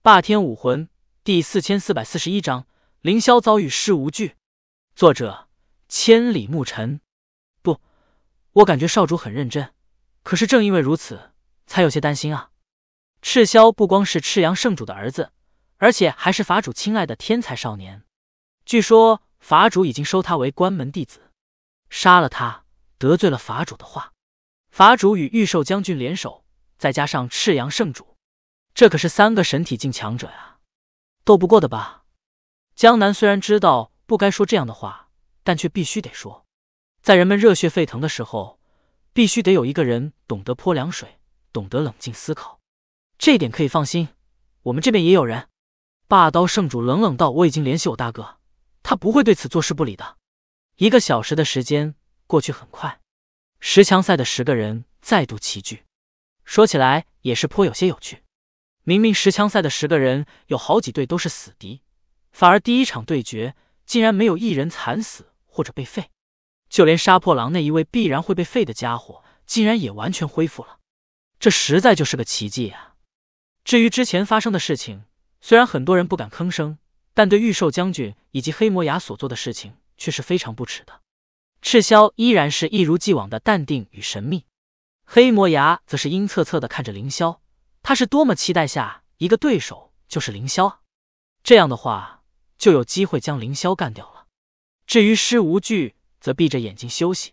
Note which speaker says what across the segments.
Speaker 1: 《霸天武魂》第四千四百四十一章：凌霄遭遇世无惧。作者：千里牧尘。不，我感觉少主很认真，可是正因为如此，才有些担心啊。赤霄不光是赤阳圣主的儿子，而且还是法主亲爱的天才少年。据说法主已经收他为关门弟子。杀了他，得罪了法主的话，法主与御兽将军联手，再加上赤阳圣主。这可是三个神体境强者呀，斗不过的吧？江南虽然知道不该说这样的话，但却必须得说。在人们热血沸腾的时候，必须得有一个人懂得泼凉水，懂得冷静思考。这点可以放心，我们这边也有人。霸刀圣主冷冷道：“我已经联系我大哥，他不会对此坐视不理的。”一个小时的时间过去很快，十强赛的十个人再度齐聚。说起来也是颇有些有趣。明明十强赛的十个人有好几队都是死敌，反而第一场对决竟然没有一人惨死或者被废，就连杀破狼那一位必然会被废的家伙竟然也完全恢复了，这实在就是个奇迹呀！至于之前发生的事情，虽然很多人不敢吭声，但对御兽将军以及黑魔牙所做的事情却是非常不耻的。赤霄依然是一如既往的淡定与神秘，黑魔牙则是阴恻恻的看着凌霄。他是多么期待下一个对手就是凌霄，啊！这样的话就有机会将凌霄干掉了。至于施无惧，则闭着眼睛休息。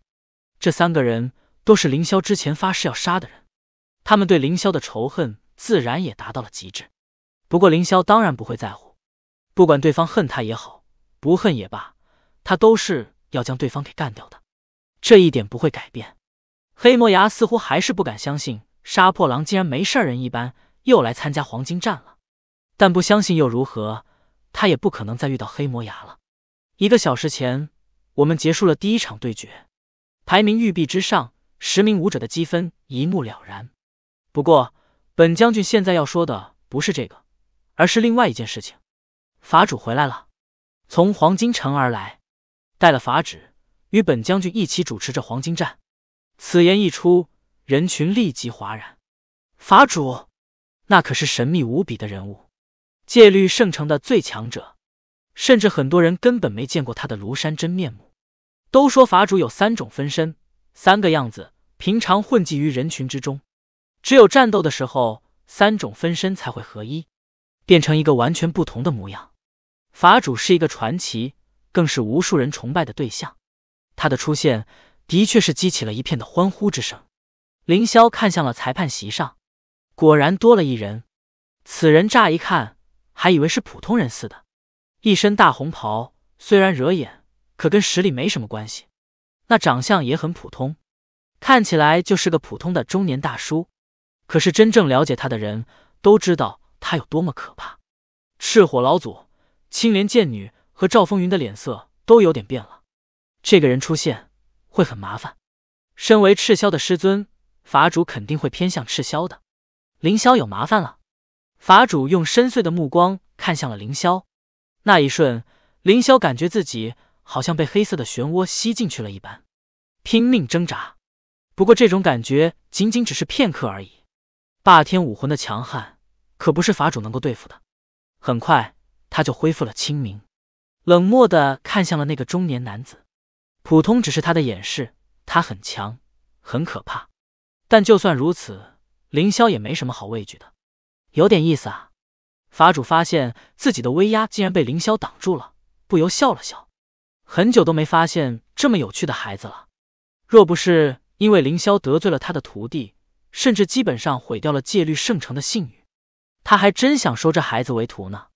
Speaker 1: 这三个人都是凌霄之前发誓要杀的人，他们对凌霄的仇恨自然也达到了极致。不过凌霄当然不会在乎，不管对方恨他也好，不恨也罢，他都是要将对方给干掉的，这一点不会改变。黑魔牙似乎还是不敢相信。杀破狼竟然没事人一般又来参加黄金战了，但不相信又如何？他也不可能再遇到黑魔牙了。一个小时前，我们结束了第一场对决，排名玉壁之上十名武者的积分一目了然。不过，本将军现在要说的不是这个，而是另外一件事情。法主回来了，从黄金城而来，带了法旨，与本将军一起主持着黄金战。此言一出。人群立即哗然。法主，那可是神秘无比的人物，戒律圣城的最强者，甚至很多人根本没见过他的庐山真面目。都说法主有三种分身，三个样子，平常混迹于人群之中，只有战斗的时候，三种分身才会合一，变成一个完全不同的模样。法主是一个传奇，更是无数人崇拜的对象。他的出现，的确是激起了一片的欢呼之声。凌霄看向了裁判席上，果然多了一人。此人乍一看还以为是普通人似的，一身大红袍，虽然惹眼，可跟实力没什么关系。那长相也很普通，看起来就是个普通的中年大叔。可是真正了解他的人都知道他有多么可怕。赤火老祖、青莲剑女和赵风云的脸色都有点变了。这个人出现会很麻烦。身为赤霄的师尊。法主肯定会偏向赤霄的，凌霄有麻烦了。法主用深邃的目光看向了凌霄，那一瞬，凌霄感觉自己好像被黑色的漩涡吸进去了一般，拼命挣扎。不过这种感觉仅仅只是片刻而已。霸天武魂的强悍可不是法主能够对付的。很快，他就恢复了清明，冷漠的看向了那个中年男子。普通只是他的掩饰，他很强，很可怕。但就算如此，凌霄也没什么好畏惧的，有点意思啊！法主发现自己的威压竟然被凌霄挡住了，不由笑了笑。很久都没发现这么有趣的孩子了，若不是因为凌霄得罪了他的徒弟，甚至基本上毁掉了戒律圣城的信誉，他还真想收这孩子为徒呢。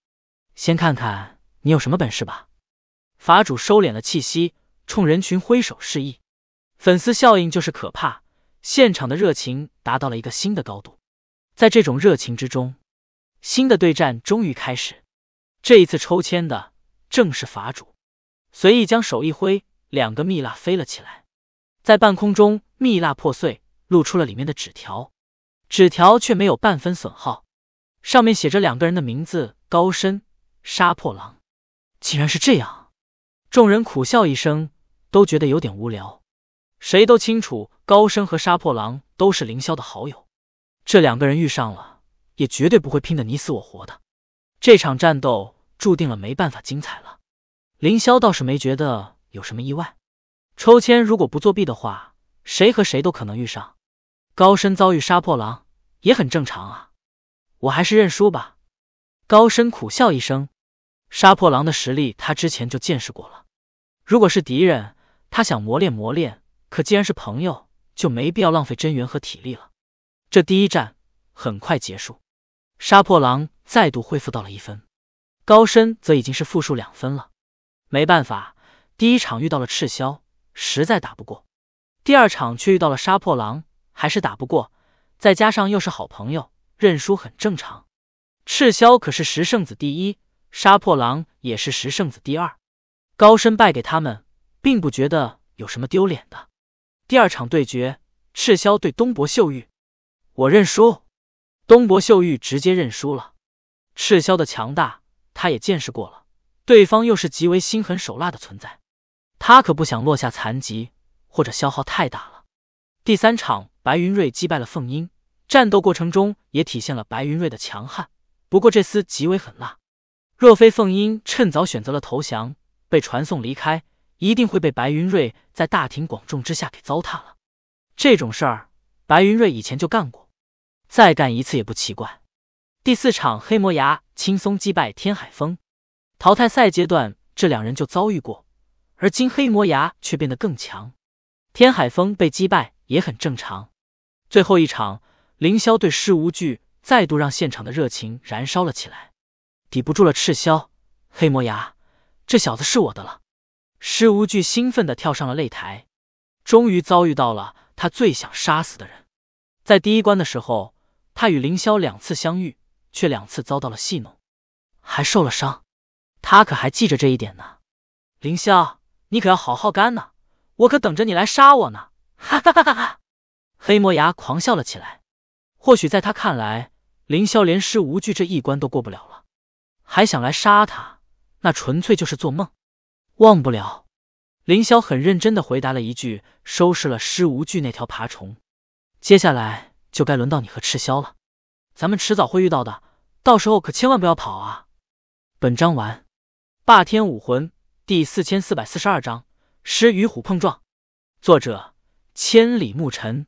Speaker 1: 先看看你有什么本事吧！法主收敛了气息，冲人群挥手示意。粉丝效应就是可怕。现场的热情达到了一个新的高度，在这种热情之中，新的对战终于开始。这一次抽签的正是法主，随意将手一挥，两个蜜蜡飞了起来，在半空中，蜜蜡破碎，露出了里面的纸条，纸条却没有半分损耗，上面写着两个人的名字：高深、杀破狼。竟然是这样，众人苦笑一声，都觉得有点无聊。谁都清楚，高深和杀破狼都是凌霄的好友，这两个人遇上了，也绝对不会拼得你死我活的。这场战斗注定了没办法精彩了。凌霄倒是没觉得有什么意外，抽签如果不作弊的话，谁和谁都可能遇上。高深遭遇杀破狼也很正常啊，我还是认输吧。高深苦笑一声，杀破狼的实力他之前就见识过了，如果是敌人，他想磨练磨练。可既然是朋友，就没必要浪费真元和体力了。这第一战很快结束，杀破狼再度恢复到了一分，高深则已经是负数两分了。没办法，第一场遇到了赤霄，实在打不过；第二场却遇到了杀破狼，还是打不过。再加上又是好朋友，认输很正常。赤霄可是十圣子第一，杀破狼也是十圣子第二，高深败给他们，并不觉得有什么丢脸的。第二场对决，赤霄对东伯秀玉，我认输。东伯秀玉直接认输了。赤霄的强大，他也见识过了。对方又是极为心狠手辣的存在，他可不想落下残疾或者消耗太大了。第三场，白云瑞击败了凤英。战斗过程中也体现了白云瑞的强悍。不过这厮极为狠辣，若非凤英趁早选择了投降，被传送离开。一定会被白云瑞在大庭广众之下给糟蹋了。这种事儿，白云瑞以前就干过，再干一次也不奇怪。第四场，黑魔牙轻松击败天海峰。淘汰赛阶段，这两人就遭遇过，而今黑魔牙却变得更强，天海峰被击败也很正常。最后一场，凌霄对施无惧，再度让现场的热情燃烧了起来。抵不住了，赤霄，黑魔牙，这小子是我的了。施无惧兴奋地跳上了擂台，终于遭遇到了他最想杀死的人。在第一关的时候，他与凌霄两次相遇，却两次遭到了戏弄，还受了伤。他可还记着这一点呢。凌霄，你可要好好干呢，我可等着你来杀我呢！哈哈哈哈！黑魔牙狂笑了起来。或许在他看来，凌霄连施无惧这一关都过不了了，还想来杀他，那纯粹就是做梦。忘不了，凌霄很认真的回答了一句：“收拾了师无惧那条爬虫，接下来就该轮到你和赤霄了，咱们迟早会遇到的，到时候可千万不要跑啊！”本章完。霸天武魂第四千四百四十二章：狮与虎碰撞。作者：千里牧尘。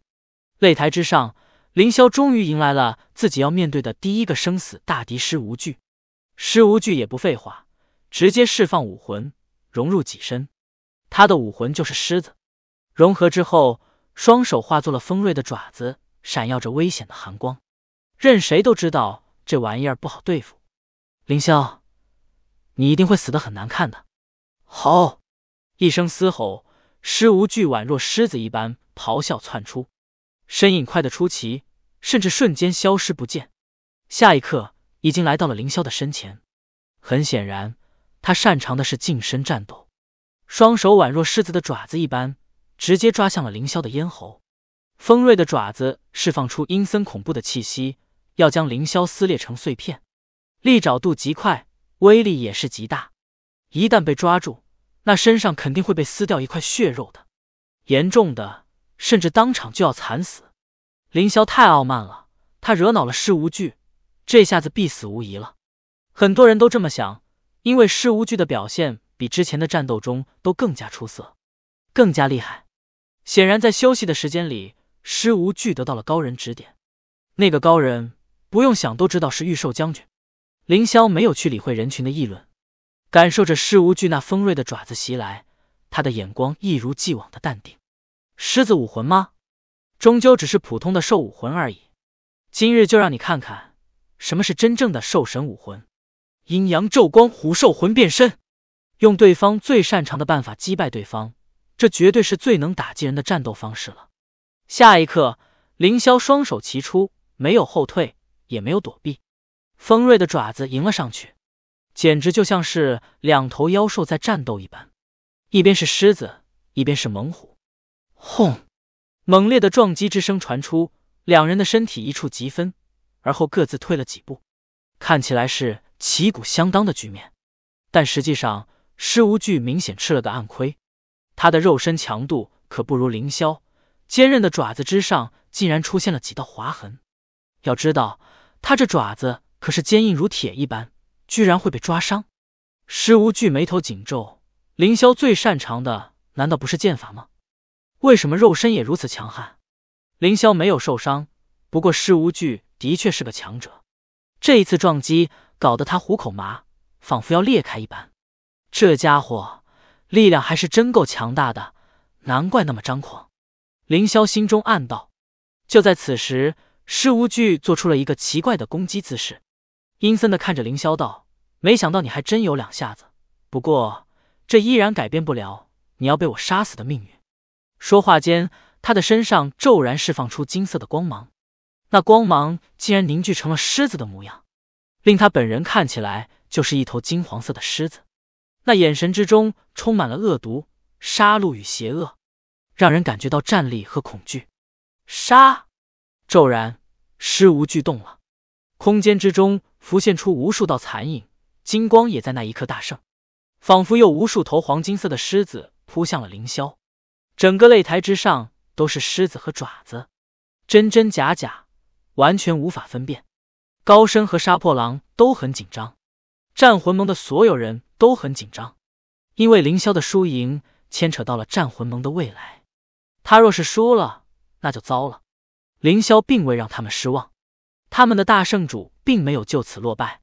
Speaker 1: 擂台之上，凌霄终于迎来了自己要面对的第一个生死大敌——师无惧。师无惧也不废话，直接释放武魂。融入己身，他的武魂就是狮子。融合之后，双手化作了锋锐的爪子，闪耀着危险的寒光。任谁都知道这玩意儿不好对付。凌霄，你一定会死得很难看的。好！一声嘶吼，狮无惧宛若狮子一般咆哮窜出，身影快的出奇，甚至瞬间消失不见。下一刻，已经来到了凌霄的身前。很显然。他擅长的是近身战斗，双手宛若狮子的爪子一般，直接抓向了凌霄的咽喉。锋锐的爪子释放出阴森恐怖的气息，要将凌霄撕裂成碎片。利爪度极快，威力也是极大。一旦被抓住，那身上肯定会被撕掉一块血肉的，严重的甚至当场就要惨死。凌霄太傲慢了，他惹恼了师无惧，这下子必死无疑了。很多人都这么想。因为师无惧的表现比之前的战斗中都更加出色，更加厉害。显然，在休息的时间里，施无惧得到了高人指点。那个高人不用想都知道是御兽将军凌霄。没有去理会人群的议论，感受着施无惧那锋锐的爪子袭来，他的眼光一如既往的淡定。狮子武魂吗？终究只是普通的兽武魂而已。今日就让你看看什么是真正的兽神武魂。阴阳咒光虎兽魂变身，用对方最擅长的办法击败对方，这绝对是最能打击人的战斗方式了。下一刻，凌霄双手齐出，没有后退，也没有躲避，锋锐的爪子迎了上去，简直就像是两头妖兽在战斗一般，一边是狮子，一边是猛虎。轰！猛烈的撞击之声传出，两人的身体一触即分，而后各自退了几步，看起来是。旗鼓相当的局面，但实际上，施无惧明显吃了个暗亏。他的肉身强度可不如凌霄，坚韧的爪子之上竟然出现了几道划痕。要知道，他这爪子可是坚硬如铁一般，居然会被抓伤。施无惧眉头紧皱，凌霄最擅长的难道不是剑法吗？为什么肉身也如此强悍？凌霄没有受伤，不过施无惧的确是个强者。这一次撞击。搞得他虎口麻，仿佛要裂开一般。这家伙力量还是真够强大的，难怪那么张狂。凌霄心中暗道。就在此时，施无惧做出了一个奇怪的攻击姿势，阴森的看着凌霄道：“没想到你还真有两下子，不过这依然改变不了你要被我杀死的命运。”说话间，他的身上骤然释放出金色的光芒，那光芒竟然凝聚成了狮子的模样。令他本人看起来就是一头金黄色的狮子，那眼神之中充满了恶毒、杀戮与邪恶，让人感觉到战栗和恐惧。杀！骤然，尸无惧动了，空间之中浮现出无数道残影，金光也在那一刻大盛，仿佛有无数头黄金色的狮子扑向了凌霄。整个擂台之上都是狮子和爪子，真真假假，完全无法分辨。高深和杀破狼都很紧张，战魂盟的所有人都很紧张，因为凌霄的输赢牵扯到了战魂盟的未来。他若是输了，那就糟了。凌霄并未让他们失望，他们的大圣主并没有就此落败。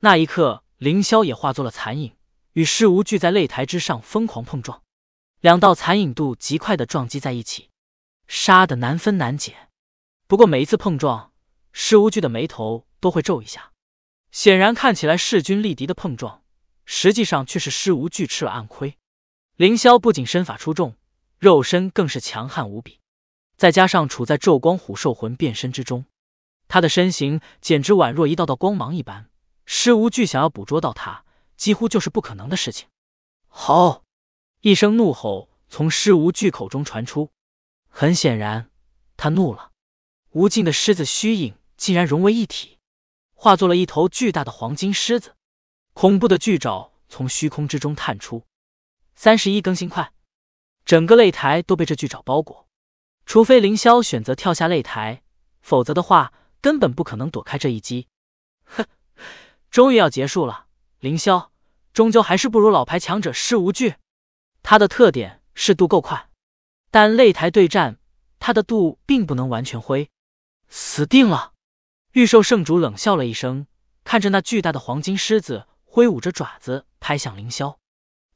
Speaker 1: 那一刻，凌霄也化作了残影，与世无惧在擂台之上疯狂碰撞，两道残影度极快的撞击在一起，杀得难分难解。不过每一次碰撞，世无惧的眉头。都会皱一下，显然看起来势均力敌的碰撞，实际上却是师无惧吃了暗亏。凌霄不仅身法出众，肉身更是强悍无比，再加上处在昼光虎兽魂变身之中，他的身形简直宛若一道道光芒一般。师无惧想要捕捉到他，几乎就是不可能的事情。好，一声怒吼从师无惧口中传出，很显然他怒了。无尽的狮子虚影竟然融为一体。化作了一头巨大的黄金狮子，恐怖的巨爪从虚空之中探出。三十一更新快，整个擂台都被这巨爪包裹。除非凌霄选择跳下擂台，否则的话，根本不可能躲开这一击。哼，终于要结束了。凌霄终究还是不如老牌强者施无惧。他的特点是度够快，但擂台对战，他的度并不能完全挥。死定了。御兽圣主冷笑了一声，看着那巨大的黄金狮子挥舞着爪子拍向凌霄，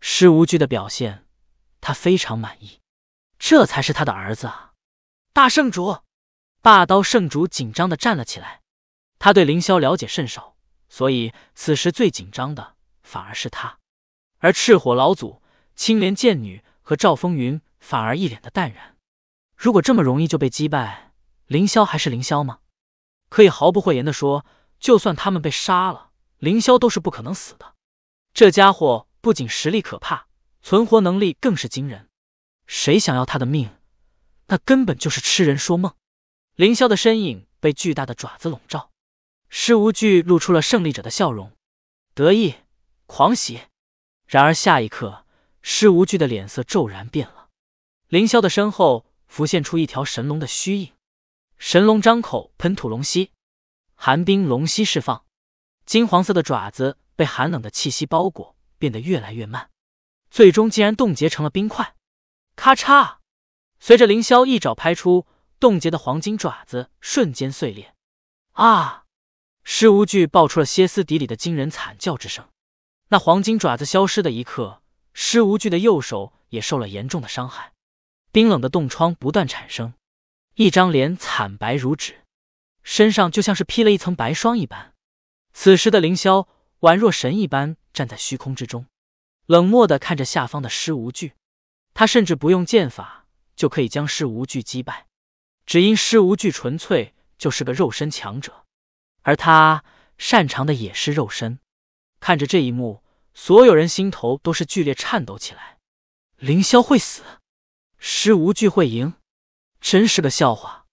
Speaker 1: 狮无惧的表现，他非常满意。这才是他的儿子啊！大圣主，霸刀圣主紧张的站了起来。他对凌霄了解甚少，所以此时最紧张的反而是他。而赤火老祖、青莲剑女和赵风云反而一脸的淡然。如果这么容易就被击败，凌霄还是凌霄吗？可以毫不讳言的说，就算他们被杀了，凌霄都是不可能死的。这家伙不仅实力可怕，存活能力更是惊人。谁想要他的命，那根本就是痴人说梦。凌霄的身影被巨大的爪子笼罩，施无惧露出了胜利者的笑容，得意，狂喜。然而下一刻，施无惧的脸色骤然变了。凌霄的身后浮现出一条神龙的虚影。神龙张口喷吐龙息，寒冰龙息释放，金黄色的爪子被寒冷的气息包裹，变得越来越慢，最终竟然冻结成了冰块。咔嚓！随着凌霄一爪拍出，冻结的黄金爪子瞬间碎裂。啊！施无惧爆出了歇斯底里的惊人惨叫之声。那黄金爪子消失的一刻，施无惧的右手也受了严重的伤害，冰冷的冻疮不断产生。一张脸惨白如纸，身上就像是披了一层白霜一般。此时的凌霄宛若神一般站在虚空之中，冷漠的看着下方的师无惧。他甚至不用剑法就可以将师无惧击败，只因师无惧纯粹就是个肉身强者，而他擅长的也是肉身。看着这一幕，所有人心头都是剧烈颤抖起来。凌霄会死，师无惧会赢。真是个笑话，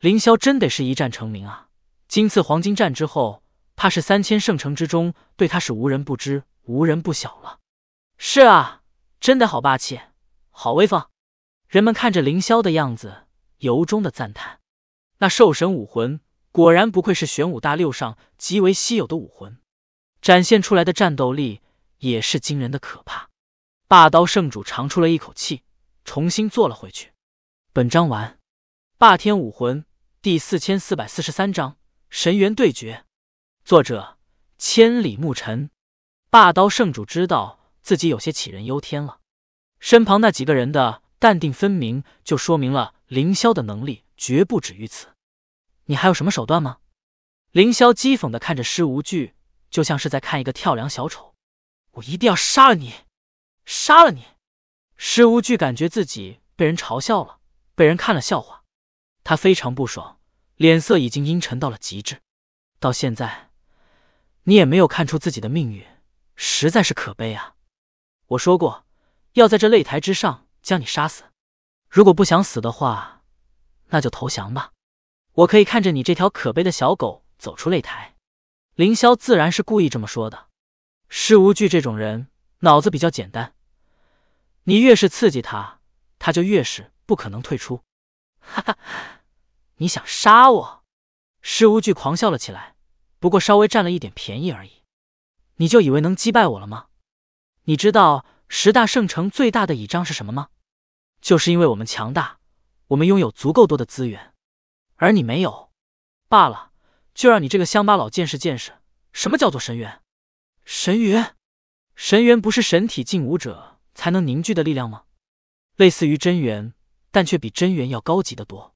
Speaker 1: 凌霄真得是一战成名啊！今次黄金战之后，怕是三千圣城之中，对他是无人不知，无人不晓了。是啊，真得好霸气，好威风！人们看着凌霄的样子，由衷的赞叹。那兽神武魂果然不愧是玄武大六上极为稀有的武魂，展现出来的战斗力也是惊人的可怕。霸刀圣主长出了一口气，重新坐了回去。本章完，霸天武魂第四千四百四十三章神猿对决。作者：千里牧尘。霸刀圣主知道自己有些杞人忧天了，身旁那几个人的淡定，分明就说明了凌霄的能力绝不止于此。你还有什么手段吗？凌霄讥讽的看着施无惧，就像是在看一个跳梁小丑。我一定要杀了你，杀了你！施无惧感觉自己被人嘲笑了。被人看了笑话，他非常不爽，脸色已经阴沉到了极致。到现在，你也没有看出自己的命运，实在是可悲啊！我说过，要在这擂台之上将你杀死。如果不想死的话，那就投降吧，我可以看着你这条可悲的小狗走出擂台。凌霄自然是故意这么说的。事无惧这种人脑子比较简单，你越是刺激他，他就越是。不可能退出！哈哈，你想杀我？施无惧狂笑了起来。不过稍微占了一点便宜而已。你就以为能击败我了吗？你知道十大圣城最大的倚仗是什么吗？就是因为我们强大，我们拥有足够多的资源，而你没有。罢了，就让你这个乡巴佬见识见识，什么叫做神元？神元？神元不是神体进武者才能凝聚的力量吗？类似于真元。但却比真元要高级得多，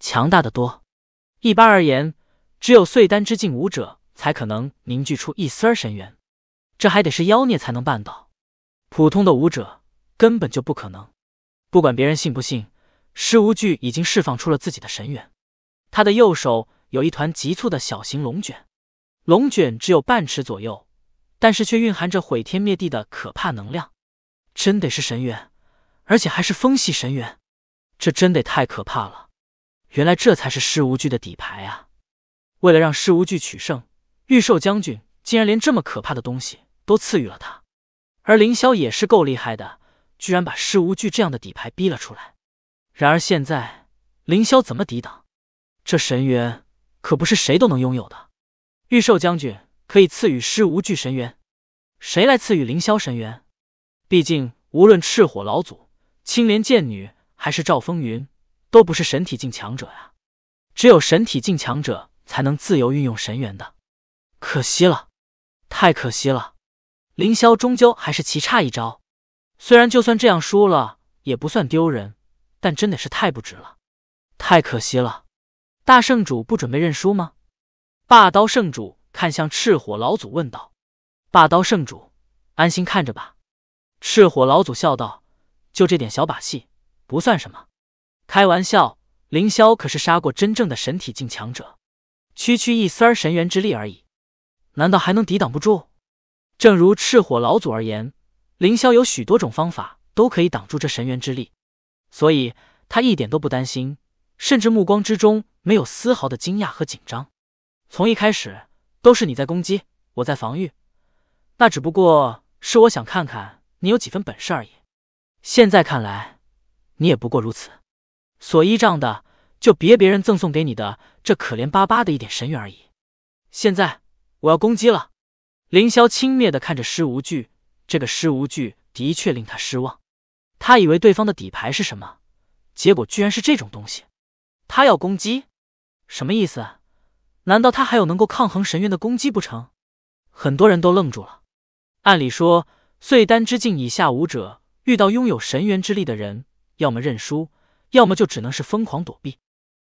Speaker 1: 强大的多。一般而言，只有碎丹之境武者才可能凝聚出一丝神元，这还得是妖孽才能办到，普通的武者根本就不可能。不管别人信不信，师无惧已经释放出了自己的神元，他的右手有一团急促的小型龙卷，龙卷只有半尺左右，但是却蕴含着毁天灭地的可怕能量。真得是神元，而且还是风系神元。这真得太可怕了！原来这才是师无惧的底牌啊！为了让师无惧取胜，御兽将军竟然连这么可怕的东西都赐予了他。而凌霄也是够厉害的，居然把师无惧这样的底牌逼了出来。然而现在，凌霄怎么抵挡？这神元可不是谁都能拥有的。御兽将军可以赐予师无惧神元，谁来赐予凌霄神元？毕竟，无论赤火老祖、青莲剑女。还是赵风云，都不是神体境强者呀。只有神体境强者才能自由运用神元的，可惜了，太可惜了。凌霄终究还是棋差一招，虽然就算这样输了也不算丢人，但真的是太不值了，太可惜了。大圣主不准备认输吗？霸刀圣主看向赤火老祖问道。霸刀圣主，安心看着吧。赤火老祖笑道：“就这点小把戏。”不算什么，开玩笑，凌霄可是杀过真正的神体境强者，区区一丝儿神元之力而已，难道还能抵挡不住？正如赤火老祖而言，凌霄有许多种方法都可以挡住这神元之力，所以他一点都不担心，甚至目光之中没有丝毫的惊讶和紧张。从一开始都是你在攻击，我在防御，那只不过是我想看看你有几分本事而已。现在看来。你也不过如此，所依仗的就别别人赠送给你的这可怜巴巴的一点神元而已。现在我要攻击了。凌霄轻蔑的看着施无惧，这个施无惧的确令他失望。他以为对方的底牌是什么，结果居然是这种东西。他要攻击，什么意思？难道他还有能够抗衡神元的攻击不成？很多人都愣住了。按理说，碎丹之境以下武者遇到拥有神元之力的人。要么认输，要么就只能是疯狂躲避，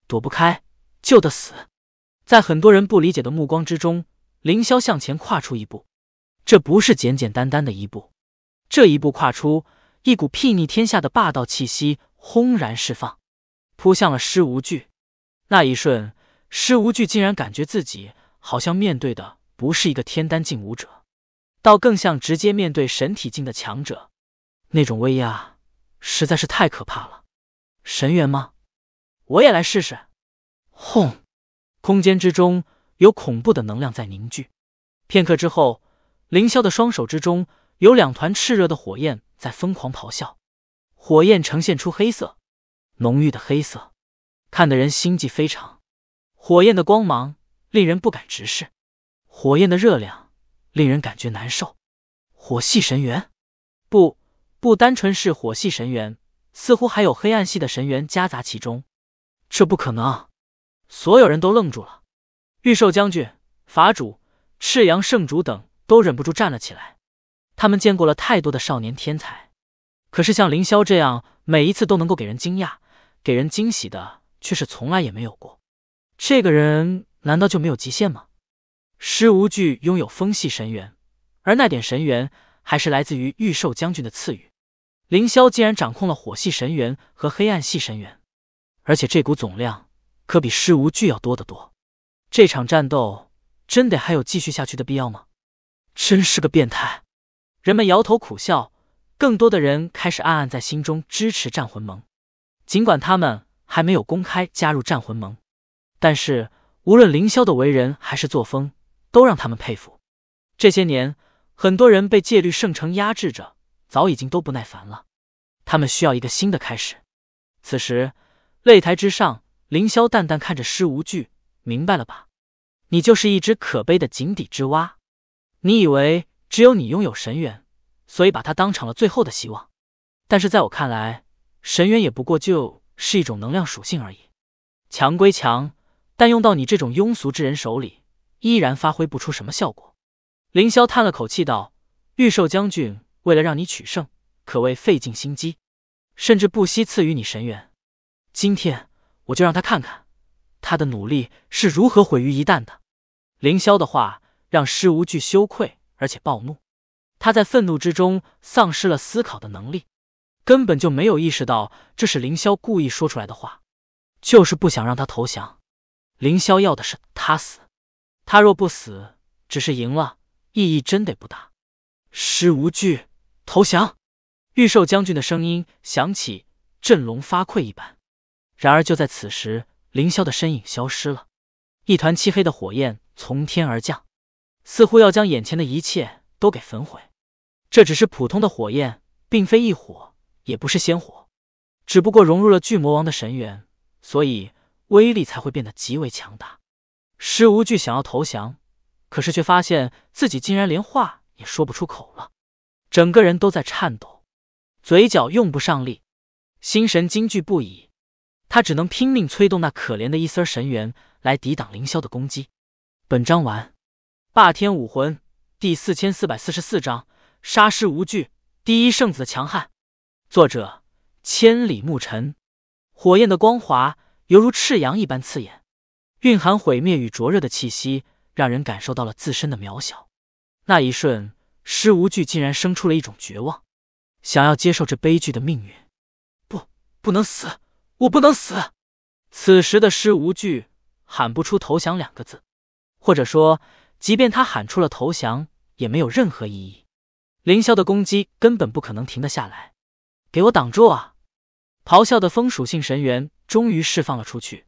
Speaker 1: 躲不开就得死。在很多人不理解的目光之中，凌霄向前跨出一步，这不是简简单单的一步，这一步跨出，一股睥睨天下的霸道气息轰然释放，扑向了施无惧。那一瞬，施无惧竟然感觉自己好像面对的不是一个天丹境武者，倒更像直接面对神体境的强者，那种威压。实在是太可怕了，神元吗？我也来试试。轰！空间之中有恐怖的能量在凝聚。片刻之后，凌霄的双手之中有两团炽热的火焰在疯狂咆哮，火焰呈现出黑色，浓郁的黑色，看得人心悸非常。火焰的光芒令人不敢直视，火焰的热量令人感觉难受。火系神元，不。不单纯是火系神元，似乎还有黑暗系的神元夹杂其中。这不可能！所有人都愣住了。御兽将军、法主、赤阳圣主等都忍不住站了起来。他们见过了太多的少年天才，可是像凌霄这样每一次都能够给人惊讶、给人惊喜的，却是从来也没有过。这个人难道就没有极限吗？师无惧拥有风系神元，而那点神元还是来自于御兽将军的赐予。凌霄竟然掌控了火系神元和黑暗系神元，而且这股总量可比事无惧要多得多。这场战斗真得还有继续下去的必要吗？真是个变态！人们摇头苦笑，更多的人开始暗暗在心中支持战魂盟。尽管他们还没有公开加入战魂盟，但是无论凌霄的为人还是作风，都让他们佩服。这些年，很多人被戒律圣城压制着。早已经都不耐烦了，他们需要一个新的开始。此时，擂台之上，凌霄淡淡看着施无惧，明白了吧？你就是一只可悲的井底之蛙，你以为只有你拥有神元，所以把它当成了最后的希望。但是在我看来，神元也不过就是一种能量属性而已，强归强，但用到你这种庸俗之人手里，依然发挥不出什么效果。凌霄叹了口气道：“御兽将军。”为了让你取胜，可谓费尽心机，甚至不惜赐予你神元。今天我就让他看看，他的努力是如何毁于一旦的。凌霄的话让师无惧羞愧而且暴怒，他在愤怒之中丧失了思考的能力，根本就没有意识到这是凌霄故意说出来的话，就是不想让他投降。凌霄要的是他死，他若不死，只是赢了，意义真得不大。师无惧。投降！御兽将军的声音响起，振聋发聩一般。然而就在此时，凌霄的身影消失了，一团漆黑的火焰从天而降，似乎要将眼前的一切都给焚毁。这只是普通的火焰，并非异火，也不是仙火，只不过融入了巨魔王的神元，所以威力才会变得极为强大。石无惧想要投降，可是却发现自己竟然连话也说不出口了。整个人都在颤抖，嘴角用不上力，心神惊惧不已，他只能拼命催动那可怜的一丝神元来抵挡凌霄的攻击。本章完。霸天武魂第四千四百四十四章：杀师无惧，第一圣子的强悍。作者：千里牧尘。火焰的光华犹如赤阳一般刺眼，蕴含毁灭与灼热的气息，让人感受到了自身的渺小。那一瞬。师无惧竟然生出了一种绝望，想要接受这悲剧的命运。不，不能死！我不能死！此时的师无惧喊不出“投降”两个字，或者说，即便他喊出了“投降”，也没有任何意义。凌霄的攻击根本不可能停得下来，给我挡住啊！咆哮的风属性神猿终于释放了出去，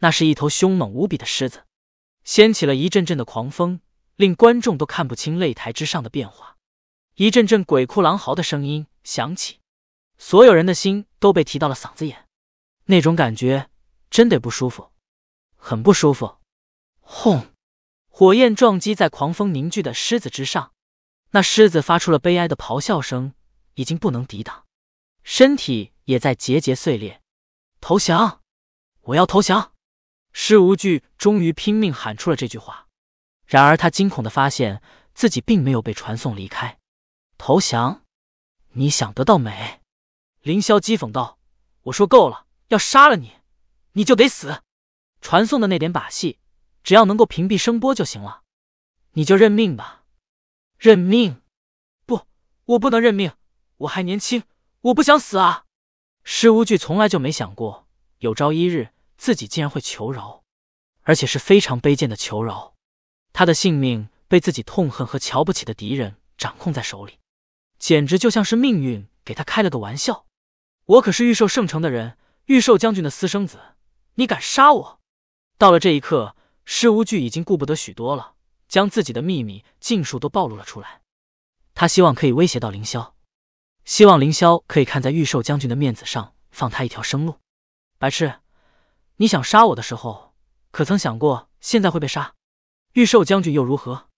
Speaker 1: 那是一头凶猛无比的狮子，掀起了一阵阵的狂风。令观众都看不清擂台之上的变化，一阵阵鬼哭狼嚎的声音响起，所有人的心都被提到了嗓子眼，那种感觉真得不舒服，很不舒服。轰！火焰撞击在狂风凝聚的狮子之上，那狮子发出了悲哀的咆哮声，已经不能抵挡，身体也在节节碎裂。投降！我要投降！施无惧终于拼命喊出了这句话。然而他惊恐地发现自己并没有被传送离开。投降？你想得到美？凌霄讥讽道：“我说够了，要杀了你，你就得死。传送的那点把戏，只要能够屏蔽声波就行了。你就认命吧。认命？不，我不能认命。我还年轻，我不想死啊！”施无惧从来就没想过，有朝一日自己竟然会求饶，而且是非常卑贱的求饶。他的性命被自己痛恨和瞧不起的敌人掌控在手里，简直就像是命运给他开了个玩笑。我可是御兽圣城的人，御兽将军的私生子，你敢杀我？到了这一刻，施无惧已经顾不得许多了，将自己的秘密尽数都暴露了出来。他希望可以威胁到凌霄，希望凌霄可以看在御兽将军的面子上放他一条生路。白痴，你想杀我的时候，可曾想过现在会被杀？御兽将军又如何？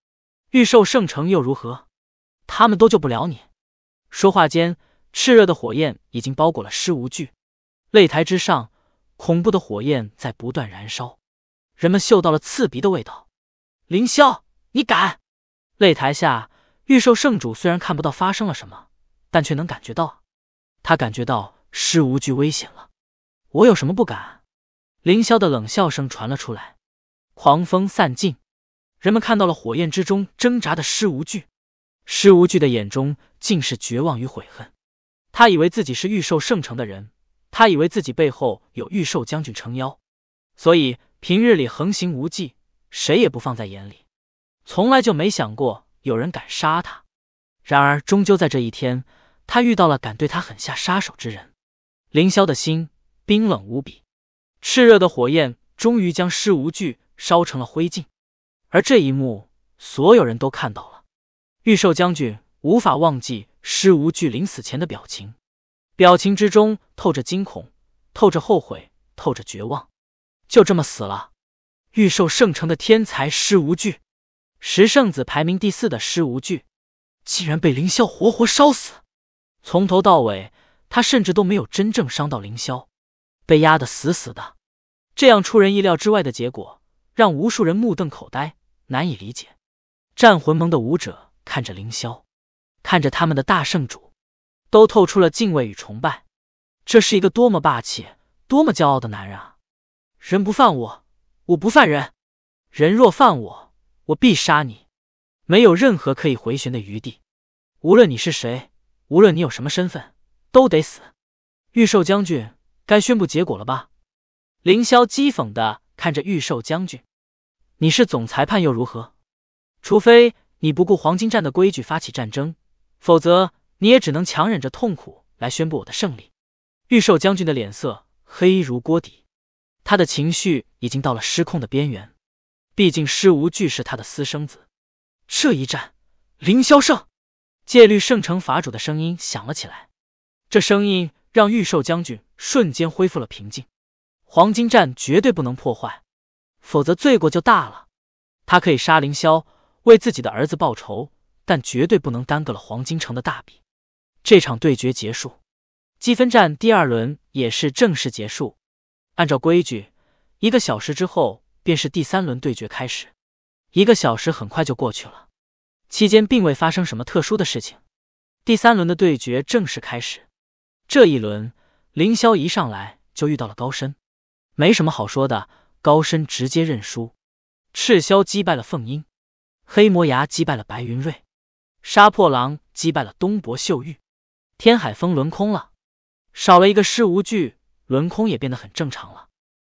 Speaker 1: 御兽圣城又如何？他们都救不了你。说话间，炽热的火焰已经包裹了尸无惧。擂台之上，恐怖的火焰在不断燃烧，人们嗅到了刺鼻的味道。凌霄，你敢？擂台下，御兽圣主虽然看不到发生了什么，但却能感觉到，他感觉到师无惧危险了。我有什么不敢？凌霄的冷笑声传了出来。狂风散尽。人们看到了火焰之中挣扎的施无惧，施无惧的眼中尽是绝望与悔恨。他以为自己是御兽圣城的人，他以为自己背后有御兽将军撑腰，所以平日里横行无忌，谁也不放在眼里，从来就没想过有人敢杀他。然而，终究在这一天，他遇到了敢对他狠下杀手之人。凌霄的心冰冷无比，炽热的火焰终于将施无惧烧成了灰烬。而这一幕，所有人都看到了。御兽将军无法忘记师无惧临死前的表情，表情之中透着惊恐，透着后悔，透着绝望。就这么死了，御兽圣城的天才师无惧，十圣子排名第四的师无惧，竟然被凌霄活活烧死。从头到尾，他甚至都没有真正伤到凌霄，被压得死死的。这样出人意料之外的结果，让无数人目瞪口呆。难以理解，战魂盟的武者看着凌霄，看着他们的大圣主，都透出了敬畏与崇拜。这是一个多么霸气、多么骄傲的男人啊！人不犯我，我不犯人；人若犯我，我必杀你。没有任何可以回旋的余地。无论你是谁，无论你有什么身份，都得死。御兽将军，该宣布结果了吧？凌霄讥讽的看着御兽将军。你是总裁判又如何？除非你不顾黄金战的规矩发起战争，否则你也只能强忍着痛苦来宣布我的胜利。玉兽将军的脸色黑如锅底，他的情绪已经到了失控的边缘。毕竟师无惧是他的私生子，这一战凌霄胜。戒律圣城法主的声音响了起来，这声音让玉兽将军瞬间恢复了平静。黄金战绝对不能破坏。否则罪过就大了。他可以杀凌霄，为自己的儿子报仇，但绝对不能耽搁了黄金城的大比。这场对决结束，积分战第二轮也是正式结束。按照规矩，一个小时之后便是第三轮对决开始。一个小时很快就过去了，期间并未发生什么特殊的事情。第三轮的对决正式开始。这一轮，凌霄一上来就遇到了高深，没什么好说的。高深直接认输，赤霄击败了凤英，黑魔牙击败了白云瑞，杀破狼击败了东伯秀玉，天海峰轮空了，少了一个师无惧，轮空也变得很正常了。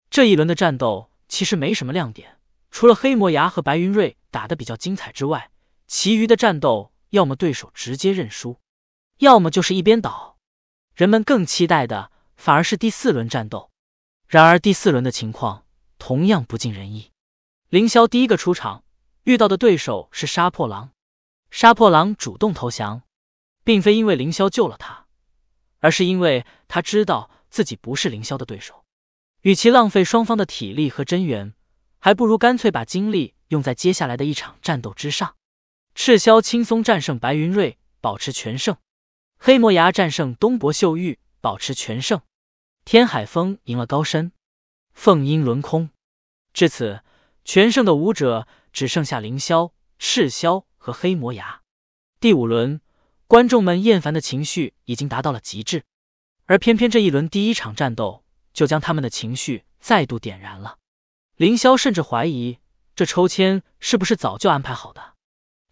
Speaker 1: 这一轮的战斗其实没什么亮点，除了黑魔牙和白云瑞打得比较精彩之外，其余的战斗要么对手直接认输，要么就是一边倒。人们更期待的反而是第四轮战斗，然而第四轮的情况。同样不尽人意。凌霄第一个出场，遇到的对手是杀破狼。杀破狼主动投降，并非因为凌霄救了他，而是因为他知道自己不是凌霄的对手。与其浪费双方的体力和真元，还不如干脆把精力用在接下来的一场战斗之上。赤霄轻松战胜白云瑞，保持全胜；黑魔牙战胜东伯秀玉，保持全胜；天海风赢了高深，凤音轮空。至此，全胜的武者只剩下凌霄、赤霄和黑魔牙。第五轮，观众们厌烦的情绪已经达到了极致，而偏偏这一轮第一场战斗就将他们的情绪再度点燃了。凌霄甚至怀疑这抽签是不是早就安排好的。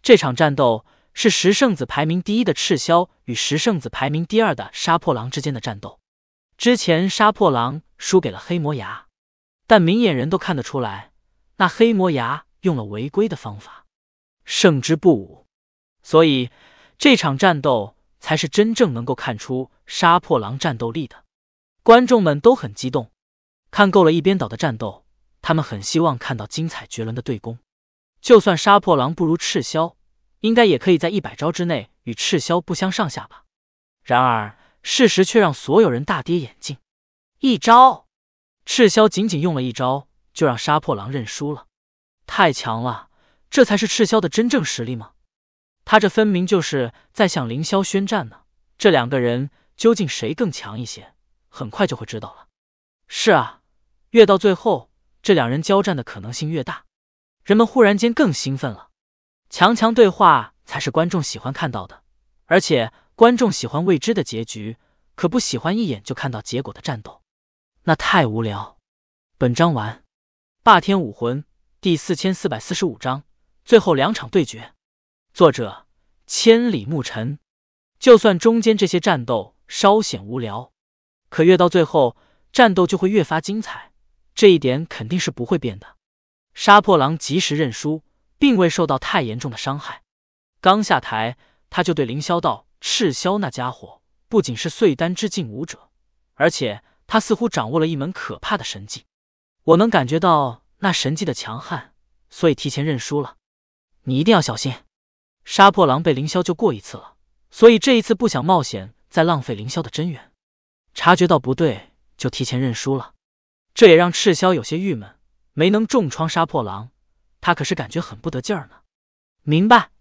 Speaker 1: 这场战斗是十圣子排名第一的赤霄与十圣子排名第二的杀破狼之间的战斗。之前杀破狼输给了黑魔牙。但明眼人都看得出来，那黑魔牙用了违规的方法，胜之不武，所以这场战斗才是真正能够看出杀破狼战斗力的。观众们都很激动，看够了一边倒的战斗，他们很希望看到精彩绝伦的对攻。就算杀破狼不如赤霄，应该也可以在一百招之内与赤霄不相上下吧？然而事实却让所有人大跌眼镜，一招。赤霄仅仅用了一招就让杀破狼认输了，太强了！这才是赤霄的真正实力吗？他这分明就是在向凌霄宣战呢！这两个人究竟谁更强一些？很快就会知道了。是啊，越到最后，这两人交战的可能性越大。人们忽然间更兴奋了。强强对话才是观众喜欢看到的，而且观众喜欢未知的结局，可不喜欢一眼就看到结果的战斗。那太无聊。本章完。霸天武魂第四千四百四十五章最后两场对决。作者：千里牧尘。就算中间这些战斗稍显无聊，可越到最后，战斗就会越发精彩。这一点肯定是不会变的。杀破狼及时认输，并未受到太严重的伤害。刚下台，他就对凌霄道：“赤霄那家伙不仅是碎丹之境武者，而且……”他似乎掌握了一门可怕的神技，我能感觉到那神技的强悍，所以提前认输了。你一定要小心，杀破狼被凌霄救过一次了，所以这一次不想冒险再浪费凌霄的真元。察觉到不对，就提前认输了。这也让赤霄有些郁闷，没能重创杀破狼，他可是感觉很不得劲儿呢。明白。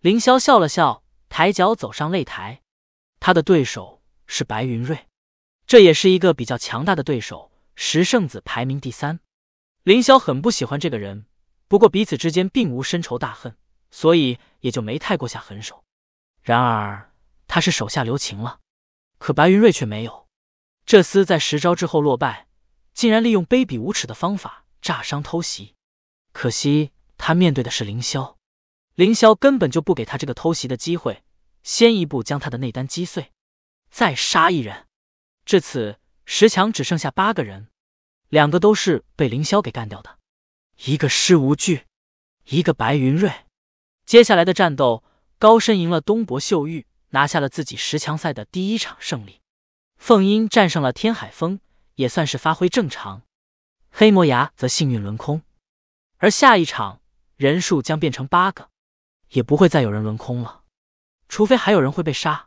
Speaker 1: 凌霄笑了笑，抬脚走上擂台，他的对手是白云瑞。这也是一个比较强大的对手，十圣子排名第三。凌霄很不喜欢这个人，不过彼此之间并无深仇大恨，所以也就没太过下狠手。然而他是手下留情了，可白云瑞却没有。这厮在十招之后落败，竟然利用卑鄙无耻的方法炸伤偷袭。可惜他面对的是凌霄，凌霄根本就不给他这个偷袭的机会，先一步将他的内丹击碎，再杀一人。至此，十强只剩下八个人，两个都是被凌霄给干掉的，一个施无惧，一个白云瑞。接下来的战斗，高深赢了东伯秀玉，拿下了自己十强赛的第一场胜利。凤英战胜了天海峰，也算是发挥正常。黑魔牙则幸运轮空，而下一场人数将变成八个，也不会再有人轮空了，除非还有人会被杀。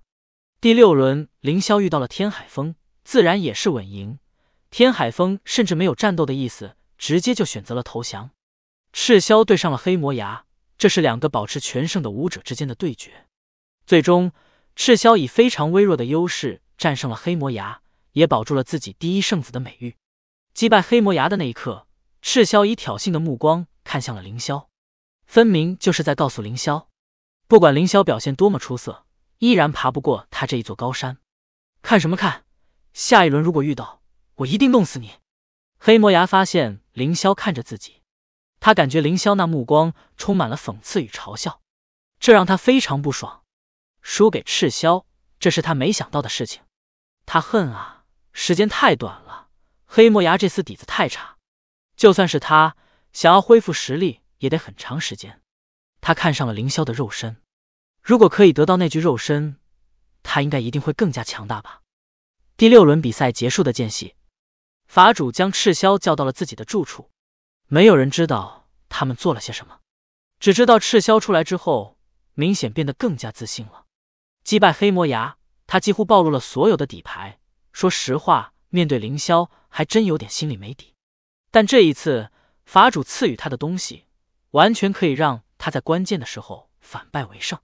Speaker 1: 第六轮，凌霄遇到了天海峰，自然也是稳赢，天海峰甚至没有战斗的意思，直接就选择了投降。赤霄对上了黑魔牙，这是两个保持全胜的武者之间的对决。最终，赤霄以非常微弱的优势战胜了黑魔牙，也保住了自己第一圣子的美誉。击败黑魔牙的那一刻，赤霄以挑衅的目光看向了凌霄，分明就是在告诉凌霄，不管凌霄表现多么出色，依然爬不过他这一座高山。看什么看？下一轮如果遇到，我一定弄死你！黑魔牙发现凌霄看着自己，他感觉凌霄那目光充满了讽刺与嘲笑，这让他非常不爽。输给赤霄，这是他没想到的事情，他恨啊！时间太短了，黑魔牙这次底子太差，就算是他想要恢复实力，也得很长时间。他看上了凌霄的肉身，如果可以得到那具肉身，他应该一定会更加强大吧。第六轮比赛结束的间隙，法主将赤霄叫到了自己的住处。没有人知道他们做了些什么，只知道赤霄出来之后，明显变得更加自信了。击败黑魔牙，他几乎暴露了所有的底牌。说实话，面对凌霄，还真有点心里没底。但这一次，法主赐予他的东西，完全可以让他在关键的时候反败为胜。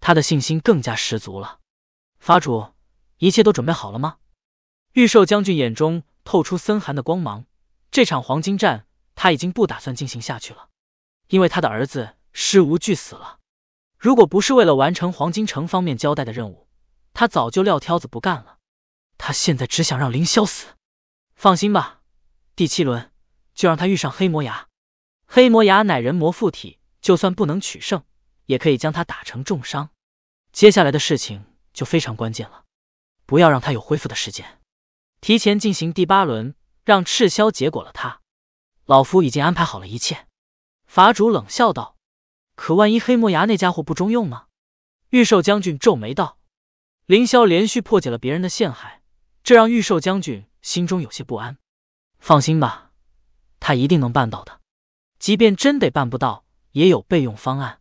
Speaker 1: 他的信心更加十足了。法主，一切都准备好了吗？御兽将军眼中透出森寒的光芒，这场黄金战他已经不打算进行下去了，因为他的儿子师无惧死了。如果不是为了完成黄金城方面交代的任务，他早就撂挑子不干了。他现在只想让凌霄死。放心吧，第七轮就让他遇上黑魔牙。黑魔牙乃人魔附体，就算不能取胜，也可以将他打成重伤。接下来的事情就非常关键了，不要让他有恢复的时间。提前进行第八轮，让赤霄结果了他。老夫已经安排好了一切。”法主冷笑道。“可万一黑魔牙那家伙不中用呢？”御兽将军皱眉道。凌霄连续破解了别人的陷害，这让御兽将军心中有些不安。“放心吧，他一定能办到的。即便真得办不到，也有备用方案。”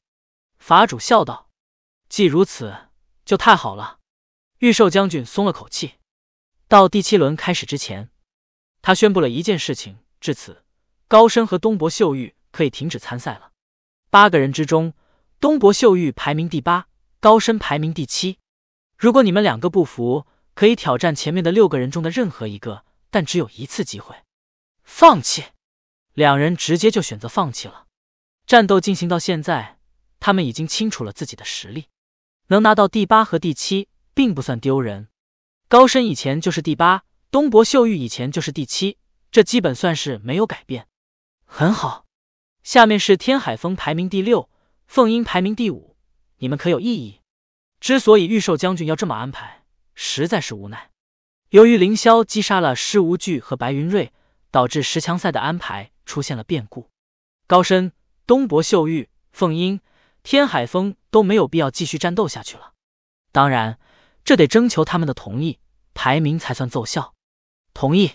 Speaker 1: 法主笑道。“既如此，就太好了。”御兽将军松了口气。到第七轮开始之前，他宣布了一件事情。至此，高升和东伯秀玉可以停止参赛了。八个人之中，东伯秀玉排名第八，高升排名第七。如果你们两个不服，可以挑战前面的六个人中的任何一个，但只有一次机会。放弃。两人直接就选择放弃了。战斗进行到现在，他们已经清楚了自己的实力，能拿到第八和第七，并不算丢人。高深以前就是第八，东伯秀玉以前就是第七，这基本算是没有改变，很好。下面是天海峰排名第六，凤英排名第五，你们可有异议？之所以御兽将军要这么安排，实在是无奈。由于凌霄击杀了施无惧和白云瑞，导致十强赛的安排出现了变故，高深、东伯秀玉、凤英、天海峰都没有必要继续战斗下去了。当然。这得征求他们的同意，排名才算奏效。同意，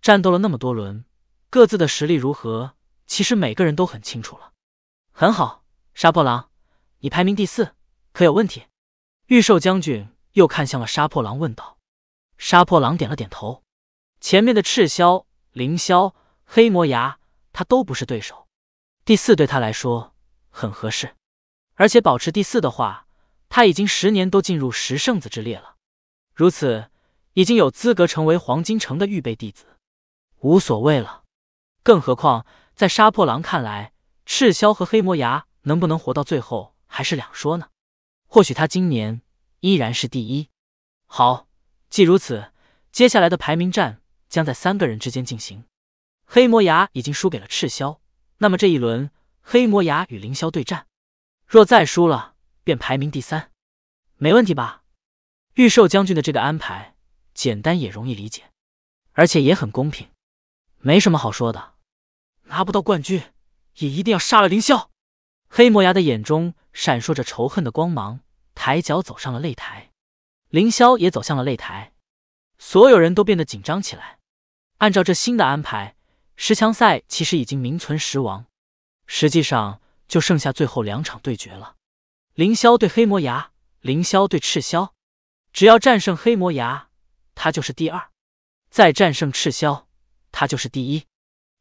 Speaker 1: 战斗了那么多轮，各自的实力如何？其实每个人都很清楚了。很好，杀破狼，你排名第四，可有问题？御兽将军又看向了杀破狼，问道。杀破狼点了点头。前面的赤霄、凌霄、黑魔牙，他都不是对手。第四对他来说很合适，而且保持第四的话。他已经十年都进入十圣子之列了，如此已经有资格成为黄金城的预备弟子，无所谓了。更何况在杀破狼看来，赤霄和黑魔牙能不能活到最后还是两说呢？或许他今年依然是第一。好，既如此，接下来的排名战将在三个人之间进行。黑魔牙已经输给了赤霄，那么这一轮黑魔牙与凌霄对战，若再输了。便排名第三，没问题吧？玉寿将军的这个安排简单也容易理解，而且也很公平，没什么好说的。拿不到冠军，也一定要杀了凌霄。黑魔牙的眼中闪烁着仇恨的光芒，抬脚走上了擂台。凌霄也走向了擂台，所有人都变得紧张起来。按照这新的安排，十强赛其实已经名存实亡，实际上就剩下最后两场对决了。凌霄对黑魔牙，凌霄对赤霄。只要战胜黑魔牙，他就是第二；再战胜赤霄，他就是第一。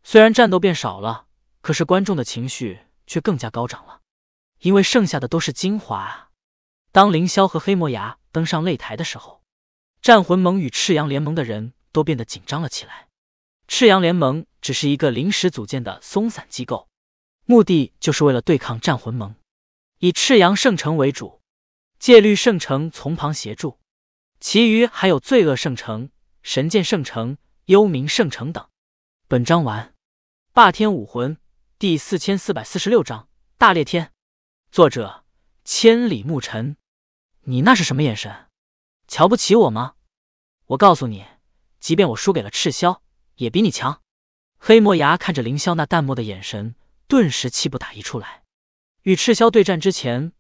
Speaker 1: 虽然战斗变少了，可是观众的情绪却更加高涨了，因为剩下的都是精华啊！当凌霄和黑魔牙登上擂台的时候，战魂盟与赤阳联盟的人都变得紧张了起来。赤阳联盟只是一个临时组建的松散机构，目的就是为了对抗战魂盟。以赤阳圣城为主，戒律圣城从旁协助，其余还有罪恶圣城、神剑圣城、幽冥圣城等。本章完。霸天武魂第四千四百四十六章大裂天。作者：千里牧尘。你那是什么眼神？瞧不起我吗？我告诉你，即便我输给了赤霄，也比你强。黑魔牙看着凌霄那淡漠的眼神，顿时气不打一处来。与赤霄对战之前，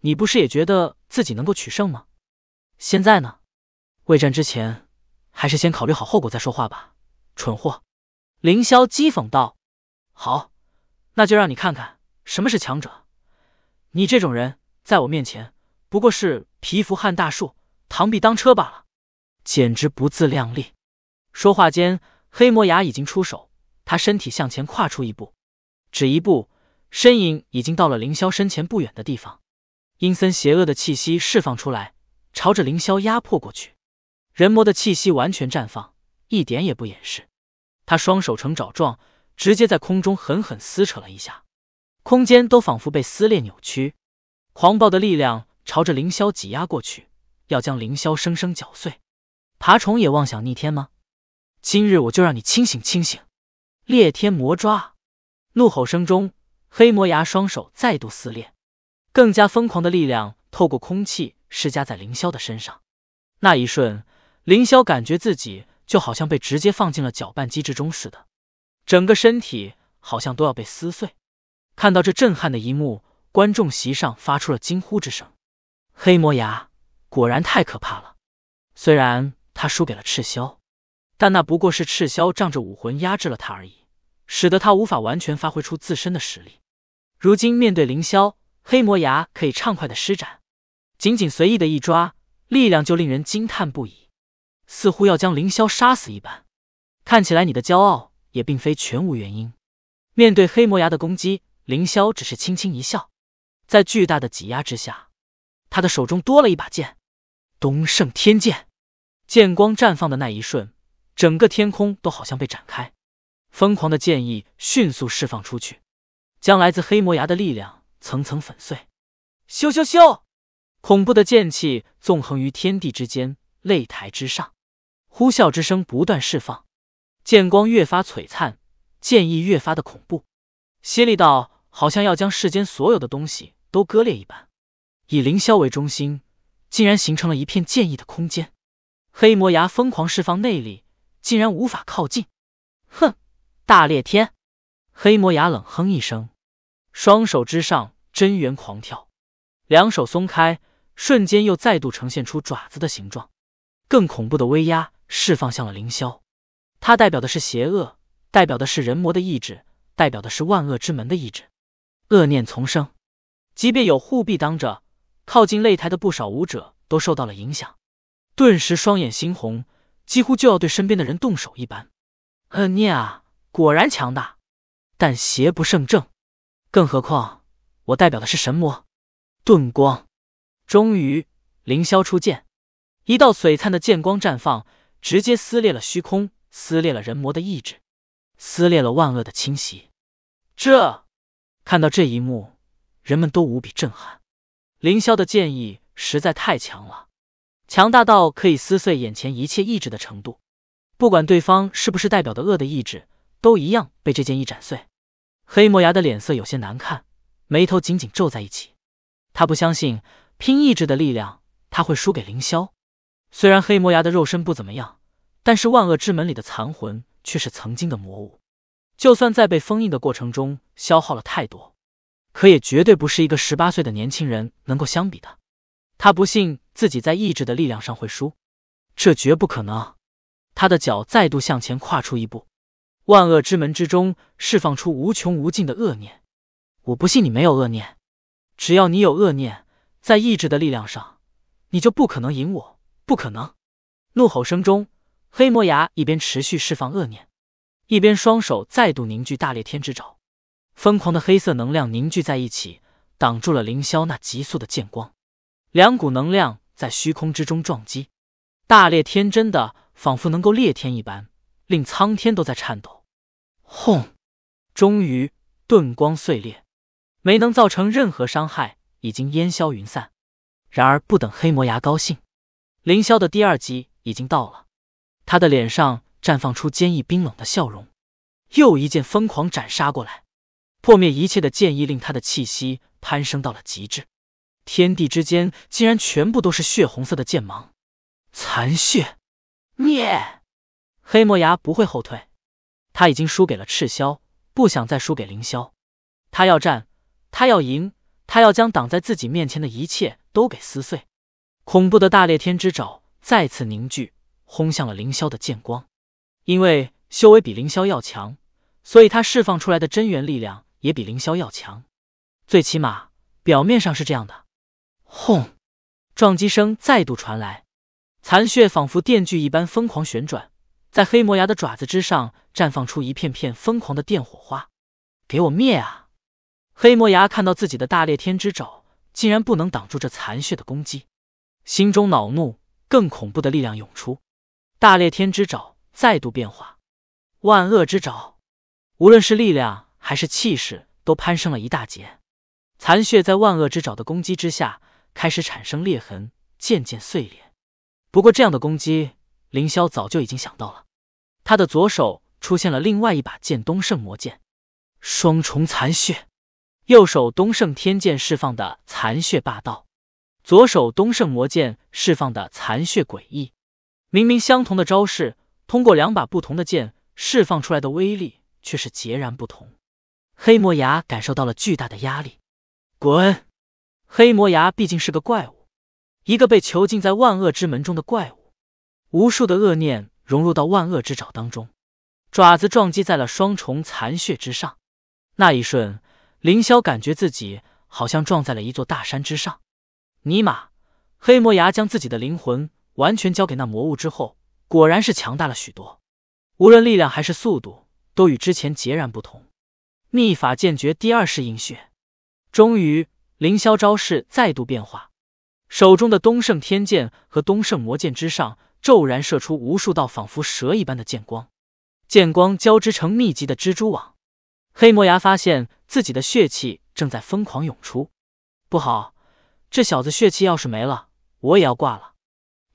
Speaker 1: 你不是也觉得自己能够取胜吗？现在呢？未战之前，还是先考虑好后果再说话吧，蠢货！凌霄讥讽道。好，那就让你看看什么是强者。你这种人，在我面前不过是蚍蜉撼大树、螳臂当车罢了，简直不自量力。说话间，黑魔牙已经出手，他身体向前跨出一步，只一步。身影已经到了凌霄身前不远的地方，阴森邪恶的气息释放出来，朝着凌霄压迫过去。人魔的气息完全绽放，一点也不掩饰。他双手成爪状，直接在空中狠狠撕扯了一下，空间都仿佛被撕裂扭曲。狂暴的力量朝着凌霄挤压过去，要将凌霄生生绞碎。爬虫也妄想逆天吗？今日我就让你清醒清醒！裂天魔抓，怒吼声中。黑魔牙双手再度撕裂，更加疯狂的力量透过空气施加在凌霄的身上。那一瞬，凌霄感觉自己就好像被直接放进了搅拌机之中似的，整个身体好像都要被撕碎。看到这震撼的一幕，观众席上发出了惊呼之声。黑魔牙果然太可怕了，虽然他输给了赤霄，但那不过是赤霄仗着武魂压制了他而已。使得他无法完全发挥出自身的实力。如今面对凌霄，黑魔牙可以畅快的施展，仅仅随意的一抓，力量就令人惊叹不已，似乎要将凌霄杀死一般。看起来你的骄傲也并非全无原因。面对黑魔牙的攻击，凌霄只是轻轻一笑，在巨大的挤压之下，他的手中多了一把剑——东胜天剑。剑光绽放的那一瞬，整个天空都好像被展开。疯狂的剑意迅速释放出去，将来自黑魔牙的力量层层粉碎。咻咻咻！恐怖的剑气纵横于天地之间，擂台之上，呼啸之声不断释放，剑光越发璀璨，剑意越发的恐怖，犀利到好像要将世间所有的东西都割裂一般。以凌霄为中心，竟然形成了一片剑意的空间。黑魔牙疯狂释放内力，竟然无法靠近。哼！大裂天，黑魔牙冷哼一声，双手之上真元狂跳，两手松开，瞬间又再度呈现出爪子的形状，更恐怖的威压释放向了凌霄。它代表的是邪恶，代表的是人魔的意志，代表的是万恶之门的意志，恶念丛生。即便有护臂挡着，靠近擂台的不少武者都受到了影响，顿时双眼猩红，几乎就要对身边的人动手一般。恶念啊！果然强大，但邪不胜正，更何况我代表的是神魔。顿光，终于凌霄出剑，一道璀璨的剑光绽放，直接撕裂了虚空，撕裂了人魔的意志，撕裂了万恶的侵袭。这看到这一幕，人们都无比震撼。凌霄的剑意实在太强了，强大到可以撕碎眼前一切意志的程度，不管对方是不是代表的恶的意志。都一样被这件衣斩碎，黑魔牙的脸色有些难看，眉头紧紧皱在一起。他不相信拼意志的力量，他会输给凌霄。虽然黑魔牙的肉身不怎么样，但是万恶之门里的残魂却是曾经的魔物，就算在被封印的过程中消耗了太多，可也绝对不是一个十八岁的年轻人能够相比的。他不信自己在意志的力量上会输，这绝不可能。他的脚再度向前跨出一步。万恶之门之中释放出无穷无尽的恶念，我不信你没有恶念，只要你有恶念，在意志的力量上，你就不可能赢我，不可能！怒吼声中，黑魔牙一边持续释放恶念，一边双手再度凝聚大裂天之爪，疯狂的黑色能量凝聚在一起，挡住了凌霄那急速的剑光。两股能量在虚空之中撞击，大裂天真的仿佛能够裂天一般，令苍天都在颤抖。轰！终于，盾光碎裂，没能造成任何伤害，已经烟消云散。然而，不等黑魔牙高兴，凌霄的第二击已经到了。他的脸上绽放出坚毅冰冷的笑容，又一剑疯狂斩杀过来，破灭一切的剑意令他的气息攀升到了极致。天地之间竟然全部都是血红色的剑芒，残血灭！黑魔牙不会后退。他已经输给了赤霄，不想再输给凌霄。他要战，他要赢，他要将挡在自己面前的一切都给撕碎。恐怖的大裂天之爪再次凝聚，轰向了凌霄的剑光。因为修为比凌霄要强，所以他释放出来的真元力量也比凌霄要强，最起码表面上是这样的。轰！撞击声再度传来，残血仿佛电锯一般疯狂旋转。在黑魔牙的爪子之上绽放出一片片疯狂的电火花，给我灭啊！黑魔牙看到自己的大裂天之爪竟然不能挡住这残血的攻击，心中恼怒，更恐怖的力量涌出，大裂天之爪再度变化，万恶之爪，无论是力量还是气势都攀升了一大截。残血在万恶之爪的攻击之下开始产生裂痕，渐渐碎裂。不过这样的攻击。凌霄早就已经想到了，他的左手出现了另外一把剑——东圣魔剑，双重残血；右手东圣天剑释放的残血霸道，左手东圣魔剑释放的残血诡异。明明相同的招式，通过两把不同的剑释放出来的威力却是截然不同。黑魔牙感受到了巨大的压力，滚！黑魔牙毕竟是个怪物，一个被囚禁在万恶之门中的怪物。无数的恶念融入到万恶之爪当中，爪子撞击在了双重残血之上。那一瞬，凌霄感觉自己好像撞在了一座大山之上。尼玛！黑魔牙将自己的灵魂完全交给那魔物之后，果然是强大了许多。无论力量还是速度，都与之前截然不同。秘法剑诀第二式阴血。终于，凌霄招式再度变化，手中的东胜天剑和东胜魔剑之上。骤然射出无数道仿佛蛇一般的剑光，剑光交织成密集的蜘蛛网。黑魔牙发现自己的血气正在疯狂涌出，不好，这小子血气要是没了，我也要挂了。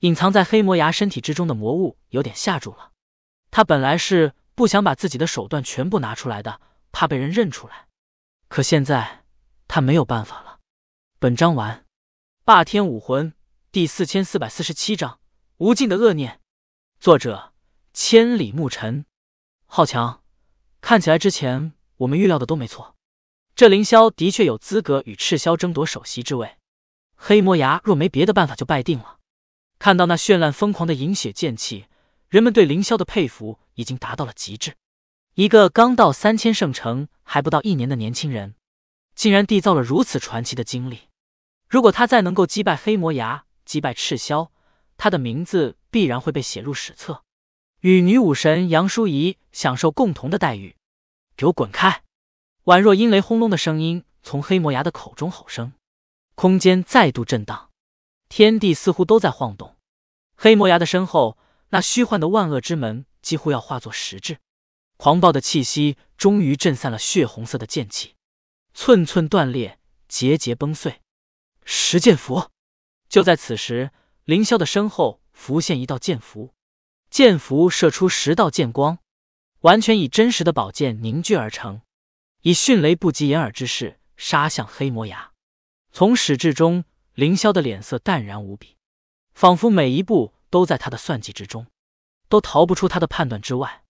Speaker 1: 隐藏在黑魔牙身体之中的魔物有点吓住了，他本来是不想把自己的手段全部拿出来的，怕被人认出来。可现在他没有办法了。本章完。霸天武魂第四千四百四十七章。无尽的恶念，作者：千里牧尘。浩强，看起来之前我们预料的都没错，这凌霄的确有资格与赤霄争夺首席之位。黑魔牙若没别的办法，就败定了。看到那绚烂疯狂的饮血剑气，人们对凌霄的佩服已经达到了极致。一个刚到三千圣城还不到一年的年轻人，竟然缔造了如此传奇的经历。如果他再能够击败黑魔牙，击败赤霄。他的名字必然会被写入史册，与女武神杨淑仪享受共同的待遇。给我滚开！宛若阴雷轰隆的声音从黑魔牙的口中吼声，空间再度震荡，天地似乎都在晃动。黑魔牙的身后，那虚幻的万恶之门几乎要化作实质，狂暴的气息终于震散了血红色的剑气，寸寸断裂，节节崩碎。十剑符！就在此时。凌霄的身后浮现一道剑符，剑符射出十道剑光，完全以真实的宝剑凝聚而成，以迅雷不及掩耳之势杀向黑魔牙。从始至终，凌霄的脸色淡然无比，仿佛每一步都在他的算计之中，都逃不出他的判断之外。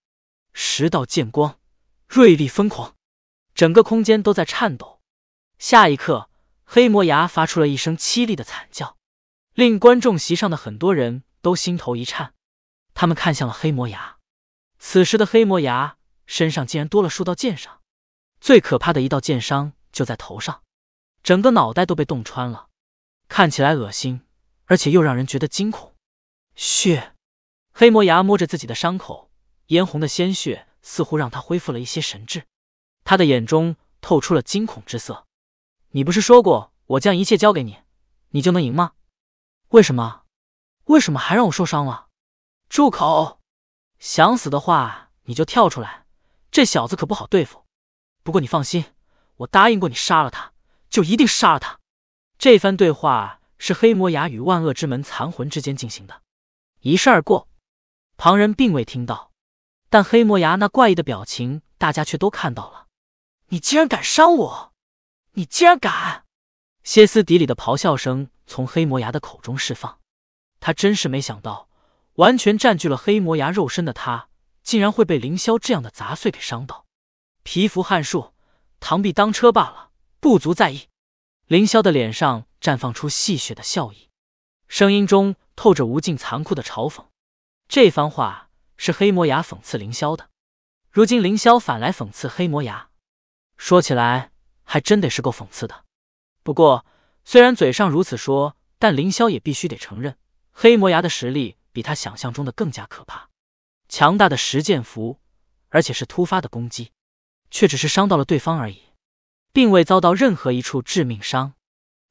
Speaker 1: 十道剑光，锐利疯狂，整个空间都在颤抖。下一刻，黑魔牙发出了一声凄厉的惨叫。令观众席上的很多人都心头一颤，他们看向了黑魔牙。此时的黑魔牙身上竟然多了数道剑伤，最可怕的一道剑伤就在头上，整个脑袋都被洞穿了，看起来恶心，而且又让人觉得惊恐。血，黑魔牙摸着自己的伤口，嫣红的鲜血似乎让他恢复了一些神智，他的眼中透出了惊恐之色。你不是说过，我将一切交给你，你就能赢吗？为什么？为什么还让我受伤了？住口！想死的话你就跳出来，这小子可不好对付。不过你放心，我答应过你杀了他，就一定杀了他。这番对话是黑魔牙与万恶之门残魂之间进行的，一瞬而过，旁人并未听到，但黑魔牙那怪异的表情大家却都看到了。你竟然敢伤我！你竟然敢！歇斯底里的咆哮声从黑魔牙的口中释放，他真是没想到，完全占据了黑魔牙肉身的他，竟然会被凌霄这样的杂碎给伤到。皮服撼树，螳臂当车罢了，不足在意。凌霄的脸上绽放出戏谑的笑意，声音中透着无尽残酷的嘲讽。这番话是黑魔牙讽刺凌霄的，如今凌霄反来讽刺黑魔牙，说起来还真得是够讽刺的。不过，虽然嘴上如此说，但凌霄也必须得承认，黑魔牙的实力比他想象中的更加可怕。强大的十剑符，而且是突发的攻击，却只是伤到了对方而已，并未遭到任何一处致命伤。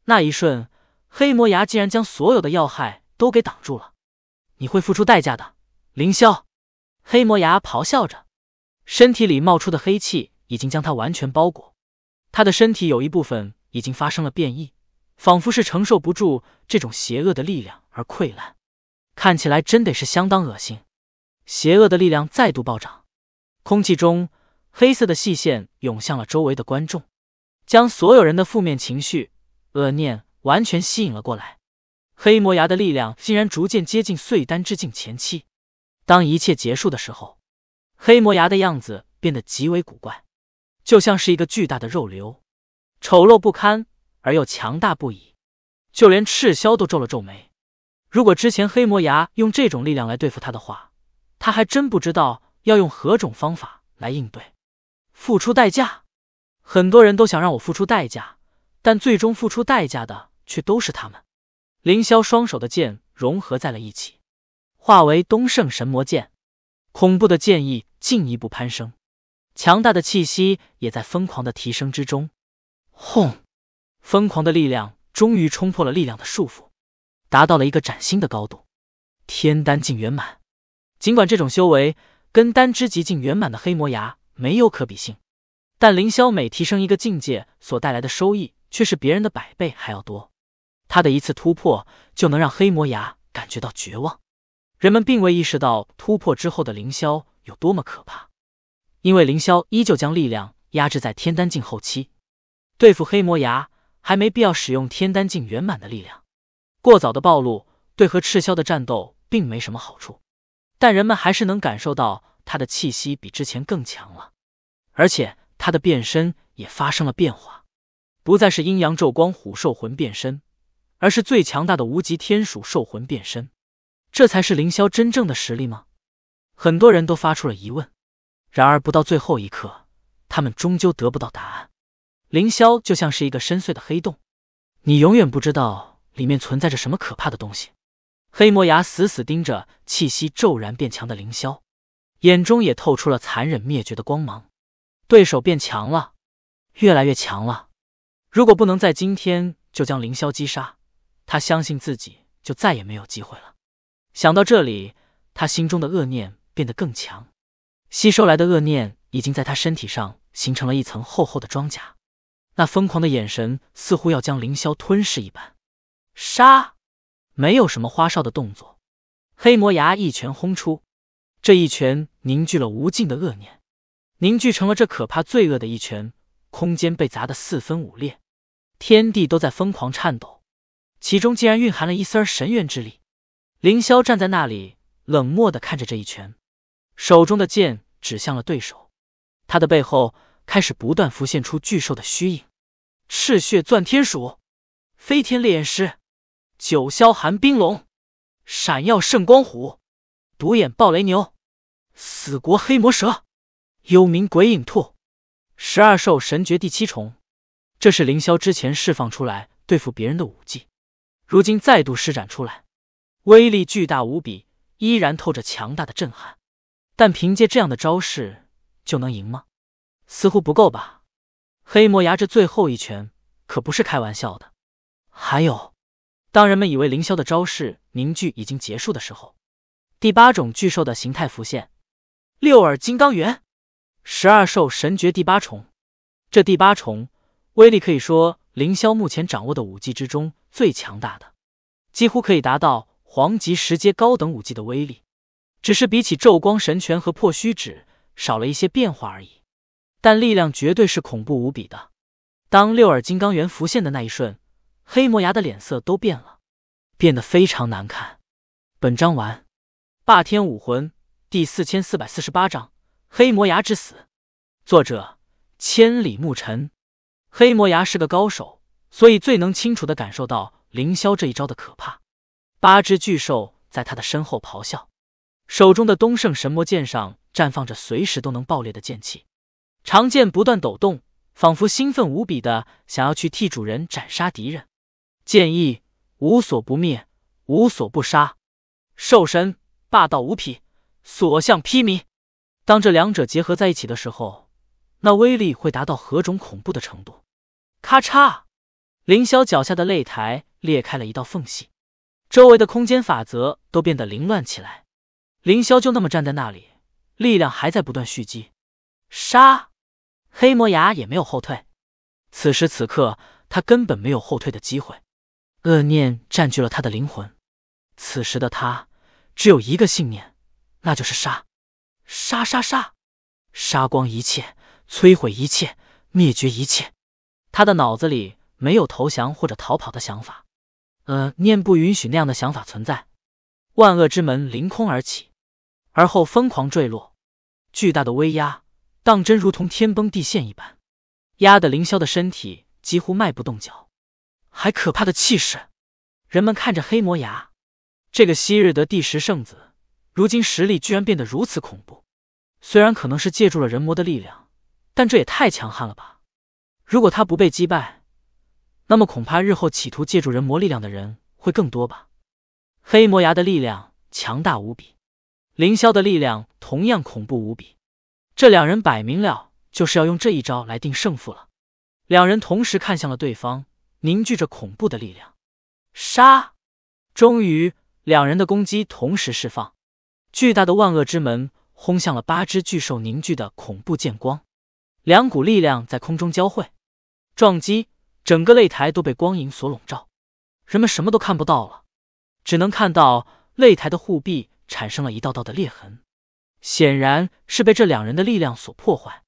Speaker 1: 那一瞬，黑魔牙竟然将所有的要害都给挡住了。你会付出代价的，凌霄！黑魔牙咆哮着，身体里冒出的黑气已经将他完全包裹。他的身体有一部分。已经发生了变异，仿佛是承受不住这种邪恶的力量而溃烂，看起来真得是相当恶心。邪恶的力量再度暴涨，空气中黑色的细线涌向了周围的观众，将所有人的负面情绪、恶念完全吸引了过来。黑魔牙的力量竟然逐渐接近碎丹之境前期。当一切结束的时候，黑魔牙的样子变得极为古怪，就像是一个巨大的肉瘤。丑陋不堪而又强大不已，就连赤霄都皱了皱眉。如果之前黑魔牙用这种力量来对付他的话，他还真不知道要用何种方法来应对。付出代价，很多人都想让我付出代价，但最终付出代价的却都是他们。凌霄双手的剑融合在了一起，化为东胜神魔剑，恐怖的剑意进一步攀升，强大的气息也在疯狂的提升之中。轰！疯狂的力量终于冲破了力量的束缚，达到了一个崭新的高度。天丹境圆满。尽管这种修为跟丹之极境圆满的黑魔牙没有可比性，但凌霄每提升一个境界所带来的收益却是别人的百倍还要多。他的一次突破就能让黑魔牙感觉到绝望。人们并未意识到突破之后的凌霄有多么可怕，因为凌霄依旧将力量压制在天丹境后期。对付黑魔牙，还没必要使用天丹境圆满的力量。过早的暴露，对和赤霄的战斗并没什么好处。但人们还是能感受到他的气息比之前更强了，而且他的变身也发生了变化，不再是阴阳咒光虎兽魂变身，而是最强大的无极天鼠兽魂变身。这才是凌霄真正的实力吗？很多人都发出了疑问。然而不到最后一刻，他们终究得不到答案。凌霄就像是一个深邃的黑洞，你永远不知道里面存在着什么可怕的东西。黑魔牙死死盯着气息骤然变强的凌霄，眼中也透出了残忍灭绝的光芒。对手变强了，越来越强了。如果不能在今天就将凌霄击杀，他相信自己就再也没有机会了。想到这里，他心中的恶念变得更强，吸收来的恶念已经在他身体上形成了一层厚厚的装甲。那疯狂的眼神似乎要将凌霄吞噬一般，杀！没有什么花哨的动作，黑魔牙一拳轰出，这一拳凝聚了无尽的恶念，凝聚成了这可怕罪恶的一拳，空间被砸得四分五裂，天地都在疯狂颤抖，其中竟然蕴含了一丝神元之力。凌霄站在那里，冷漠的看着这一拳，手中的剑指向了对手，他的背后。开始不断浮现出巨兽的虚影：赤血钻天鼠、飞天烈焰狮、九霄寒冰龙、闪耀圣光虎、独眼暴雷牛、死国黑魔蛇、幽冥鬼影兔、十二兽神诀第七重。这是凌霄之前释放出来对付别人的武技，如今再度施展出来，威力巨大无比，依然透着强大的震撼。但凭借这样的招式就能赢吗？似乎不够吧？黑魔牙这最后一拳可不是开玩笑的。还有，当人们以为凌霄的招式凝聚已经结束的时候，第八种巨兽的形态浮现——六耳金刚猿，十二兽神诀第八重。这第八重威力可以说凌霄目前掌握的武技之中最强大的，几乎可以达到黄级十阶高等武技的威力，只是比起昼光神拳和破虚指少了一些变化而已。但力量绝对是恐怖无比的。当六耳金刚猿浮现的那一瞬，黑魔牙的脸色都变了，变得非常难看。本章完。霸天武魂第四千四百四十八章：黑魔牙之死。作者：千里牧尘。黑魔牙是个高手，所以最能清楚的感受到凌霄这一招的可怕。八只巨兽在他的身后咆哮，手中的东胜神魔剑上绽放着随时都能爆裂的剑气。长剑不断抖动，仿佛兴奋无比的想要去替主人斩杀敌人。剑意无所不灭，无所不杀。兽神霸道无匹，所向披靡。当这两者结合在一起的时候，那威力会达到何种恐怖的程度？咔嚓！凌霄脚下的擂台裂开了一道缝隙，周围的空间法则都变得凌乱起来。凌霄就那么站在那里，力量还在不断蓄积。杀！黑魔牙也没有后退，此时此刻他根本没有后退的机会，恶念占据了他的灵魂，此时的他只有一个信念，那就是杀，杀杀杀，杀光一切，摧毁一切，灭绝一切，他的脑子里没有投降或者逃跑的想法，呃，念不允许那样的想法存在，万恶之门凌空而起，而后疯狂坠落，巨大的威压。当真如同天崩地陷一般，压得凌霄的身体几乎迈不动脚，还可怕的气势。人们看着黑魔牙，这个昔日的第十圣子，如今实力居然变得如此恐怖。虽然可能是借助了人魔的力量，但这也太强悍了吧！如果他不被击败，那么恐怕日后企图借助人魔力量的人会更多吧？黑魔牙的力量强大无比，凌霄的力量同样恐怖无比。这两人摆明了就是要用这一招来定胜负了。两人同时看向了对方，凝聚着恐怖的力量，杀！终于，两人的攻击同时释放，巨大的万恶之门轰向了八只巨兽凝聚的恐怖剑光。两股力量在空中交汇，撞击，整个擂台都被光影所笼罩，人们什么都看不到了，只能看到擂台的护壁产生了一道道的裂痕。显然是被这两人的力量所破坏，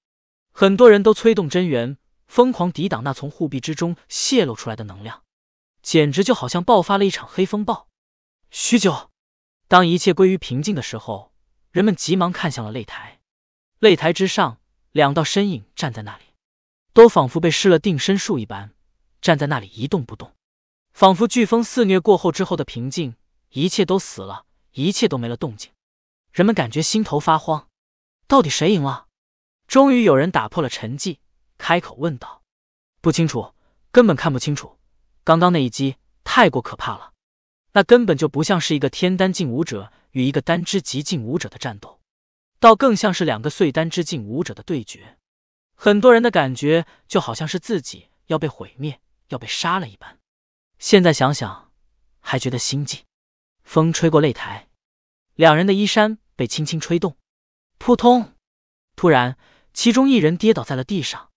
Speaker 1: 很多人都催动真元，疯狂抵挡那从护壁之中泄露出来的能量，简直就好像爆发了一场黑风暴。许久，当一切归于平静的时候，人们急忙看向了擂台。擂台之上，两道身影站在那里，都仿佛被施了定身术一般，站在那里一动不动，仿佛飓风肆虐过后之后的平静，一切都死了，一切都没了动静。人们感觉心头发慌，到底谁赢了？终于有人打破了沉寂，开口问道：“不清楚，根本看不清楚。刚刚那一击太过可怕了，那根本就不像是一个天丹境武者与一个丹之极境武者的战斗，倒更像是两个碎丹之境武者的对决。很多人的感觉就好像是自己要被毁灭，要被杀了一般。现在想想，还觉得心悸。风吹过擂台，两人的衣衫。”被轻轻吹动，扑通！突然，其中一人跌倒在了地上，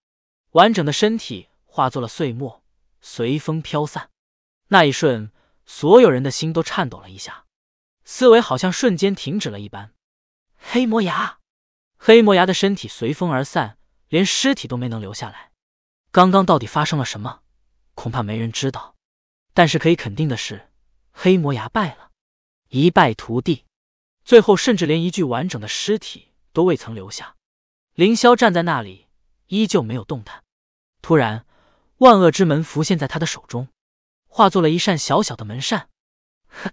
Speaker 1: 完整的身体化作了碎末，随风飘散。那一瞬，所有人的心都颤抖了一下，思维好像瞬间停止了一般。黑魔牙，黑魔牙的身体随风而散，连尸体都没能留下来。刚刚到底发生了什么？恐怕没人知道。但是可以肯定的是，黑魔牙败了，一败涂地。最后，甚至连一具完整的尸体都未曾留下。凌霄站在那里，依旧没有动弹。突然，万恶之门浮现在他的手中，化作了一扇小小的门扇。哼，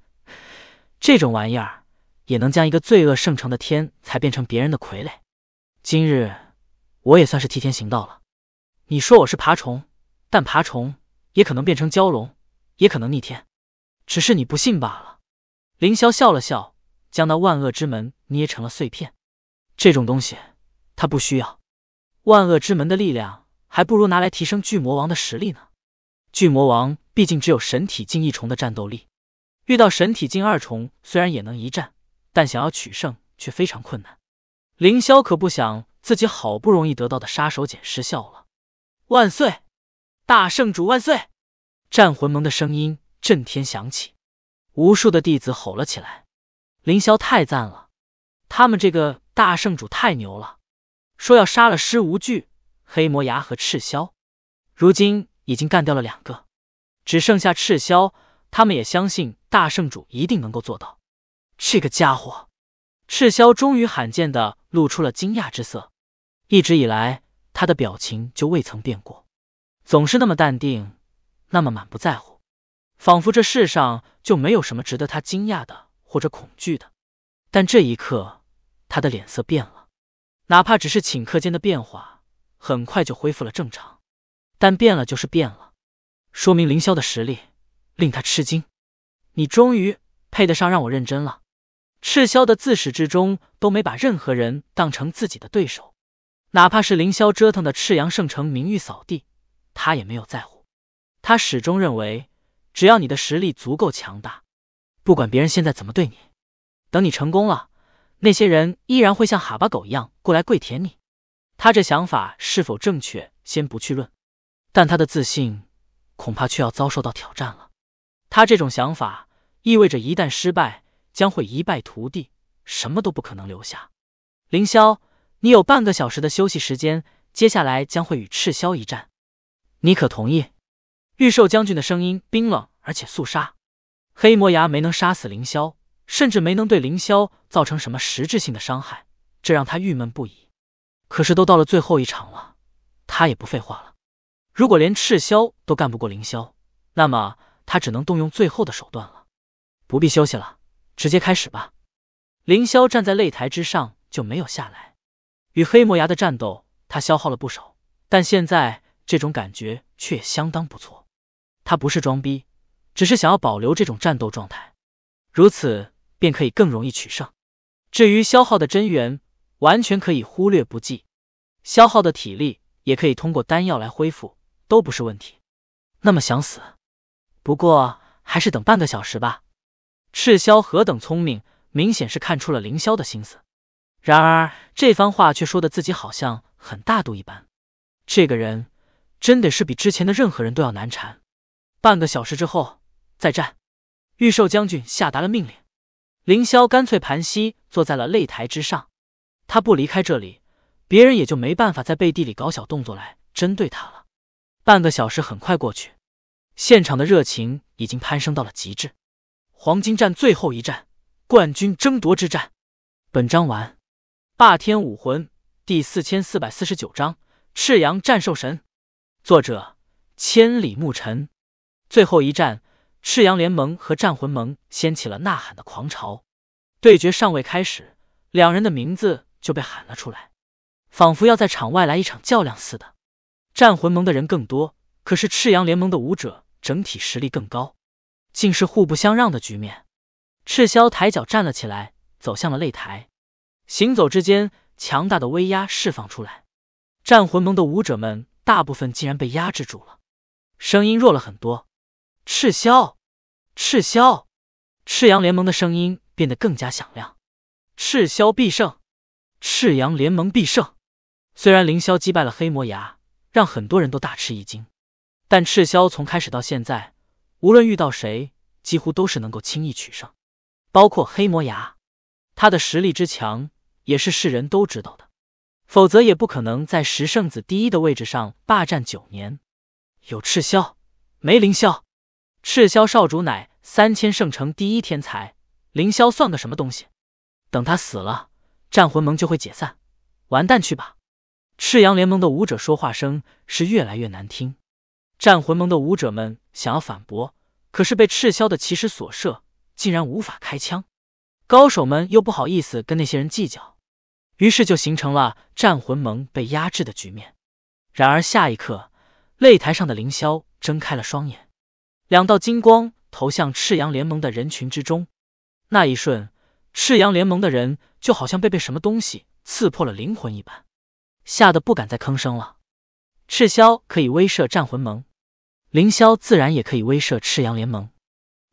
Speaker 1: 这种玩意儿也能将一个罪恶圣城的天才变成别人的傀儡。今日，我也算是替天行道了。你说我是爬虫，但爬虫也可能变成蛟龙，也可能逆天，只是你不信罢了。凌霄笑了笑。将那万恶之门捏成了碎片，这种东西他不需要。万恶之门的力量，还不如拿来提升巨魔王的实力呢。巨魔王毕竟只有神体境一重的战斗力，遇到神体境二重虽然也能一战，但想要取胜却非常困难。凌霄可不想自己好不容易得到的杀手锏失效了。万岁！大圣主万岁！战魂盟的声音震天响起，无数的弟子吼了起来。凌霄太赞了，他们这个大圣主太牛了，说要杀了尸无惧、黑魔牙和赤霄，如今已经干掉了两个，只剩下赤霄，他们也相信大圣主一定能够做到。这个家伙，赤霄终于罕见的露出了惊讶之色，一直以来他的表情就未曾变过，总是那么淡定，那么满不在乎，仿佛这世上就没有什么值得他惊讶的。或者恐惧的，但这一刻，他的脸色变了，哪怕只是顷刻间的变化，很快就恢复了正常。但变了就是变了，说明凌霄的实力令他吃惊。你终于配得上让我认真了。赤霄的自始至终都没把任何人当成自己的对手，哪怕是凌霄折腾的赤阳圣城名誉扫地，他也没有在乎。他始终认为，只要你的实力足够强大。不管别人现在怎么对你，等你成功了，那些人依然会像哈巴狗一样过来跪舔你。他这想法是否正确，先不去论，但他的自信恐怕却要遭受到挑战了。他这种想法意味着，一旦失败，将会一败涂地，什么都不可能留下。凌霄，你有半个小时的休息时间，接下来将会与赤霄一战，你可同意？御兽将军的声音冰冷而且肃杀。黑魔牙没能杀死凌霄，甚至没能对凌霄造成什么实质性的伤害，这让他郁闷不已。可是都到了最后一场了，他也不废话了。如果连赤霄都干不过凌霄，那么他只能动用最后的手段了。不必休息了，直接开始吧。凌霄站在擂台之上就没有下来。与黑魔牙的战斗，他消耗了不少，但现在这种感觉却相当不错。他不是装逼。只是想要保留这种战斗状态，如此便可以更容易取胜。至于消耗的真元，完全可以忽略不计；消耗的体力，也可以通过丹药来恢复，都不是问题。那么想死？不过还是等半个小时吧。赤霄何等聪明，明显是看出了凌霄的心思。然而这番话却说的自己好像很大度一般。这个人真得是比之前的任何人都要难缠。半个小时之后。再战，御兽将军下达了命令。凌霄干脆盘膝坐在了擂台之上，他不离开这里，别人也就没办法在背地里搞小动作来针对他了。半个小时很快过去，现场的热情已经攀升到了极致。黄金战最后一战，冠军争夺之战。本章完。霸天武魂第四千四百四十九章：赤阳战兽神。作者：千里牧尘。最后一战。赤阳联盟和战魂盟掀起了呐喊的狂潮，对决尚未开始，两人的名字就被喊了出来，仿佛要在场外来一场较量似的。战魂盟的人更多，可是赤阳联盟的武者整体实力更高，竟是互不相让的局面。赤霄抬脚站了起来，走向了擂台，行走之间，强大的威压释放出来，战魂盟的武者们大部分竟然被压制住了，声音弱了很多。赤霄。赤霄，赤阳联盟的声音变得更加响亮。赤霄必胜，赤阳联盟必胜。虽然凌霄击败了黑魔牙，让很多人都大吃一惊，但赤霄从开始到现在，无论遇到谁，几乎都是能够轻易取胜。包括黑魔牙，他的实力之强也是世人都知道的，否则也不可能在十圣子第一的位置上霸占九年。有赤霄，没凌霄。赤霄少主乃三千圣城第一天才，凌霄算个什么东西？等他死了，战魂盟就会解散，完蛋去吧！赤阳联盟的武者说话声是越来越难听，战魂盟的武者们想要反驳，可是被赤霄的骑士所射，竟然无法开枪。高手们又不好意思跟那些人计较，于是就形成了战魂盟被压制的局面。然而下一刻，擂台上的凌霄睁开了双眼。两道金光投向赤阳联盟的人群之中，那一瞬，赤阳联盟的人就好像被被什么东西刺破了灵魂一般，吓得不敢再吭声了。赤霄可以威慑战魂盟，凌霄自然也可以威慑赤阳联盟。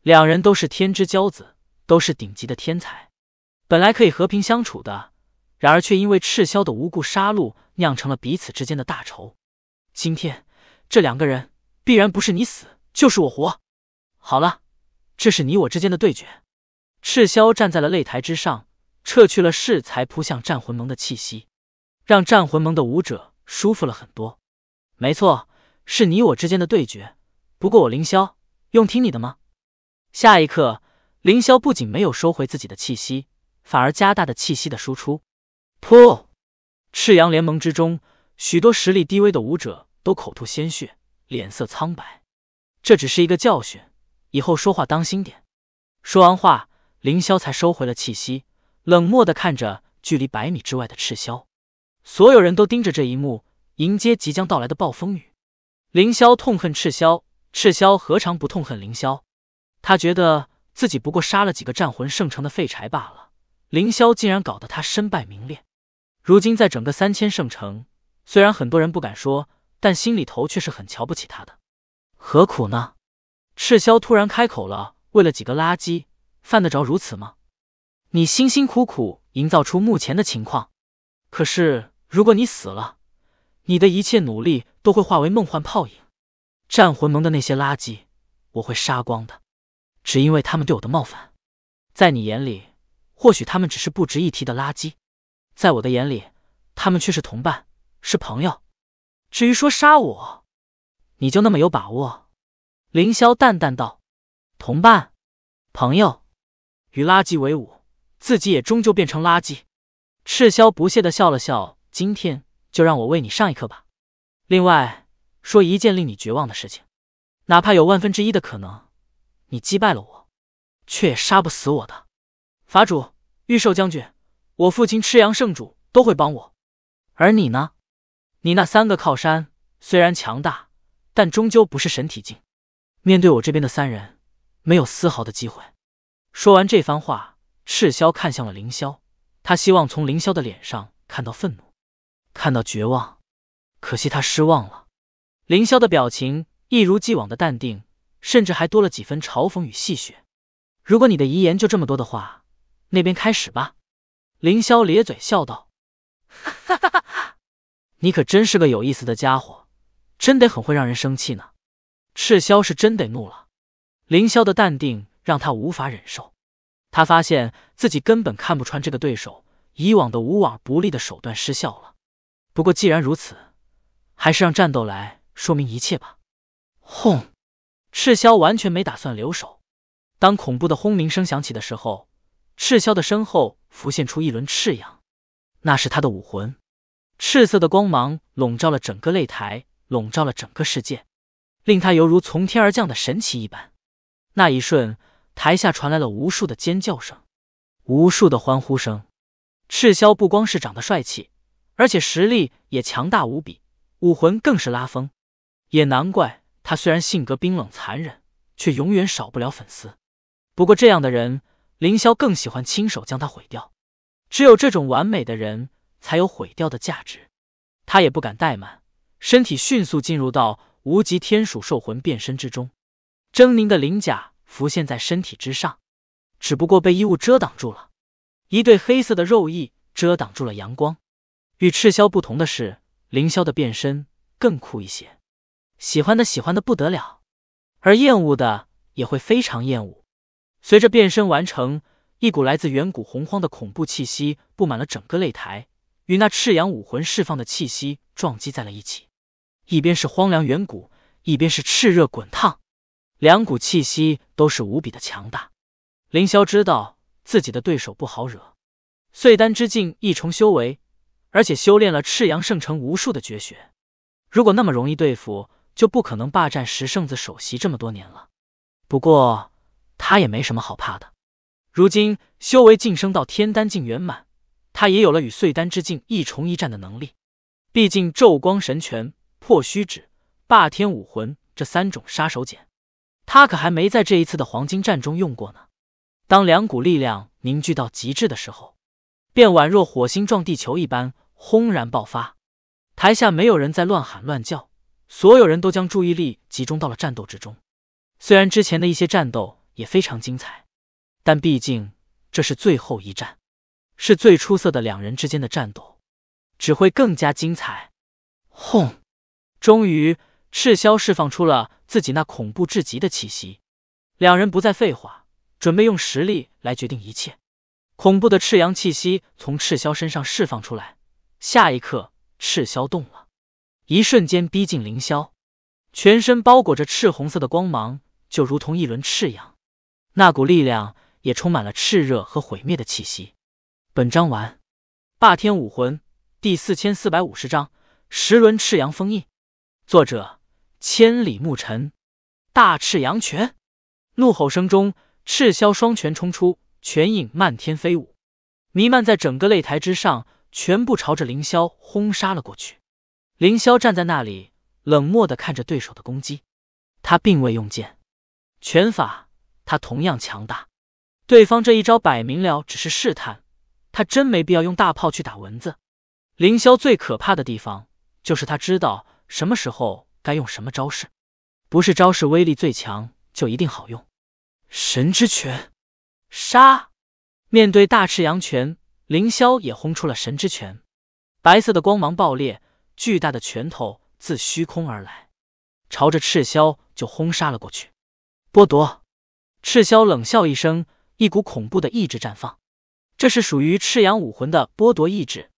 Speaker 1: 两人都是天之骄子，都是顶级的天才，本来可以和平相处的，然而却因为赤霄的无故杀戮，酿成了彼此之间的大仇。今天，这两个人必然不是你死。就是我活，好了，这是你我之间的对决。赤霄站在了擂台之上，撤去了势，才扑向战魂盟的气息，让战魂盟的武者舒服了很多。没错，是你我之间的对决。不过我凌霄用听你的吗？下一刻，凌霄不仅没有收回自己的气息，反而加大了气息的输出。噗！赤阳联盟之中，许多实力低微的武者都口吐鲜血，脸色苍白。这只是一个教训，以后说话当心点。说完话，凌霄才收回了气息，冷漠的看着距离百米之外的赤霄。所有人都盯着这一幕，迎接即将到来的暴风雨。凌霄痛恨赤霄，赤霄何尝不痛恨凌霄？他觉得自己不过杀了几个战魂圣城的废柴罢了，凌霄竟然搞得他身败名裂。如今在整个三千圣城，虽然很多人不敢说，但心里头却是很瞧不起他的。何苦呢？赤霄突然开口了。为了几个垃圾，犯得着如此吗？你辛辛苦苦营造出目前的情况，可是如果你死了，你的一切努力都会化为梦幻泡影。战魂盟的那些垃圾，我会杀光的，只因为他们对我的冒犯。在你眼里，或许他们只是不值一提的垃圾，在我的眼里，他们却是同伴，是朋友。至于说杀我。你就那么有把握？凌霄淡淡道：“同伴、朋友，与垃圾为伍，自己也终究变成垃圾。”赤霄不屑的笑了笑：“今天就让我为你上一课吧。另外，说一件令你绝望的事情，哪怕有万分之一的可能，你击败了我，却也杀不死我的。法主、御兽将军，我父亲赤阳圣主都会帮我，而你呢？你那三个靠山虽然强大。”但终究不是神体境，面对我这边的三人，没有丝毫的机会。说完这番话，赤霄看向了凌霄，他希望从凌霄的脸上看到愤怒，看到绝望，可惜他失望了。凌霄的表情一如既往的淡定，甚至还多了几分嘲讽与戏谑。如果你的遗言就这么多的话，那边开始吧。凌霄咧嘴笑道：“哈哈哈，你可真是个有意思的家伙。”真得很会让人生气呢，赤霄是真得怒了。凌霄的淡定让他无法忍受，他发现自己根本看不穿这个对手，以往的无往不利的手段失效了。不过既然如此，还是让战斗来说明一切吧。轰！赤霄完全没打算留手。当恐怖的轰鸣声响起的时候，赤霄的身后浮现出一轮赤阳，那是他的武魂。赤色的光芒笼罩了整个擂台。笼罩了整个世界，令他犹如从天而降的神奇一般。那一瞬，台下传来了无数的尖叫声，无数的欢呼声。赤霄不光是长得帅气，而且实力也强大无比，武魂更是拉风。也难怪他虽然性格冰冷残忍，却永远少不了粉丝。不过这样的人，凌霄更喜欢亲手将他毁掉。只有这种完美的人，才有毁掉的价值。他也不敢怠慢。身体迅速进入到无极天鼠兽魂变身之中，狰狞的鳞甲浮现在身体之上，只不过被衣物遮挡住了。一对黑色的肉翼遮挡住了阳光。与赤霄不同的是，凌霄的变身更酷一些，喜欢的喜欢的不得了，而厌恶的也会非常厌恶。随着变身完成，一股来自远古洪荒的恐怖气息布满了整个擂台，与那赤阳武魂释放的气息撞击在了一起。一边是荒凉远古，一边是炽热滚烫，两股气息都是无比的强大。凌霄知道自己的对手不好惹，碎丹之境一重修为，而且修炼了赤阳圣城无数的绝学。如果那么容易对付，就不可能霸占十圣子首席这么多年了。不过他也没什么好怕的，如今修为晋升到天丹境圆满，他也有了与碎丹之境一重一战的能力。毕竟昼光神拳。破虚指、霸天武魂这三种杀手锏，他可还没在这一次的黄金战中用过呢。当两股力量凝聚到极致的时候，便宛若火星撞地球一般轰然爆发。台下没有人在乱喊乱叫，所有人都将注意力集中到了战斗之中。虽然之前的一些战斗也非常精彩，但毕竟这是最后一战，是最出色的两人之间的战斗，只会更加精彩。轰！终于，赤霄释放出了自己那恐怖至极的气息，两人不再废话，准备用实力来决定一切。恐怖的赤阳气息从赤霄身上释放出来，下一刻，赤霄动了，一瞬间逼近凌霄，全身包裹着赤红色的光芒，就如同一轮赤阳，那股力量也充满了炽热和毁灭的气息。本章完，霸天武魂第四千四百五十章：十轮赤阳封印。作者千里暮尘，大赤阳拳，怒吼声中，赤霄双拳冲出，拳影漫天飞舞，弥漫在整个擂台之上，全部朝着凌霄轰杀了过去。凌霄站在那里，冷漠的看着对手的攻击，他并未用剑，拳法他同样强大。对方这一招摆明了只是试探，他真没必要用大炮去打蚊子。凌霄最可怕的地方，就是他知道。什么时候该用什么招式，不是招式威力最强就一定好用。神之拳，杀！面对大赤阳拳，凌霄也轰出了神之拳，白色的光芒爆裂，巨大的拳头自虚空而来，朝着赤霄就轰杀了过去。剥夺！赤霄冷笑一声，一股恐怖的意志绽放，这是属于赤阳武魂的剥夺意志，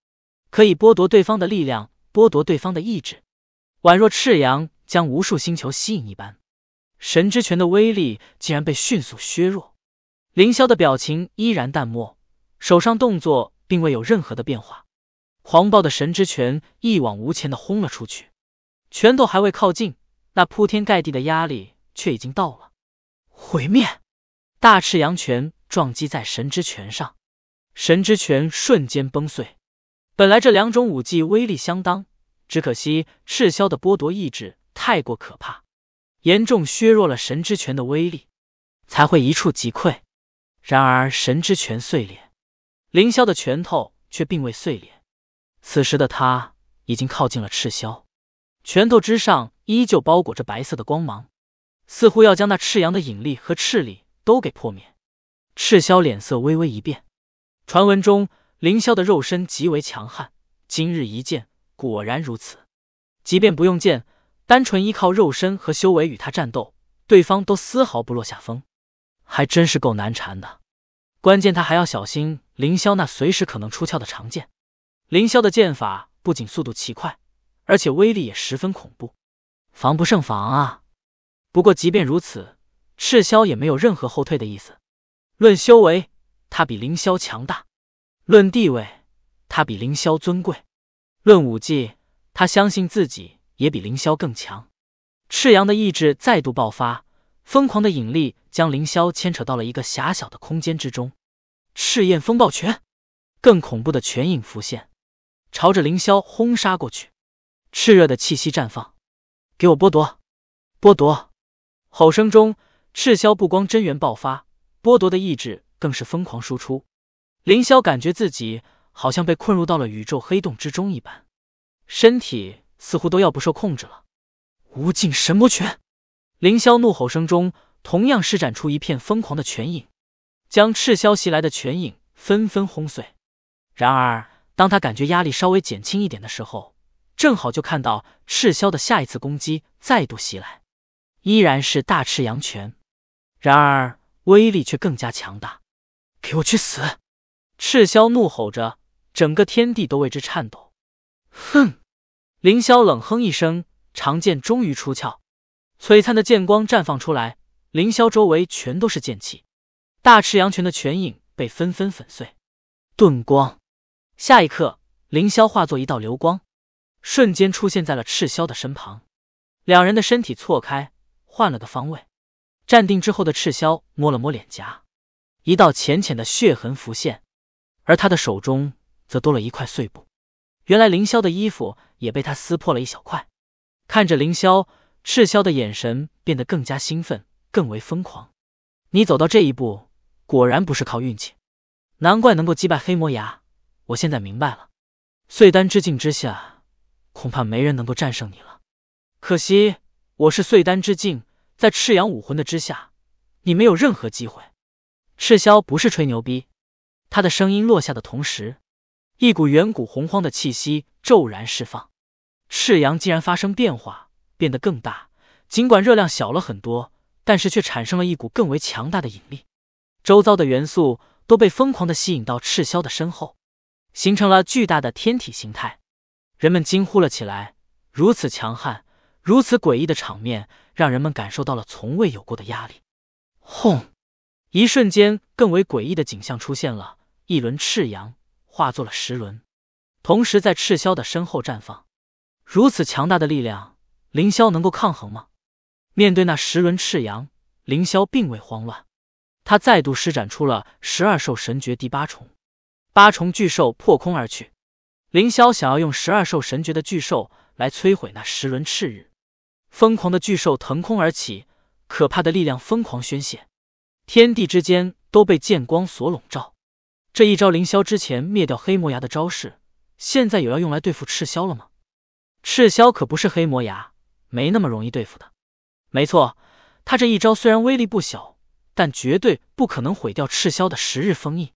Speaker 1: 可以剥夺对方的力量，剥夺对方的意志。宛若赤阳将无数星球吸引一般，神之拳的威力竟然被迅速削弱。凌霄的表情依然淡漠，手上动作并未有任何的变化。狂暴的神之拳一往无前的轰了出去，拳头还未靠近，那铺天盖地的压力却已经到了。毁灭！大赤阳拳撞击在神之拳上，神之拳瞬间崩碎。本来这两种武技威力相当。只可惜赤霄的剥夺意志太过可怕，严重削弱了神之拳的威力，才会一触即溃。然而神之拳碎裂，凌霄的拳头却并未碎裂。此时的他已经靠近了赤霄，拳头之上依旧包裹着白色的光芒，似乎要将那赤阳的引力和赤力都给破灭。赤霄脸色微微一变，传闻中凌霄的肉身极为强悍，今日一见。果然如此，即便不用剑，单纯依靠肉身和修为与他战斗，对方都丝毫不落下风，还真是够难缠的。关键他还要小心凌霄那随时可能出鞘的长剑。凌霄的剑法不仅速度奇快，而且威力也十分恐怖，防不胜防啊！不过即便如此，赤霄也没有任何后退的意思。论修为，他比凌霄强大；论地位，他比凌霄尊贵。论武技，他相信自己也比凌霄更强。赤阳的意志再度爆发，疯狂的引力将凌霄牵扯到了一个狭小的空间之中。赤焰风暴拳，更恐怖的拳影浮现，朝着凌霄轰杀过去。炽热的气息绽放，给我剥夺，剥夺！吼声中，赤霄不光真元爆发，剥夺的意志更是疯狂输出。凌霄感觉自己。好像被困入到了宇宙黑洞之中一般，身体似乎都要不受控制了。无尽神魔拳，凌霄怒吼声中，同样施展出一片疯狂的拳影，将赤霄袭来的拳影纷纷轰碎。然而，当他感觉压力稍微减轻一点的时候，正好就看到赤霄的下一次攻击再度袭来，依然是大赤阳拳，然而威力却更加强大。给我去死！赤霄怒吼着。整个天地都为之颤抖。哼！凌霄冷哼一声，长剑终于出鞘，璀璨的剑光绽放出来。凌霄周围全都是剑气，大赤阳拳的拳影被纷纷粉碎。盾光。下一刻，凌霄化作一道流光，瞬间出现在了赤霄的身旁。两人的身体错开，换了个方位。站定之后的赤霄摸了摸脸颊，一道浅浅的血痕浮现，而他的手中。则多了一块碎布，原来凌霄的衣服也被他撕破了一小块。看着凌霄，赤霄的眼神变得更加兴奋，更为疯狂。你走到这一步，果然不是靠运气，难怪能够击败黑魔牙。我现在明白了，碎丹之境之下，恐怕没人能够战胜你了。可惜我是碎丹之境，在赤阳武魂的之下，你没有任何机会。赤霄不是吹牛逼，他的声音落下的同时。一股远古洪荒的气息骤然释放，赤阳竟然发生变化，变得更大。尽管热量小了很多，但是却产生了一股更为强大的引力，周遭的元素都被疯狂的吸引到赤霄的身后，形成了巨大的天体形态。人们惊呼了起来。如此强悍、如此诡异的场面，让人们感受到了从未有过的压力。轰！一瞬间，更为诡异的景象出现了，一轮赤阳。化作了十轮，同时在赤霄的身后绽放。如此强大的力量，凌霄能够抗衡吗？面对那十轮赤阳，凌霄并未慌乱，他再度施展出了十二兽神诀第八重。八重巨兽破空而去，凌霄想要用十二兽神诀的巨兽来摧毁那十轮赤日。疯狂的巨兽腾空而起，可怕的力量疯狂宣泄，天地之间都被剑光所笼罩。这一招凌霄之前灭掉黑魔牙的招式，现在有要用来对付赤霄了吗？赤霄可不是黑魔牙，没那么容易对付的。没错，他这一招虽然威力不小，但绝对不可能毁掉赤霄的十日封印。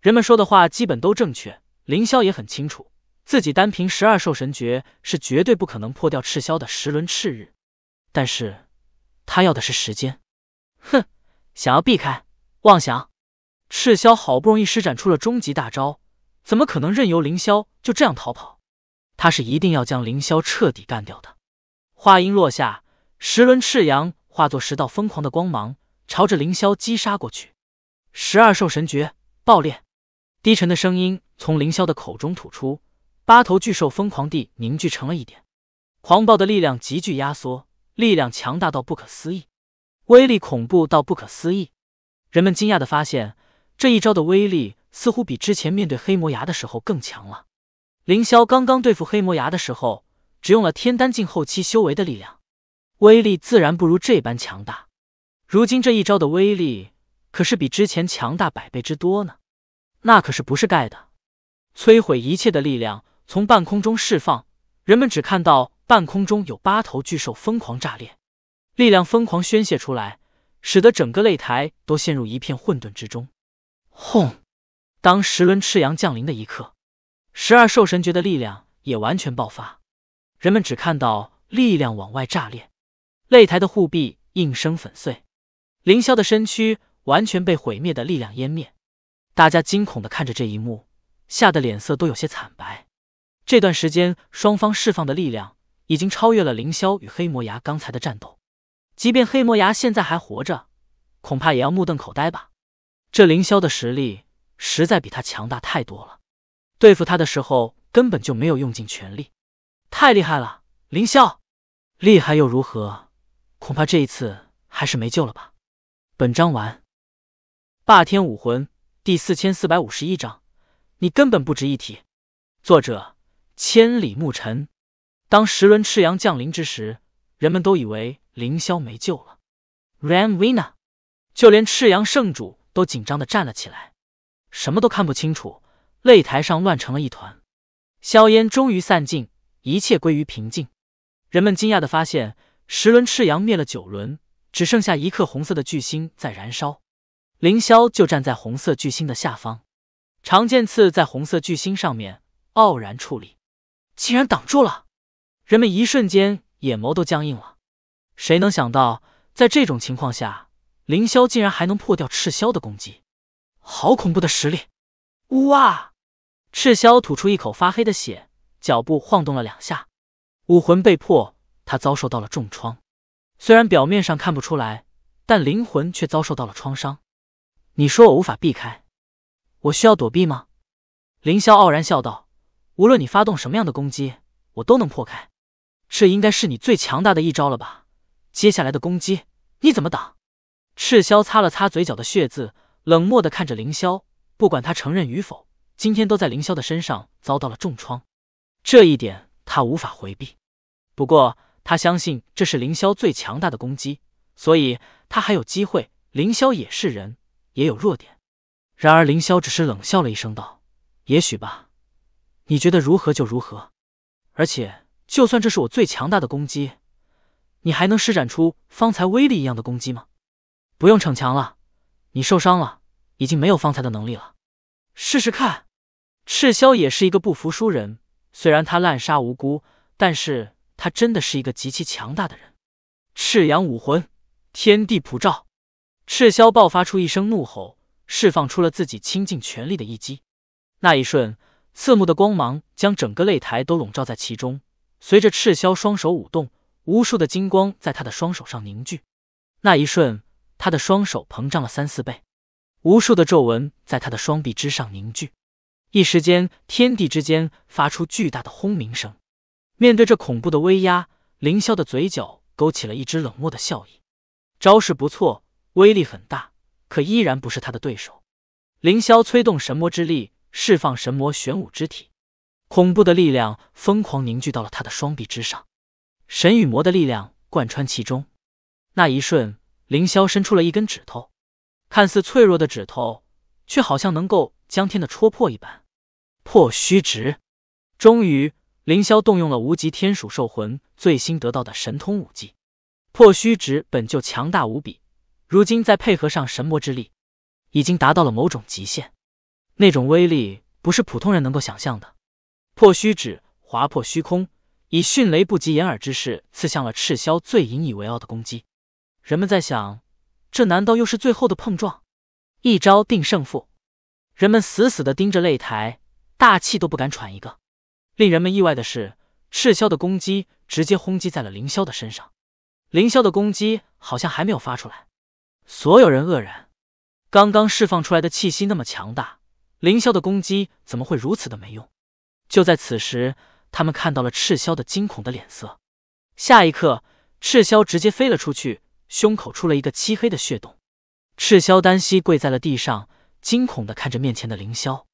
Speaker 1: 人们说的话基本都正确，凌霄也很清楚，自己单凭十二兽神诀是绝对不可能破掉赤霄的十轮赤日。但是，他要的是时间。哼，想要避开，妄想。赤霄好不容易施展出了终极大招，怎么可能任由凌霄就这样逃跑？他是一定要将凌霄彻底干掉的。话音落下，十轮赤阳化作十道疯狂的光芒，朝着凌霄击杀过去。十二兽神诀，爆裂！低沉的声音从凌霄的口中吐出，八头巨兽疯狂地凝聚成了一点，狂暴的力量急剧压缩，力量强大到不可思议，威力恐怖到不可思议。人们惊讶的发现。这一招的威力似乎比之前面对黑魔牙的时候更强了。凌霄刚刚对付黑魔牙的时候，只用了天丹境后期修为的力量，威力自然不如这般强大。如今这一招的威力可是比之前强大百倍之多呢，那可是不是盖的！摧毁一切的力量从半空中释放，人们只看到半空中有八头巨兽疯狂炸裂，力量疯狂宣泄出来，使得整个擂台都陷入一片混沌之中。轰！当十轮赤阳降临的一刻，十二兽神诀的力量也完全爆发。人们只看到力量往外炸裂，擂台的护壁应声粉碎，凌霄的身躯完全被毁灭的力量湮灭。大家惊恐的看着这一幕，吓得脸色都有些惨白。这段时间双方释放的力量已经超越了凌霄与黑魔牙刚才的战斗，即便黑魔牙现在还活着，恐怕也要目瞪口呆吧。这凌霄的实力实在比他强大太多了，对付他的时候根本就没有用尽全力，太厉害了，凌霄！厉害又如何？恐怕这一次还是没救了吧。本章完。霸天武魂第四千四百五十一章，你根本不值一提。作者：千里牧尘。当十轮赤阳降临之时，人们都以为凌霄没救了。Ramvina，就连赤阳圣主。都紧张的站了起来，什么都看不清楚。擂台上乱成了一团，硝烟终于散尽，一切归于平静。人们惊讶的发现，十轮赤阳灭了九轮，只剩下一颗红色的巨星在燃烧。凌霄就站在红色巨星的下方，长剑刺在红色巨星上面，傲然矗立，竟然挡住了！人们一瞬间眼眸都僵硬了。谁能想到，在这种情况下？凌霄竟然还能破掉赤霄的攻击，好恐怖的实力！哇！赤霄吐出一口发黑的血，脚步晃动了两下，武魂被破，他遭受到了重创。虽然表面上看不出来，但灵魂却遭受到了创伤。你说我无法避开，我需要躲避吗？凌霄傲然笑道：“无论你发动什么样的攻击，我都能破开。这应该是你最强大的一招了吧？接下来的攻击你怎么挡？”赤霄擦了擦嘴角的血渍，冷漠的看着凌霄。不管他承认与否，今天都在凌霄的身上遭到了重创，这一点他无法回避。不过他相信这是凌霄最强大的攻击，所以他还有机会。凌霄也是人，也有弱点。然而凌霄只是冷笑了一声，道：“也许吧，你觉得如何就如何。而且，就算这是我最强大的攻击，你还能施展出方才威力一样的攻击吗？”不用逞强了，你受伤了，已经没有方才的能力了。试试看。赤霄也是一个不服输人，虽然他滥杀无辜，但是他真的是一个极其强大的人。赤阳武魂，天地普照。赤霄爆发出一声怒吼，释放出了自己倾尽全力的一击。那一瞬，刺目的光芒将整个擂台都笼罩在其中。随着赤霄双手舞动，无数的金光在他的双手上凝聚。那一瞬。他的双手膨胀了三四倍，无数的皱纹在他的双臂之上凝聚，一时间天地之间发出巨大的轰鸣声。面对这恐怖的威压，凌霄的嘴角勾起了一只冷漠的笑意。招式不错，威力很大，可依然不是他的对手。凌霄催动神魔之力，释放神魔玄武之体，恐怖的力量疯狂凝聚到了他的双臂之上，神与魔的力量贯穿其中。那一瞬。凌霄伸出了一根指头，看似脆弱的指头，却好像能够将天的戳破一般。破虚指，终于，凌霄动用了无极天鼠兽魂最新得到的神通武技。破虚指本就强大无比，如今再配合上神魔之力，已经达到了某种极限。那种威力不是普通人能够想象的。破虚指划破虚空，以迅雷不及掩耳之势刺向了赤霄最引以为傲的攻击。人们在想，这难道又是最后的碰撞，一招定胜负？人们死死地盯着擂台，大气都不敢喘一个。令人们意外的是，赤霄的攻击直接轰击在了凌霄的身上。凌霄的攻击好像还没有发出来，所有人愕然。刚刚释放出来的气息那么强大，凌霄的攻击怎么会如此的没用？就在此时，他们看到了赤霄的惊恐的脸色。下一刻，赤霄直接飞了出去。胸口出了一个漆黑的血洞，赤霄单膝跪在了地上，惊恐的看着面前的凌霄。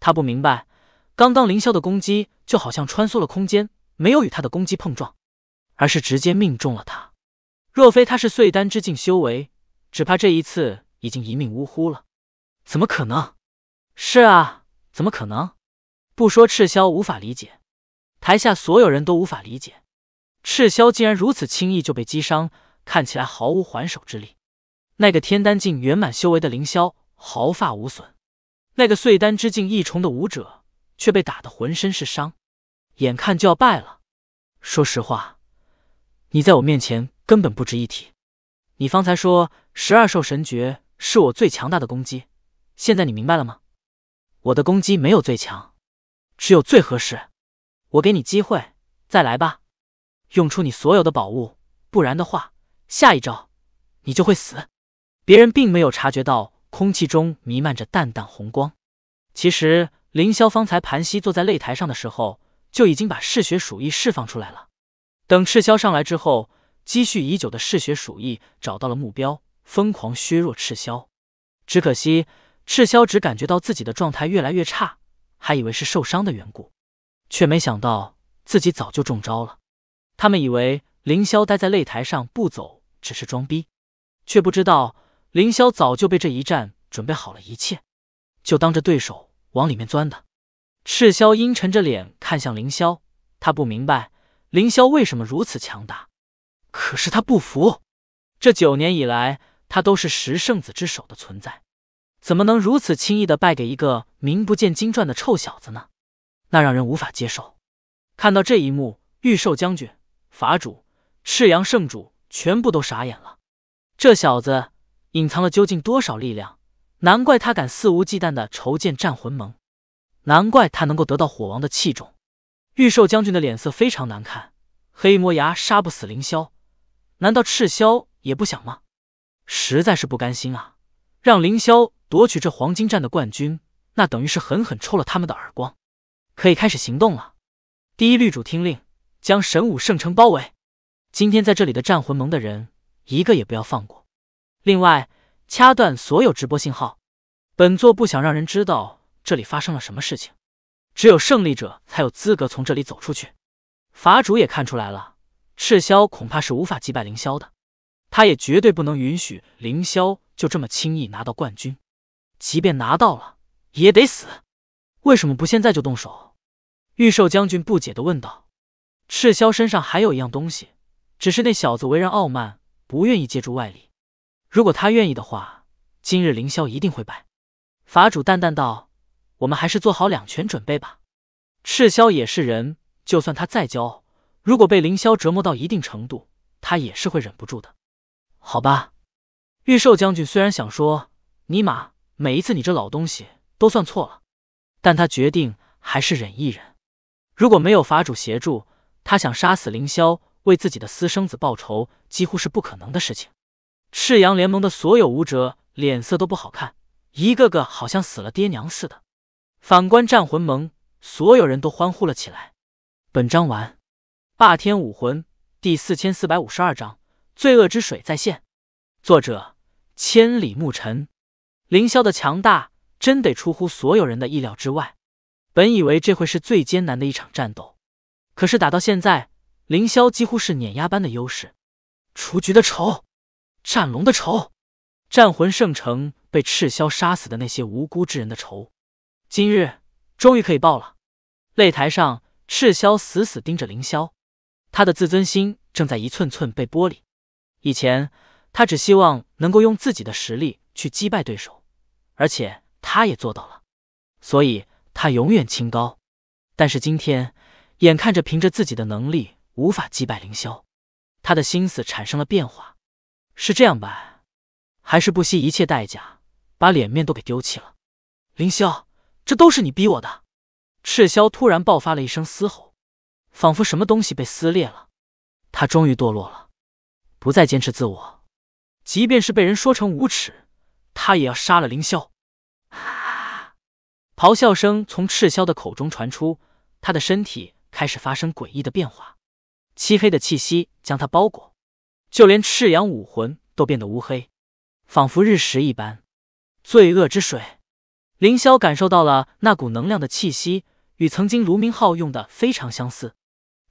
Speaker 1: 他不明白，刚刚凌霄的攻击就好像穿梭了空间，没有与他的攻击碰撞，而是直接命中了他。若非他是碎丹之境修为，只怕这一次已经一命呜呼了。怎么可能？是啊，怎么可能？不说赤霄无法理解，台下所有人都无法理解，赤霄竟然如此轻易就被击伤。看起来毫无还手之力。那个天丹境圆满修为的凌霄毫发无损，那个碎丹之境一重的武者却被打得浑身是伤，眼看就要败了。说实话，你在我面前根本不值一提。你方才说十二兽神诀是我最强大的攻击，现在你明白了吗？我的攻击没有最强，只有最合适。我给你机会，再来吧，用出你所有的宝物，不然的话。下一招，你就会死。别人并没有察觉到，空气中弥漫着淡淡红光。其实凌霄方才盘膝坐在擂台上的时候，就已经把嗜血鼠疫释放出来了。等赤霄上来之后，积蓄已久的嗜血鼠疫找到了目标，疯狂削弱赤霄。只可惜赤霄只感觉到自己的状态越来越差，还以为是受伤的缘故，却没想到自己早就中招了。他们以为凌霄待在擂台上不走。只是装逼，却不知道凌霄早就被这一战准备好了一切，就当着对手往里面钻的。赤霄阴沉着脸看向凌霄，他不明白凌霄为什么如此强大，可是他不服。这九年以来，他都是十圣子之首的存在，怎么能如此轻易的败给一个名不见经传的臭小子呢？那让人无法接受。看到这一幕，御兽将军、法主、赤阳圣主。全部都傻眼了，这小子隐藏了究竟多少力量？难怪他敢肆无忌惮的筹建战魂盟，难怪他能够得到火王的器重。御兽将军的脸色非常难看，黑魔牙杀不死凌霄，难道赤霄也不想吗？实在是不甘心啊！让凌霄夺取这黄金战的冠军，那等于是狠狠抽了他们的耳光。可以开始行动了，第一律主听令，将神武圣城包围。今天在这里的战魂盟的人，一个也不要放过。另外，掐断所有直播信号，本座不想让人知道这里发生了什么事情。只有胜利者才有资格从这里走出去。法主也看出来了，赤霄恐怕是无法击败凌霄的，他也绝对不能允许凌霄就这么轻易拿到冠军，即便拿到了也得死。为什么不现在就动手？御兽将军不解的问道。赤霄身上还有一样东西。只是那小子为人傲慢，不愿意借助外力。如果他愿意的话，今日凌霄一定会败。法主淡淡道：“我们还是做好两全准备吧。”赤霄也是人，就算他再骄傲，如果被凌霄折磨到一定程度，他也是会忍不住的。好吧。御兽将军虽然想说“尼玛，每一次你这老东西都算错了”，但他决定还是忍一忍。如果没有法主协助，他想杀死凌霄。为自己的私生子报仇几乎是不可能的事情。赤阳联盟的所有武者脸色都不好看，一个个好像死了爹娘似的。反观战魂盟，所有人都欢呼了起来。本章完。霸天武魂第四千四百五十二章：罪恶之水再现。作者：千里牧尘。凌霄的强大真得出乎所有人的意料之外。本以为这会是最艰难的一场战斗，可是打到现在。凌霄几乎是碾压般的优势，雏菊的仇，战龙的仇，战魂圣城被赤霄杀死的那些无辜之人的仇，今日终于可以报了。擂台上，赤霄死死盯着凌霄，他的自尊心正在一寸寸被剥离。以前，他只希望能够用自己的实力去击败对手，而且他也做到了，所以他永远清高。但是今天，眼看着凭着自己的能力。无法击败凌霄，他的心思产生了变化，是这样吧？还是不惜一切代价把脸面都给丢弃了？凌霄，这都是你逼我的！赤霄突然爆发了一声嘶吼，仿佛什么东西被撕裂了，他终于堕落了，不再坚持自我，即便是被人说成无耻，他也要杀了凌霄！啊！咆哮声从赤霄的口中传出，他的身体开始发生诡异的变化。漆黑的气息将它包裹，就连赤阳武魂都变得乌黑，仿佛日食一般。罪恶之水，凌霄感受到了那股能量的气息，与曾经卢明浩用的非常相似，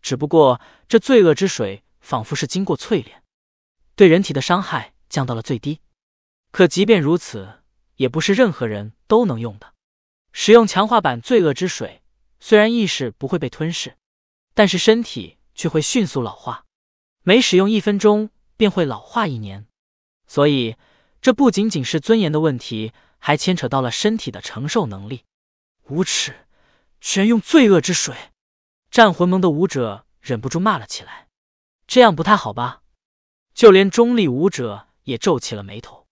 Speaker 1: 只不过这罪恶之水仿佛是经过淬炼，对人体的伤害降到了最低。可即便如此，也不是任何人都能用的。使用强化版罪恶之水，虽然意识不会被吞噬，但是身体。却会迅速老化，每使用一分钟便会老化一年，所以这不仅仅是尊严的问题，还牵扯到了身体的承受能力。无耻，居然用罪恶之水！战魂盟的武者忍不住骂了起来：“这样不太好吧？”就连中立武者也皱起了眉头。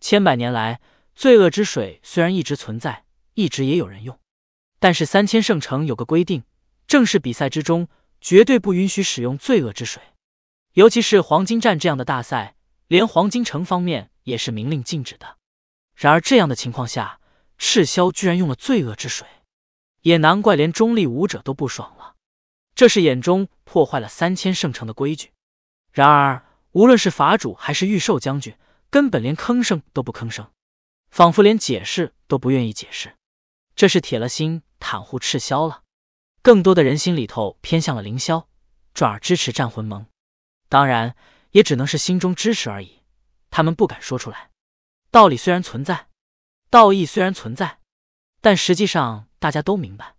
Speaker 1: 千百年来，罪恶之水虽然一直存在，一直也有人用，但是三千圣城有个规定：正式比赛之中。绝对不允许使用罪恶之水，尤其是黄金战这样的大赛，连黄金城方面也是明令禁止的。然而这样的情况下，赤霄居然用了罪恶之水，也难怪连中立武者都不爽了。这是眼中破坏了三千圣城的规矩。然而无论是法主还是御兽将军，根本连吭声都不吭声，仿佛连解释都不愿意解释。这是铁了心袒护赤霄了。更多的人心里头偏向了凌霄，转而支持战魂盟。当然，也只能是心中支持而已，他们不敢说出来。道理虽然存在，道义虽然存在，但实际上大家都明白，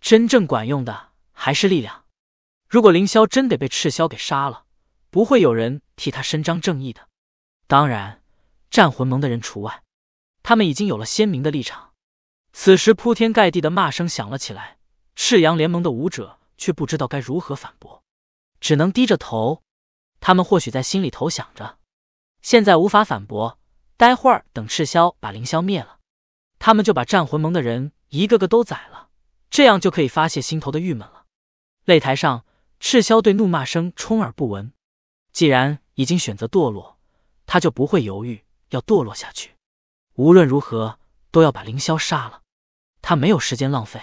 Speaker 1: 真正管用的还是力量。如果凌霄真得被赤霄给杀了，不会有人替他伸张正义的。当然，战魂盟的人除外，他们已经有了鲜明的立场。此时，铺天盖地的骂声响了起来。赤阳联盟的武者却不知道该如何反驳，只能低着头。他们或许在心里头想着：现在无法反驳，待会儿等赤霄把凌霄灭了，他们就把战魂盟的人一个个都宰了，这样就可以发泄心头的郁闷了。擂台上，赤霄对怒骂声充耳不闻。既然已经选择堕落，他就不会犹豫，要堕落下去。无论如何，都要把凌霄杀了。他没有时间浪费。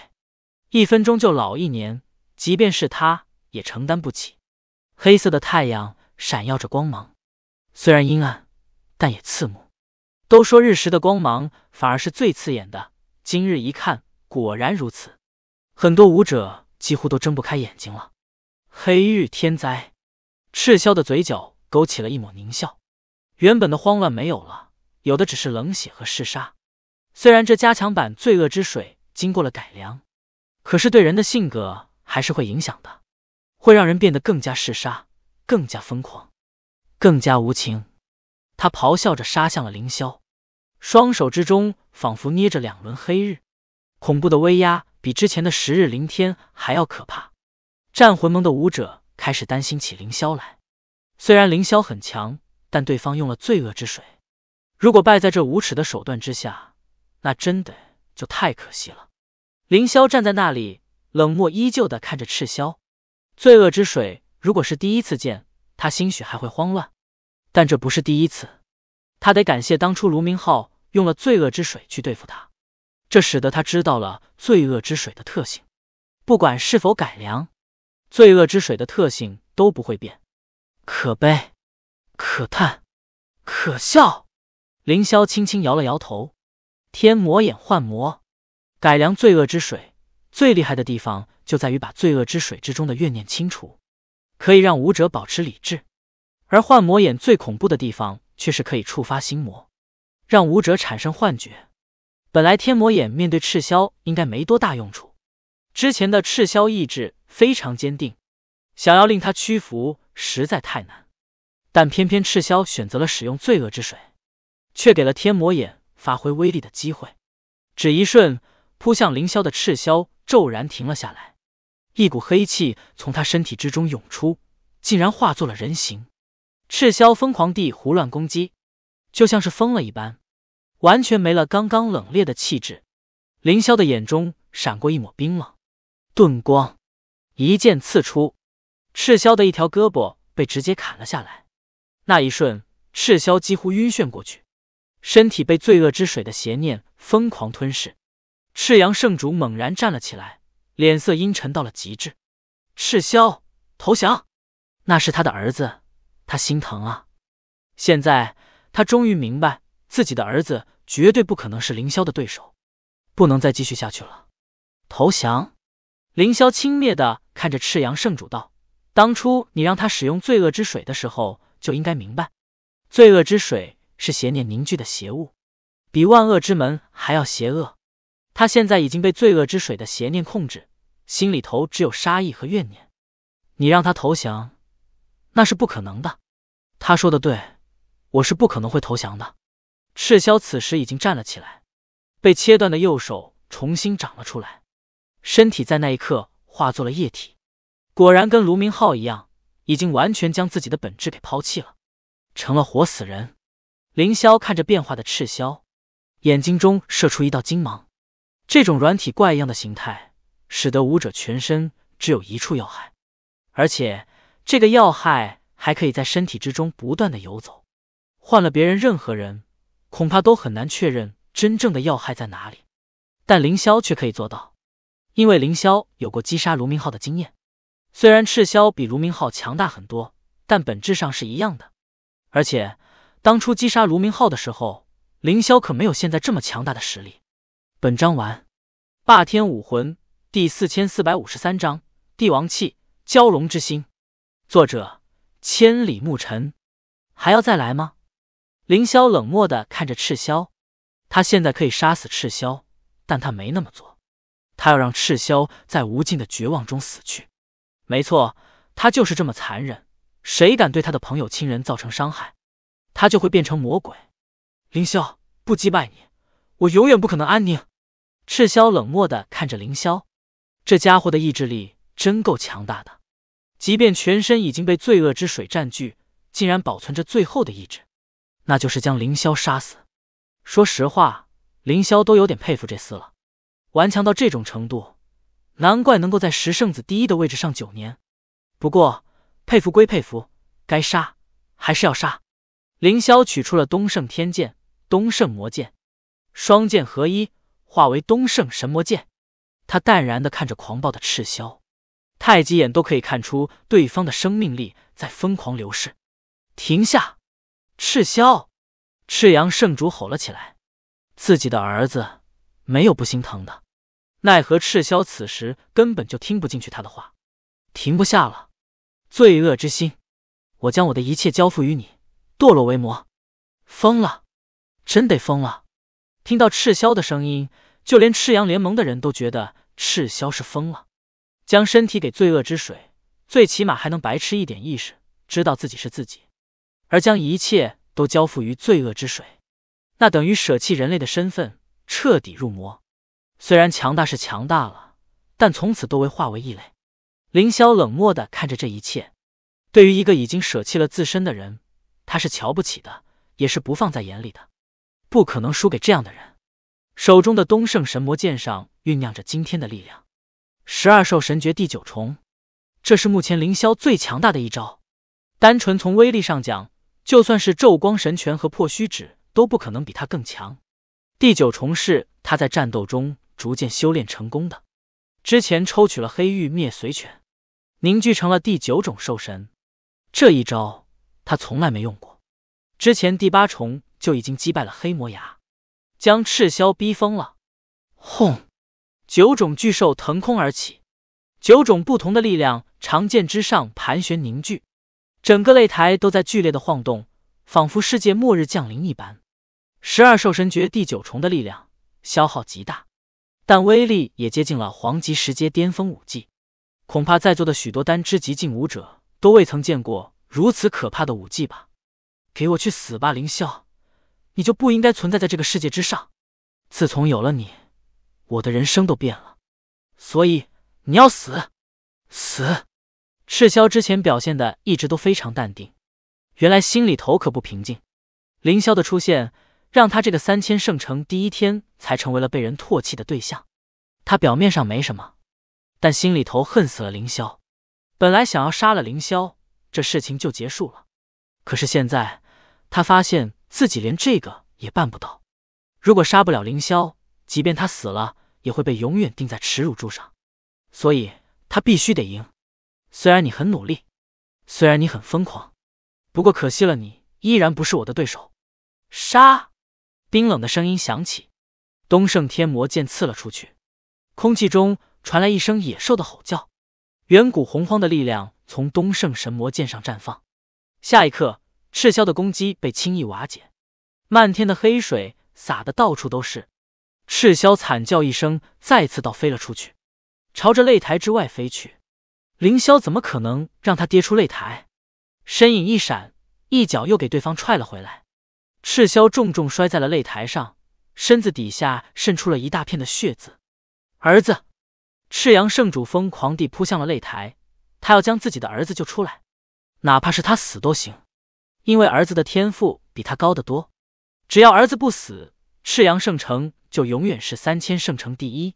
Speaker 1: 一分钟就老一年，即便是他也承担不起。黑色的太阳闪耀着光芒，虽然阴暗，但也刺目。都说日食的光芒反而是最刺眼的，今日一看，果然如此。很多舞者几乎都睁不开眼睛了。黑日天灾，赤霄的嘴角勾起了一抹狞笑，原本的慌乱没有了，有的只是冷血和嗜杀。虽然这加强版罪恶之水经过了改良。可是对人的性格还是会影响的，会让人变得更加嗜杀、更加疯狂、更加无情。他咆哮着杀向了凌霄，双手之中仿佛捏着两轮黑日，恐怖的威压比之前的十日凌天还要可怕。战魂盟的武者开始担心起凌霄来。虽然凌霄很强，但对方用了罪恶之水，如果败在这无耻的手段之下，那真的就太可惜了。凌霄站在那里，冷漠依旧的看着赤霄。罪恶之水，如果是第一次见他，兴许还会慌乱，但这不是第一次。他得感谢当初卢明浩用了罪恶之水去对付他，这使得他知道了罪恶之水的特性。不管是否改良，罪恶之水的特性都不会变。可悲，可叹，可笑。凌霄轻轻摇了摇头。天魔眼幻魔。改良罪恶之水最厉害的地方就在于把罪恶之水之中的怨念清除，可以让武者保持理智；而幻魔眼最恐怖的地方却是可以触发心魔，让武者产生幻觉。本来天魔眼面对赤霄应该没多大用处，之前的赤霄意志非常坚定，想要令他屈服实在太难。但偏偏赤霄选择了使用罪恶之水，却给了天魔眼发挥威力的机会。只一瞬。扑向凌霄的赤霄骤然停了下来，一股黑气从他身体之中涌出，竟然化作了人形。赤霄疯狂地胡乱攻击，就像是疯了一般，完全没了刚刚冷冽的气质。凌霄的眼中闪过一抹冰冷，盾光一剑刺出，赤霄的一条胳膊被直接砍了下来。那一瞬，赤霄几乎晕眩过去，身体被罪恶之水的邪念疯狂吞噬。赤阳圣主猛然站了起来，脸色阴沉到了极致。赤霄投降，那是他的儿子，他心疼啊。现在他终于明白，自己的儿子绝对不可能是凌霄的对手，不能再继续下去了。投降！凌霄轻蔑的看着赤阳圣主道：“当初你让他使用罪恶之水的时候，就应该明白，罪恶之水是邪念凝聚的邪物，比万恶之门还要邪恶。”他现在已经被罪恶之水的邪念控制，心里头只有杀意和怨念。你让他投降，那是不可能的。他说的对，我是不可能会投降的。赤霄此时已经站了起来，被切断的右手重新长了出来，身体在那一刻化作了液体。果然跟卢明浩一样，已经完全将自己的本质给抛弃了，成了活死人。凌霄看着变化的赤霄，眼睛中射出一道金芒。这种软体怪一样的形态，使得武者全身只有一处要害，而且这个要害还可以在身体之中不断的游走。换了别人，任何人恐怕都很难确认真正的要害在哪里，但凌霄却可以做到，因为凌霄有过击杀卢明浩的经验。虽然赤霄比卢明浩强大很多，但本质上是一样的。而且当初击杀卢明浩的时候，凌霄可没有现在这么强大的实力。本章完，《霸天武魂》第四千四百五十三章《帝王气，蛟龙之心》，作者：千里牧尘。还要再来吗？凌霄冷漠的看着赤霄，他现在可以杀死赤霄，但他没那么做。他要让赤霄在无尽的绝望中死去。没错，他就是这么残忍。谁敢对他的朋友亲人造成伤害，他就会变成魔鬼。凌霄不击败你。我永远不可能安宁。赤霄冷漠的看着凌霄，这家伙的意志力真够强大的，即便全身已经被罪恶之水占据，竟然保存着最后的意志，那就是将凌霄杀死。说实话，凌霄都有点佩服这厮了，顽强到这种程度，难怪能够在十圣子第一的位置上九年。不过，佩服归佩服，该杀还是要杀。凌霄取出了东胜天剑、东胜魔剑。双剑合一，化为东胜神魔剑。他淡然的看着狂暴的赤霄，太极眼都可以看出对方的生命力在疯狂流逝。停下！赤霄，赤阳圣主吼了起来。自己的儿子，没有不心疼的。奈何赤霄此时根本就听不进去他的话，停不下了。罪恶之心，我将我的一切交付于你，堕落为魔。疯了，真得疯了。听到赤霄的声音，就连赤阳联盟的人都觉得赤霄是疯了。将身体给罪恶之水，最起码还能白吃一点意识，知道自己是自己；而将一切都交付于罪恶之水，那等于舍弃人类的身份，彻底入魔。虽然强大是强大了，但从此都为化为异类。凌霄冷漠的看着这一切，对于一个已经舍弃了自身的人，他是瞧不起的，也是不放在眼里的。不可能输给这样的人。手中的东胜神魔剑上酝酿着惊天的力量。十二兽神诀第九重，这是目前凌霄最强大的一招。单纯从威力上讲，就算是昼光神拳和破虚指都不可能比他更强。第九重是他在战斗中逐渐修炼成功的。之前抽取了黑玉灭随拳，凝聚成了第九种兽神。这一招他从来没用过。之前第八重。就已经击败了黑魔牙，将赤霄逼疯了。轰！九种巨兽腾空而起，九种不同的力量长剑之上盘旋凝聚，整个擂台都在剧烈的晃动，仿佛世界末日降临一般。十二兽神诀第九重的力量消耗极大，但威力也接近了黄级十阶巅峰武技，恐怕在座的许多丹之极境武者都未曾见过如此可怕的武技吧！给我去死吧，凌霄！你就不应该存在在这个世界之上。自从有了你，我的人生都变了。所以你要死，死！赤霄之前表现的一直都非常淡定，原来心里头可不平静。凌霄的出现，让他这个三千圣城第一天才成为了被人唾弃的对象。他表面上没什么，但心里头恨死了凌霄。本来想要杀了凌霄，这事情就结束了。可是现在他发现。自己连这个也办不到。如果杀不了凌霄，即便他死了，也会被永远钉在耻辱柱上。所以，他必须得赢。虽然你很努力，虽然你很疯狂，不过可惜了，你依然不是我的对手。杀！冰冷的声音响起，东胜天魔剑刺了出去。空气中传来一声野兽的吼叫，远古洪荒的力量从东胜神魔剑上绽放。下一刻。赤霄的攻击被轻易瓦解，漫天的黑水洒得到处都是。赤霄惨叫一声，再次倒飞了出去，朝着擂台之外飞去。凌霄怎么可能让他跌出擂台？身影一闪，一脚又给对方踹了回来。赤霄重重摔在了擂台上，身子底下渗出了一大片的血渍。儿子！赤阳圣主疯狂地扑向了擂台，他要将自己的儿子救出来，哪怕是他死都行。因为儿子的天赋比他高得多，只要儿子不死，赤阳圣城就永远是三千圣城第一。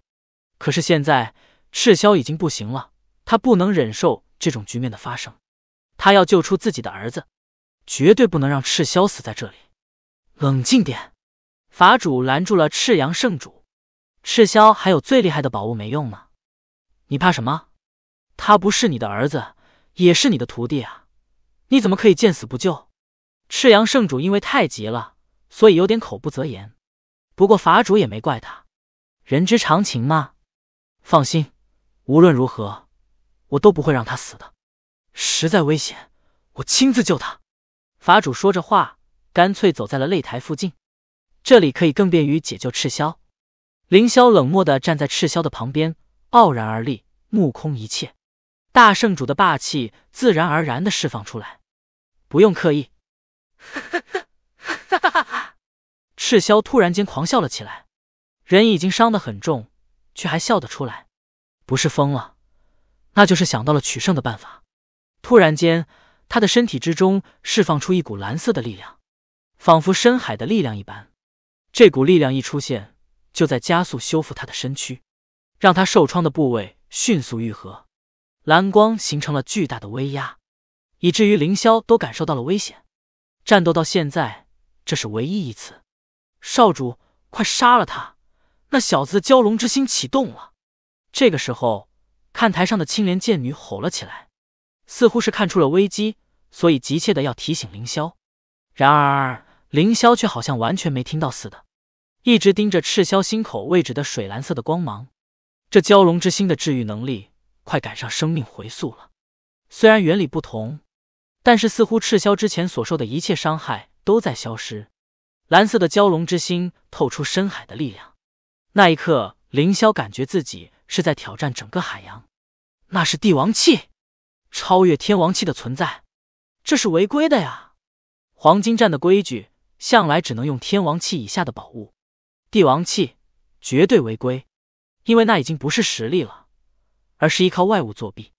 Speaker 1: 可是现在赤霄已经不行了，他不能忍受这种局面的发生，他要救出自己的儿子，绝对不能让赤霄死在这里。冷静点，法主拦住了赤阳圣主，赤霄还有最厉害的宝物没用呢，你怕什么？他不是你的儿子，也是你的徒弟啊，你怎么可以见死不救？赤阳圣主因为太急了，所以有点口不择言。不过法主也没怪他，人之常情嘛。放心，无论如何，我都不会让他死的。实在危险，我亲自救他。法主说着话，干脆走在了擂台附近，这里可以更便于解救赤霄。凌霄冷漠的站在赤霄的旁边，傲然而立，目空一切。大圣主的霸气自然而然的释放出来，不用刻意。哈哈哈，哈！赤霄突然间狂笑了起来，人已经伤得很重，却还笑得出来，不是疯了，那就是想到了取胜的办法。突然间，他的身体之中释放出一股蓝色的力量，仿佛深海的力量一般。这股力量一出现，就在加速修复他的身躯，让他受创的部位迅速愈合。蓝光形成了巨大的威压，以至于凌霄都感受到了危险。战斗到现在，这是唯一一次。少主，快杀了他！那小子的蛟龙之心启动了。这个时候，看台上的青莲剑女吼了起来，似乎是看出了危机，所以急切的要提醒凌霄。然而，凌霄却好像完全没听到似的，一直盯着赤霄心口位置的水蓝色的光芒。这蛟龙之心的治愈能力，快赶上生命回溯了。虽然原理不同。但是，似乎赤霄之前所受的一切伤害都在消失。蓝色的蛟龙之心透出深海的力量。那一刻，凌霄感觉自己是在挑战整个海洋。那是帝王气，超越天王气的存在。这是违规的呀！黄金战的规矩向来只能用天王气以下的宝物，帝王气绝对违规，因为那已经不是实力了，而是依靠外物作弊。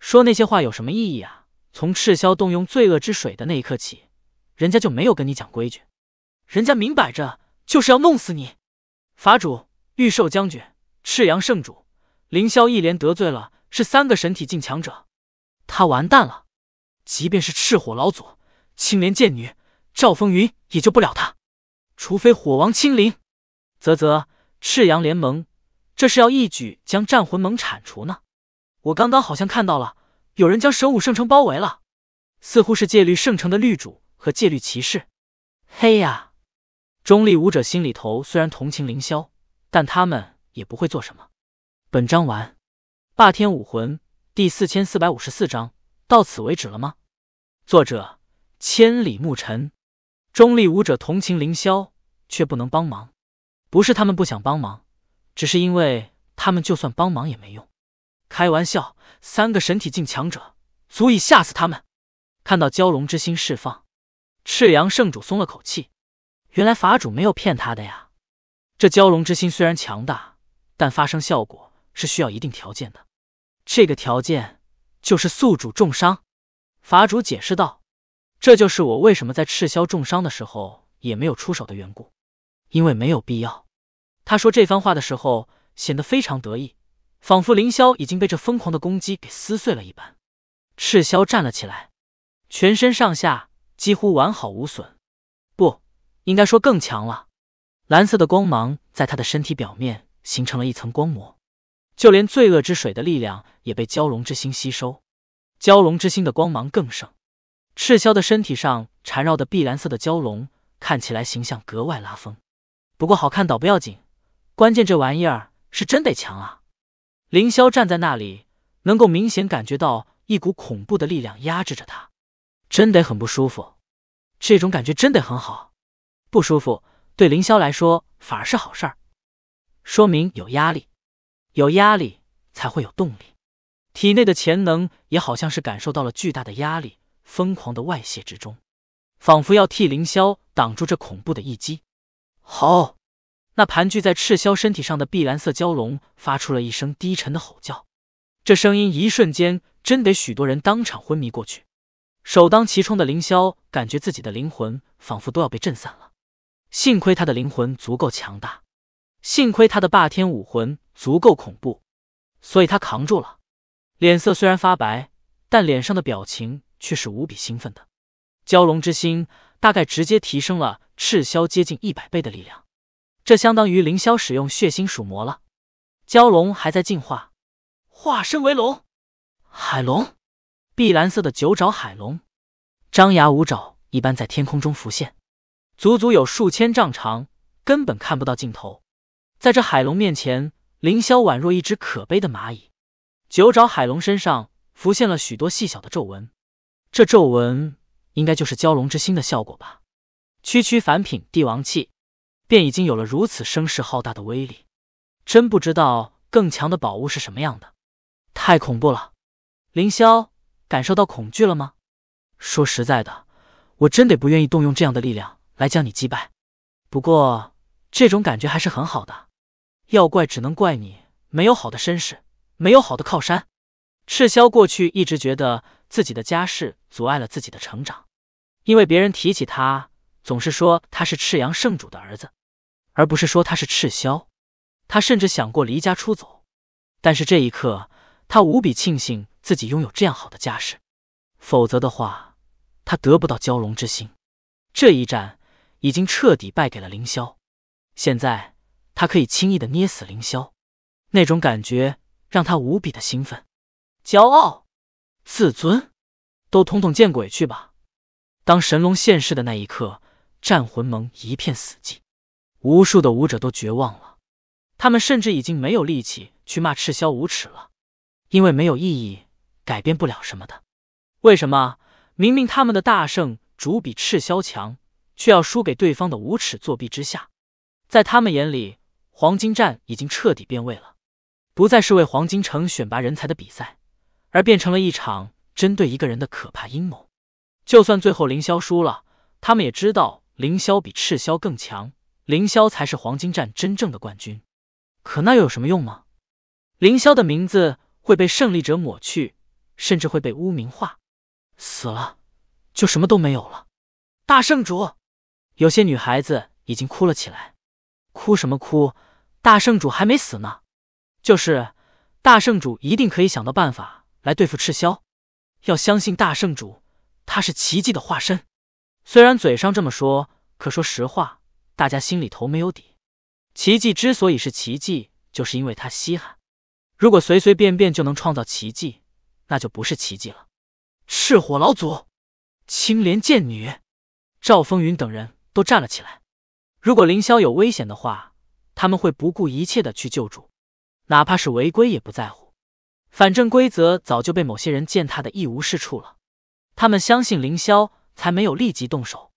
Speaker 1: 说那些话有什么意义啊？从赤霄动用罪恶之水的那一刻起，人家就没有跟你讲规矩，人家明摆着就是要弄死你。法主、御兽将军、赤阳圣主、凌霄一连得罪了是三个神体境强者，他完蛋了。即便是赤火老祖、青莲剑女赵风云也救不了他，除非火王亲临。啧啧，赤阳联盟这是要一举将战魂盟铲除呢。我刚刚好像看到了。有人将神武圣城包围了，似乎是戒律圣城的律主和戒律骑士。嘿呀，中立武者心里头虽然同情凌霄，但他们也不会做什么。本章完。霸天武魂第四千四百五十四章到此为止了吗？作者：千里牧尘。中立武者同情凌霄，却不能帮忙。不是他们不想帮忙，只是因为他们就算帮忙也没用。开玩笑，三个神体境强者足以吓死他们。看到蛟龙之心释放，赤阳圣主松了口气。原来法主没有骗他的呀。这蛟龙之心虽然强大，但发生效果是需要一定条件的。这个条件就是宿主重伤。法主解释道：“这就是我为什么在赤霄重伤的时候也没有出手的缘故，因为没有必要。”他说这番话的时候显得非常得意。仿佛凌霄已经被这疯狂的攻击给撕碎了一般，赤霄站了起来，全身上下几乎完好无损，不应该说更强了。蓝色的光芒在他的身体表面形成了一层光膜，就连罪恶之水的力量也被蛟龙之心吸收，蛟龙之心的光芒更盛。赤霄的身体上缠绕的碧蓝色的蛟龙看起来形象格外拉风，不过好看倒不要紧，关键这玩意儿是真得强啊。凌霄站在那里，能够明显感觉到一股恐怖的力量压制着他，真得很不舒服。这种感觉真得很好，不舒服对凌霄来说反而是好事，说明有压力，有压力才会有动力。体内的潜能也好像是感受到了巨大的压力，疯狂的外泄之中，仿佛要替凌霄挡住这恐怖的一击。好。那盘踞在赤霄身体上的碧蓝色蛟龙发出了一声低沉的吼叫，这声音一瞬间真得许多人当场昏迷过去。首当其冲的凌霄感觉自己的灵魂仿佛都要被震散了，幸亏他的灵魂足够强大，幸亏他的霸天武魂足够恐怖，所以他扛住了。脸色虽然发白，但脸上的表情却是无比兴奋的。蛟龙之心大概直接提升了赤霄接近一百倍的力量。这相当于凌霄使用血腥属魔了，蛟龙还在进化，化身为龙，海龙，碧蓝色的九爪海龙，张牙舞爪一般在天空中浮现，足足有数千丈长，根本看不到尽头。在这海龙面前，凌霄宛若一只可悲的蚂蚁。九爪海龙身上浮现了许多细小的皱纹，这皱纹应该就是蛟龙之心的效果吧？区区凡品帝王气。便已经有了如此声势浩大的威力，真不知道更强的宝物是什么样的，太恐怖了！凌霄感受到恐惧了吗？说实在的，我真得不愿意动用这样的力量来将你击败，不过这种感觉还是很好的。要怪只能怪你没有好的身世，没有好的靠山。赤霄过去一直觉得自己的家世阻碍了自己的成长，因为别人提起他，总是说他是赤阳圣主的儿子。而不是说他是赤霄，他甚至想过离家出走，但是这一刻他无比庆幸自己拥有这样好的家世，否则的话他得不到蛟龙之心。这一战已经彻底败给了凌霄，现在他可以轻易的捏死凌霄，那种感觉让他无比的兴奋、骄傲、自尊，都统统见鬼去吧！当神龙现世的那一刻，战魂盟一片死寂。无数的武者都绝望了，他们甚至已经没有力气去骂赤霄无耻了，因为没有意义，改变不了什么的。为什么明明他们的大圣主比赤霄强，却要输给对方的无耻作弊之下？在他们眼里，黄金战已经彻底变味了，不再是为黄金城选拔人才的比赛，而变成了一场针对一个人的可怕阴谋。就算最后凌霄输了，他们也知道凌霄比赤霄更强。凌霄才是黄金战真正的冠军，可那又有什么用吗？凌霄的名字会被胜利者抹去，甚至会被污名化。死了就什么都没有了。大圣主，有些女孩子已经哭了起来。哭什么哭？大圣主还没死呢。就是大圣主一定可以想到办法来对付赤霄，要相信大圣主，他是奇迹的化身。虽然嘴上这么说，可说实话。大家心里头没有底。奇迹之所以是奇迹，就是因为他稀罕。如果随随便便就能创造奇迹，那就不是奇迹了。赤火老祖、青莲剑女、赵风云等人都站了起来。如果凌霄有危险的话，他们会不顾一切的去救助，哪怕是违规也不在乎。反正规则早就被某些人践踏的一无是处了。他们相信凌霄，才没有立即动手。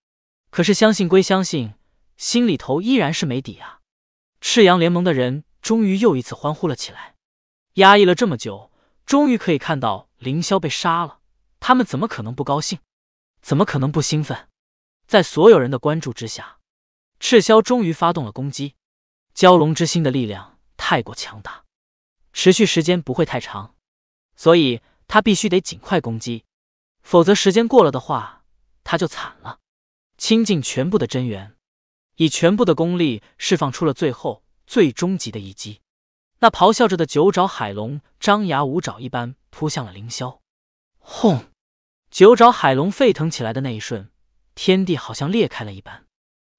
Speaker 1: 可是相信归相信。心里头依然是没底啊。赤阳联盟的人终于又一次欢呼了起来，压抑了这么久，终于可以看到凌霄被杀了，他们怎么可能不高兴？怎么可能不兴奋？在所有人的关注之下，赤霄终于发动了攻击。蛟龙之心的力量太过强大，持续时间不会太长，所以他必须得尽快攻击，否则时间过了的话，他就惨了。倾尽全部的真元。以全部的功力释放出了最后、最终极的一击，那咆哮着的九爪海龙张牙舞爪一般扑向了凌霄。轰！九爪海龙沸腾起来的那一瞬，天地好像裂开了一般，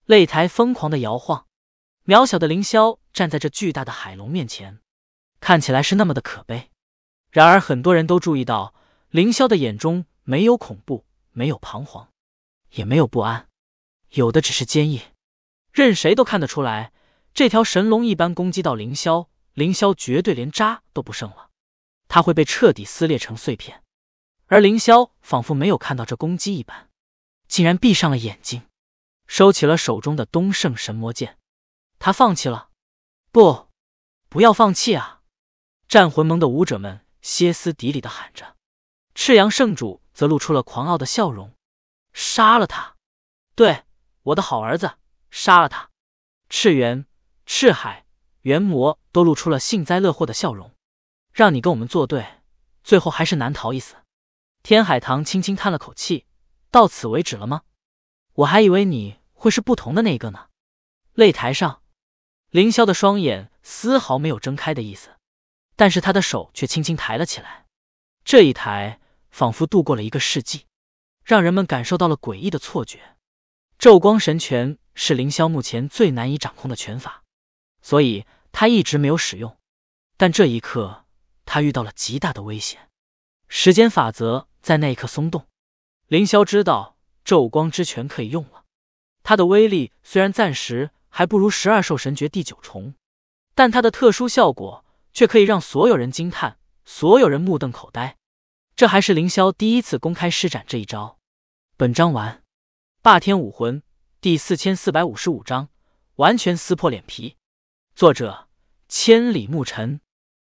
Speaker 1: 擂台疯狂的摇晃。渺小的凌霄站在这巨大的海龙面前，看起来是那么的可悲。然而，很多人都注意到，凌霄的眼中没有恐怖，没有彷徨，也没有不安，有的只是坚毅。任谁都看得出来，这条神龙一般攻击到凌霄，凌霄绝对连渣都不剩了，他会被彻底撕裂成碎片。而凌霄仿佛没有看到这攻击一般，竟然闭上了眼睛，收起了手中的东胜神魔剑。他放弃了，不，不要放弃啊！战魂盟的武者们歇斯底里的喊着，赤阳圣主则露出了狂傲的笑容：“杀了他！对，我的好儿子。”杀了他，赤猿、赤海、猿魔都露出了幸灾乐祸的笑容。让你跟我们作对，最后还是难逃一死。天海棠轻轻叹了口气：“到此为止了吗？我还以为你会是不同的那个呢。”擂台上，凌霄的双眼丝毫没有睁开的意思，但是他的手却轻轻抬了起来。这一抬，仿佛度过了一个世纪，让人们感受到了诡异的错觉。昼光神拳。是凌霄目前最难以掌控的拳法，所以他一直没有使用。但这一刻，他遇到了极大的危险。时间法则在那一刻松动，凌霄知道五光之拳可以用了。它的威力虽然暂时还不如十二兽神诀第九重，但它的特殊效果却可以让所有人惊叹，所有人目瞪口呆。这还是凌霄第一次公开施展这一招。本章完。霸天武魂。第四千四百五十五章，完全撕破脸皮。作者：千里牧尘。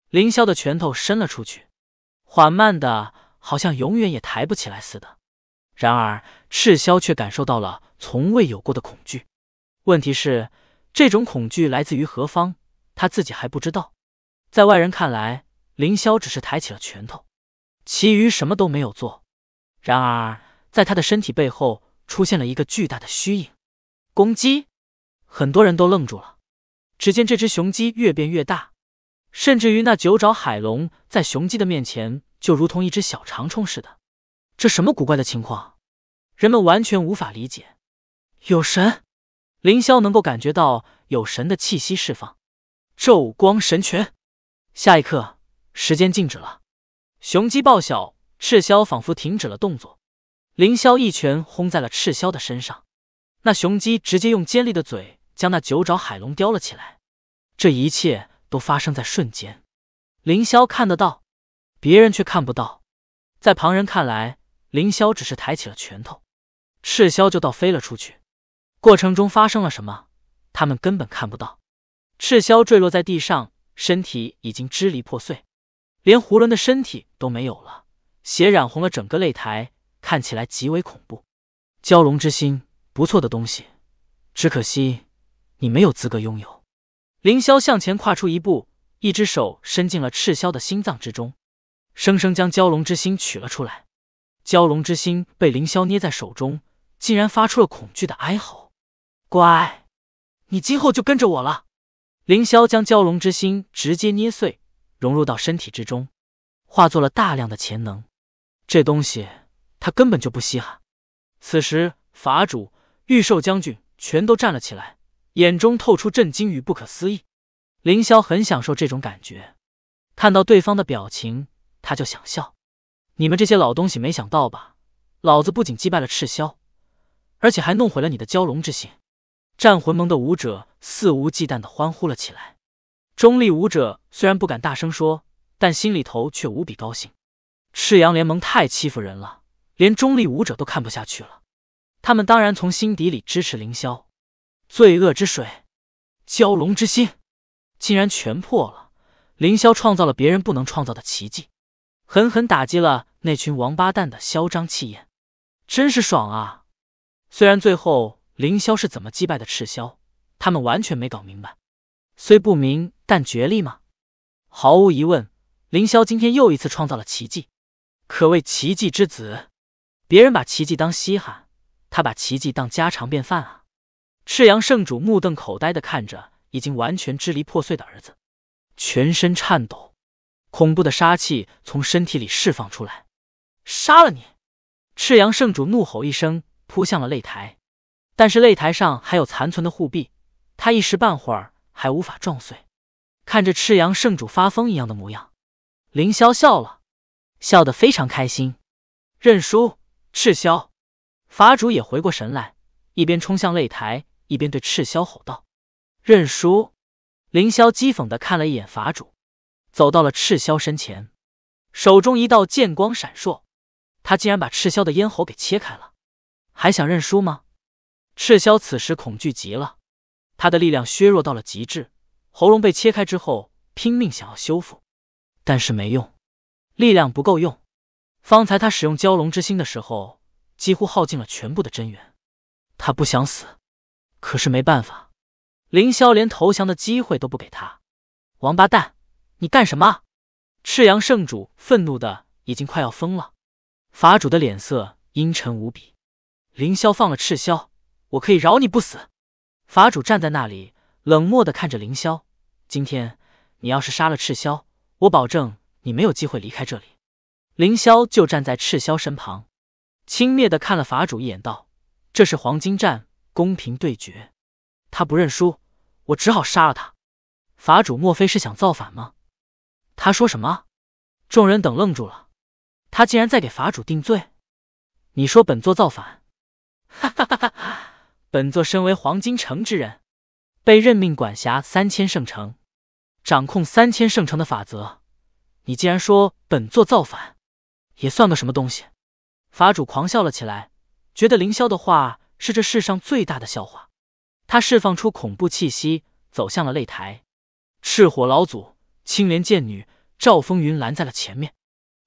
Speaker 1: 凌霄的拳头伸了出去，缓慢的，好像永远也抬不起来似的。然而，赤霄却感受到了从未有过的恐惧。问题是，这种恐惧来自于何方？他自己还不知道。在外人看来，凌霄只是抬起了拳头，其余什么都没有做。然而，在他的身体背后出现了一个巨大的虚影。公鸡，很多人都愣住了。只见这只雄鸡越变越大，甚至于那九爪海龙在雄鸡的面前就如同一只小长虫似的。这什么古怪的情况？人们完全无法理解。有神，凌霄能够感觉到有神的气息释放。昼光神拳，下一刻时间静止了。雄鸡爆笑，赤霄仿佛停止了动作。凌霄一拳轰在了赤霄的身上。那雄鸡直接用尖利的嘴将那九爪海龙叼了起来，这一切都发生在瞬间。凌霄看得到，别人却看不到。在旁人看来，凌霄只是抬起了拳头，赤霄就倒飞了出去。过程中发生了什么，他们根本看不到。赤霄坠落在地上，身体已经支离破碎，连囫囵的身体都没有了，血染红了整个擂台，看起来极为恐怖。蛟龙之心。不错的东西，只可惜你没有资格拥有。凌霄向前跨出一步，一只手伸进了赤霄的心脏之中，生生将蛟龙之心取了出来。蛟龙之心被凌霄捏在手中，竟然发出了恐惧的哀嚎。乖，你今后就跟着我了。凌霄将蛟龙之心直接捏碎，融入到身体之中，化作了大量的潜能。这东西他根本就不稀罕。此时法主。御兽将军全都站了起来，眼中透出震惊与不可思议。凌霄很享受这种感觉，看到对方的表情，他就想笑。你们这些老东西，没想到吧？老子不仅击败了赤霄，而且还弄毁了你的蛟龙之心。战魂盟的武者肆无忌惮地欢呼了起来。中立武者虽然不敢大声说，但心里头却无比高兴。赤阳联盟太欺负人了，连中立武者都看不下去了。他们当然从心底里支持凌霄，罪恶之水，蛟龙之心，竟然全破了！凌霄创造了别人不能创造的奇迹，狠狠打击了那群王八蛋的嚣张气焰，真是爽啊！虽然最后凌霄是怎么击败的赤霄，他们完全没搞明白。虽不明，但绝力嘛，毫无疑问，凌霄今天又一次创造了奇迹，可谓奇迹之子。别人把奇迹当稀罕。他把奇迹当家常便饭啊！赤阳圣主目瞪口呆的看着已经完全支离破碎的儿子，全身颤抖，恐怖的杀气从身体里释放出来，杀了你！赤阳圣主怒吼一声，扑向了擂台，但是擂台上还有残存的护臂，他一时半会儿还无法撞碎。看着赤阳圣主发疯一样的模样，凌霄笑了，笑得非常开心，认输，赤霄。法主也回过神来，一边冲向擂台，一边对赤霄吼道：“认输！”凌霄讥讽的看了一眼法主，走到了赤霄身前，手中一道剑光闪烁，他竟然把赤霄的咽喉给切开了。还想认输吗？赤霄此时恐惧极了，他的力量削弱到了极致，喉咙被切开之后，拼命想要修复，但是没用，力量不够用。方才他使用蛟龙之心的时候。几乎耗尽了全部的真元，他不想死，可是没办法，凌霄连投降的机会都不给他。王八蛋，你干什么？赤阳圣主愤怒的已经快要疯了，法主的脸色阴沉无比。凌霄放了赤霄，我可以饶你不死。法主站在那里，冷漠的看着凌霄。今天你要是杀了赤霄，我保证你没有机会离开这里。凌霄就站在赤霄身旁。轻蔑的看了法主一眼，道：“这是黄金战，公平对决。他不认输，我只好杀了他。法主，莫非是想造反吗？”他说什么？众人等愣住了。他竟然在给法主定罪？你说本座造反？哈哈哈哈！本座身为黄金城之人，被任命管辖三千圣城，掌控三千圣城的法则。你竟然说本座造反，也算个什么东西？法主狂笑了起来，觉得凌霄的话是这世上最大的笑话。他释放出恐怖气息，走向了擂台。赤火老祖、青莲剑女赵风云拦在了前面，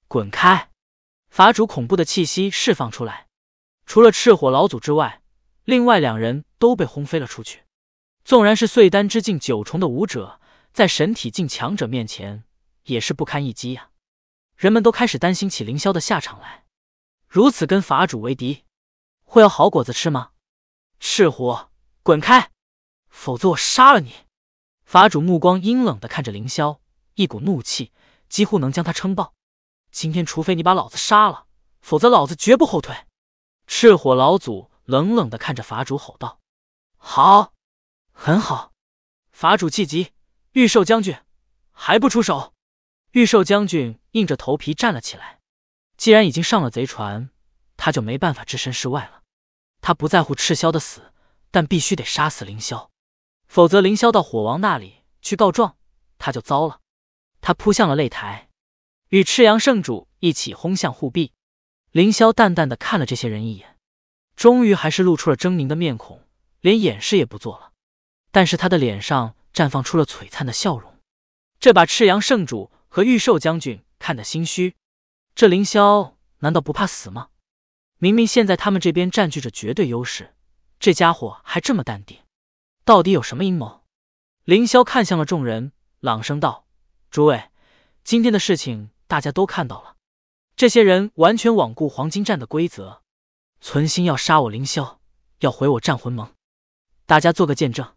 Speaker 1: 滚开！法主恐怖的气息释放出来，除了赤火老祖之外，另外两人都被轰飞了出去。纵然是碎丹之境九重的武者，在神体境强者面前也是不堪一击呀。人们都开始担心起凌霄的下场来。如此跟法主为敌，会有好果子吃吗？赤火，滚开！否则我杀了你！法主目光阴冷的看着凌霄，一股怒气几乎能将他撑爆。今天，除非你把老子杀了，否则老子绝不后退！赤火老祖冷冷的看着法主，吼道：“好，很好！”法主气急，御兽将军，还不出手？御兽将军硬着头皮站了起来。既然已经上了贼船，他就没办法置身事外了。他不在乎赤霄的死，但必须得杀死凌霄，否则凌霄到火王那里去告状，他就糟了。他扑向了擂台，与赤阳圣主一起轰向护臂。凌霄淡淡的看了这些人一眼，终于还是露出了狰狞的面孔，连掩饰也不做了。但是他的脸上绽放出了璀璨的笑容，这把赤阳圣主和御兽将军看得心虚。这凌霄难道不怕死吗？明明现在他们这边占据着绝对优势，这家伙还这么淡定，到底有什么阴谋？凌霄看向了众人，朗声道：“诸位，今天的事情大家都看到了，这些人完全罔顾黄金战的规则，存心要杀我凌霄，要毁我战魂盟。大家做个见证，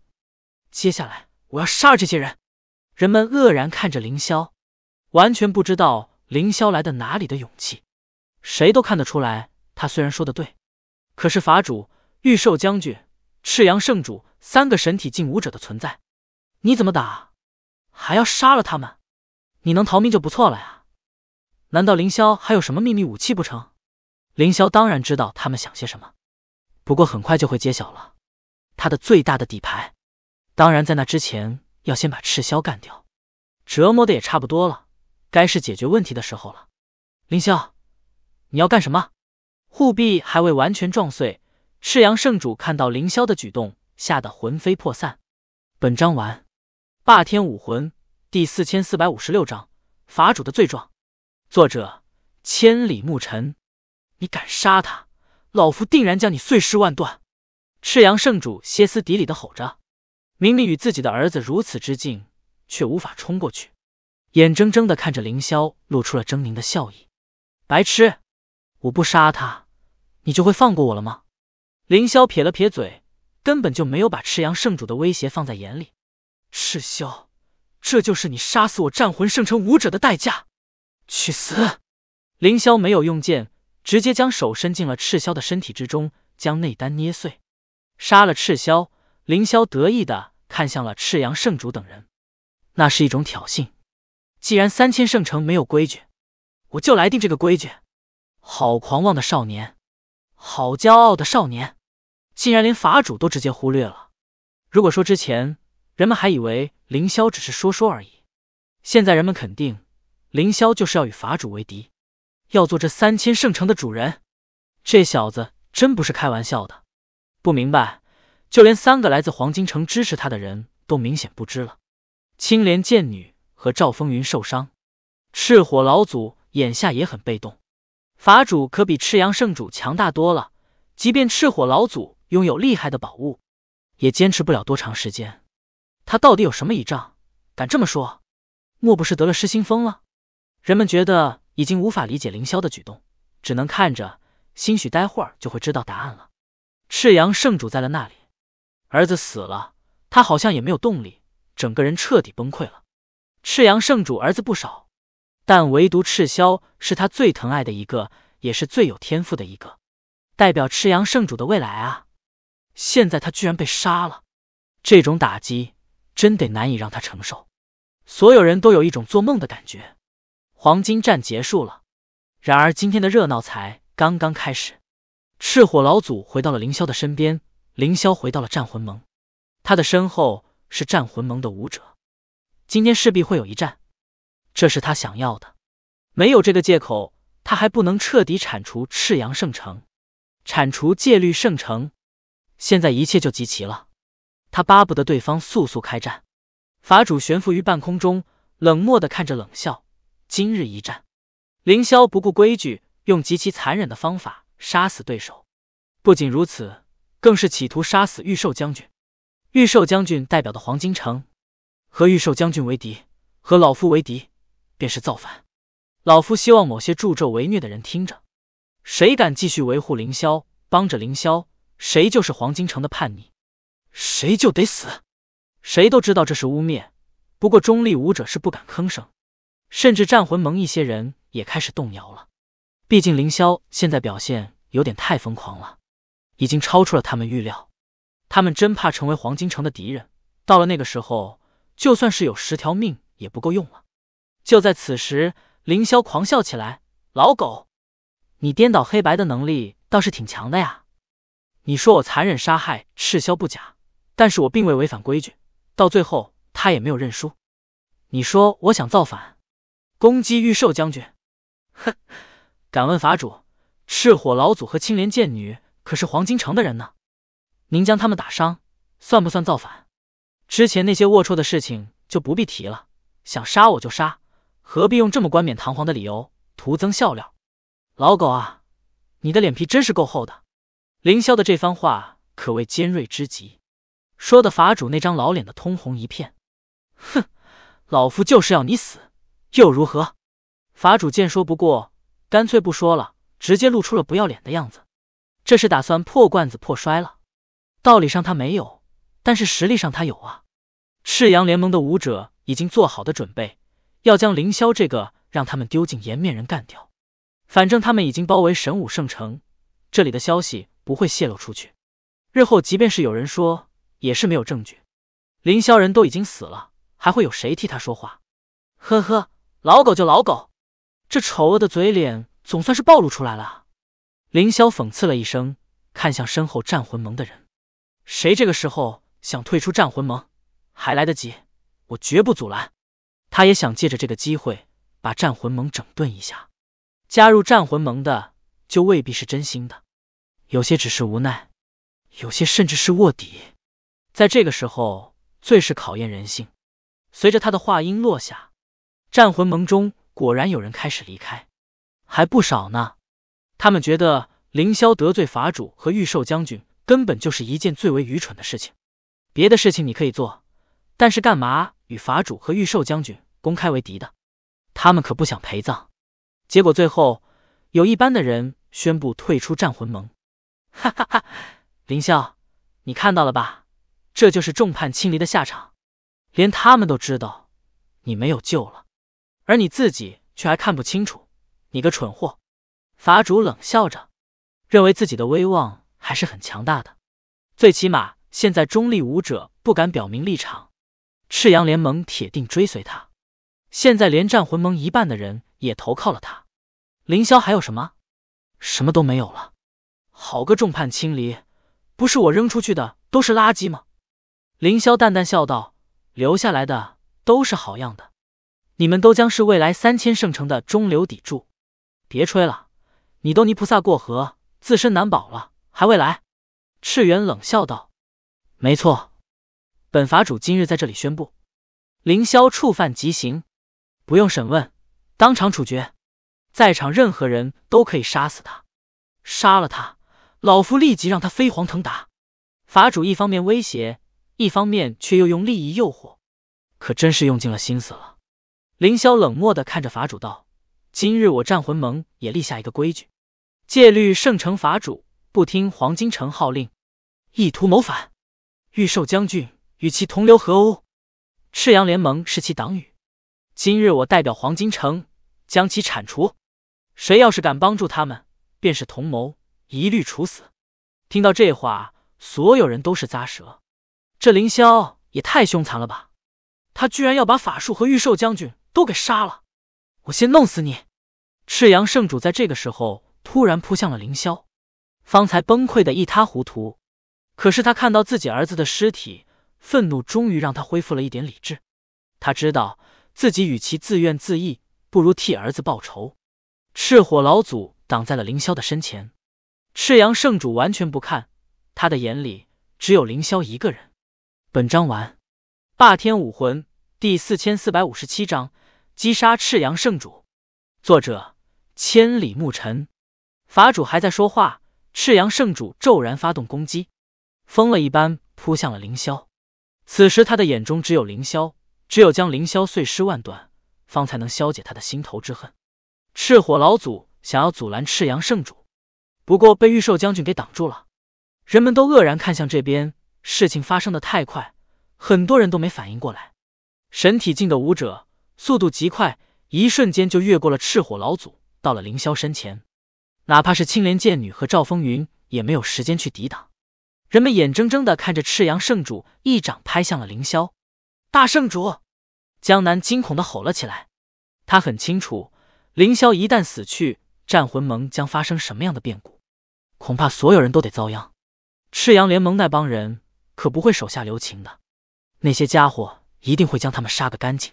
Speaker 1: 接下来我要杀了这些人。”人们愕然看着凌霄，完全不知道。凌霄来的哪里的勇气？谁都看得出来，他虽然说的对，可是法主、御兽将军、赤阳圣主三个神体境武者的存在，你怎么打？还要杀了他们？你能逃命就不错了呀！难道凌霄还有什么秘密武器不成？凌霄当然知道他们想些什么，不过很快就会揭晓了。他的最大的底牌，当然在那之前要先把赤霄干掉，折磨的也差不多了。该是解决问题的时候了，凌霄，你要干什么？护臂还未完全撞碎，赤阳圣主看到凌霄的举动，吓得魂飞魄散。本章完，霸天武魂第四千四百五十六章法主的罪状。作者：千里牧尘。你敢杀他，老夫定然将你碎尸万段！赤阳圣主歇斯底里的吼着，明明与自己的儿子如此之近，却无法冲过去。眼睁睁的看着凌霄露出了狰狞的笑意，白痴，我不杀他，你就会放过我了吗？凌霄撇了撇嘴，根本就没有把赤阳圣主的威胁放在眼里。赤霄，这就是你杀死我战魂圣城武者的代价，去死！凌霄没有用剑，直接将手伸进了赤霄的身体之中，将内丹捏碎。杀了赤霄，凌霄得意的看向了赤阳圣主等人，那是一种挑衅。既然三千圣城没有规矩，我就来定这个规矩。好狂妄的少年，好骄傲的少年，竟然连法主都直接忽略了。如果说之前人们还以为凌霄只是说说而已，现在人们肯定凌霄就是要与法主为敌，要做这三千圣城的主人。这小子真不是开玩笑的。不明白，就连三个来自黄金城支持他的人都明显不知了。青莲剑女。和赵风云受伤，赤火老祖眼下也很被动。法主可比赤阳圣主强大多了，即便赤火老祖拥有厉害的宝物，也坚持不了多长时间。他到底有什么倚仗，敢这么说？莫不是得了失心疯了？人们觉得已经无法理解凌霄的举动，只能看着。兴许待会儿就会知道答案了。赤阳圣主在了那里，儿子死了，他好像也没有动力，整个人彻底崩溃了。赤阳圣主儿子不少，但唯独赤霄是他最疼爱的一个，也是最有天赋的一个，代表赤阳圣主的未来啊！现在他居然被杀了，这种打击真得难以让他承受。所有人都有一种做梦的感觉。黄金战结束了，然而今天的热闹才刚刚开始。赤火老祖回到了凌霄的身边，凌霄回到了战魂盟，他的身后是战魂盟的武者。今天势必会有一战，这是他想要的。没有这个借口，他还不能彻底铲除赤阳圣城，铲除戒律圣城。现在一切就集齐了，他巴不得对方速速开战。法主悬浮于半空中，冷漠的看着，冷笑。今日一战，凌霄不顾规矩，用极其残忍的方法杀死对手。不仅如此，更是企图杀死御兽将军。御兽将军代表的黄金城。和御兽将军为敌，和老夫为敌，便是造反。老夫希望某些助纣为虐的人听着：谁敢继续维护凌霄，帮着凌霄，谁就是黄金城的叛逆，谁就得死。谁都知道这是污蔑，不过中立武者是不敢吭声，甚至战魂盟一些人也开始动摇了。毕竟凌霄现在表现有点太疯狂了，已经超出了他们预料。他们真怕成为黄金城的敌人，到了那个时候。就算是有十条命也不够用了。就在此时，凌霄狂笑起来：“老狗，你颠倒黑白的能力倒是挺强的呀！你说我残忍杀害赤霄不假，但是我并未违反规矩，到最后他也没有认输。你说我想造反，攻击御兽将军？哼！敢问法主，赤火老祖和青莲剑女可是黄金城的人呢？您将他们打伤，算不算造反？”之前那些龌龊的事情就不必提了，想杀我就杀，何必用这么冠冕堂皇的理由，徒增笑料。老狗啊，你的脸皮真是够厚的。凌霄的这番话可谓尖锐之极，说的法主那张老脸的通红一片。哼，老夫就是要你死，又如何？法主见说不过，干脆不说了，直接露出了不要脸的样子。这是打算破罐子破摔了。道理上他没有。但是实力上他有啊！赤阳联盟的武者已经做好的准备，要将凌霄这个让他们丢尽颜面人干掉。反正他们已经包围神武圣城，这里的消息不会泄露出去。日后即便是有人说，也是没有证据。凌霄人都已经死了，还会有谁替他说话？呵呵，老狗就老狗，这丑恶的嘴脸总算是暴露出来了。凌霄讽刺了一声，看向身后战魂盟的人，谁这个时候？想退出战魂盟，还来得及，我绝不阻拦。他也想借着这个机会把战魂盟整顿一下。加入战魂盟的，就未必是真心的，有些只是无奈，有些甚至是卧底。在这个时候，最是考验人性。随着他的话音落下，战魂盟中果然有人开始离开，还不少呢。他们觉得凌霄得罪法主和御兽将军，根本就是一件最为愚蠢的事情。别的事情你可以做，但是干嘛与法主和御兽将军公开为敌的？他们可不想陪葬。结果最后有一般的人宣布退出战魂盟。哈哈哈！林霄，你看到了吧？这就是众叛亲离的下场。连他们都知道你没有救了，而你自己却还看不清楚，你个蠢货！法主冷笑着，认为自己的威望还是很强大的，最起码。现在中立武者不敢表明立场，赤阳联盟铁定追随他。现在连战魂盟一半的人也投靠了他。凌霄还有什么？什么都没有了。好个众叛亲离，不是我扔出去的都是垃圾吗？凌霄淡淡笑道：“留下来的都是好样的，你们都将是未来三千圣城的中流砥柱。”别吹了，你都泥菩萨过河，自身难保了，还未来？赤元冷笑道。没错，本法主今日在这里宣布，凌霄触犯极刑，不用审问，当场处决。在场任何人都可以杀死他，杀了他，老夫立即让他飞黄腾达。法主一方面威胁，一方面却又用利益诱惑，可真是用尽了心思了。凌霄冷漠的看着法主道：“今日我战魂盟也立下一个规矩，戒律圣城法主不听黄金城号令，意图谋反。”御兽将军与其同流合污，赤阳联盟是其党羽。今日我代表黄金城将其铲除，谁要是敢帮助他们，便是同谋，一律处死。听到这话，所有人都是咂舌，这凌霄也太凶残了吧！他居然要把法术和御兽将军都给杀了！我先弄死你！赤阳圣主在这个时候突然扑向了凌霄，方才崩溃的一塌糊涂。可是他看到自己儿子的尸体，愤怒终于让他恢复了一点理智。他知道自己与其自怨自艾，不如替儿子报仇。赤火老祖挡在了凌霄的身前，赤阳圣主完全不看他的眼里，只有凌霄一个人。本章完。霸天武魂第四千四百五十七章：击杀赤阳圣主。作者：千里牧尘。法主还在说话，赤阳圣主骤然发动攻击。疯了一般扑向了凌霄，此时他的眼中只有凌霄，只有将凌霄碎尸万段，方才能消解他的心头之恨。赤火老祖想要阻拦赤阳圣主，不过被御兽将军给挡住了。人们都愕然看向这边，事情发生的太快，很多人都没反应过来。神体境的武者速度极快，一瞬间就越过了赤火老祖，到了凌霄身前。哪怕是青莲剑女和赵风云，也没有时间去抵挡。人们眼睁睁的看着赤阳圣主一掌拍向了凌霄，大圣主江南惊恐的吼了起来。他很清楚，凌霄一旦死去，战魂盟将发生什么样的变故，恐怕所有人都得遭殃。赤阳联盟那帮人可不会手下留情的，那些家伙一定会将他们杀个干净。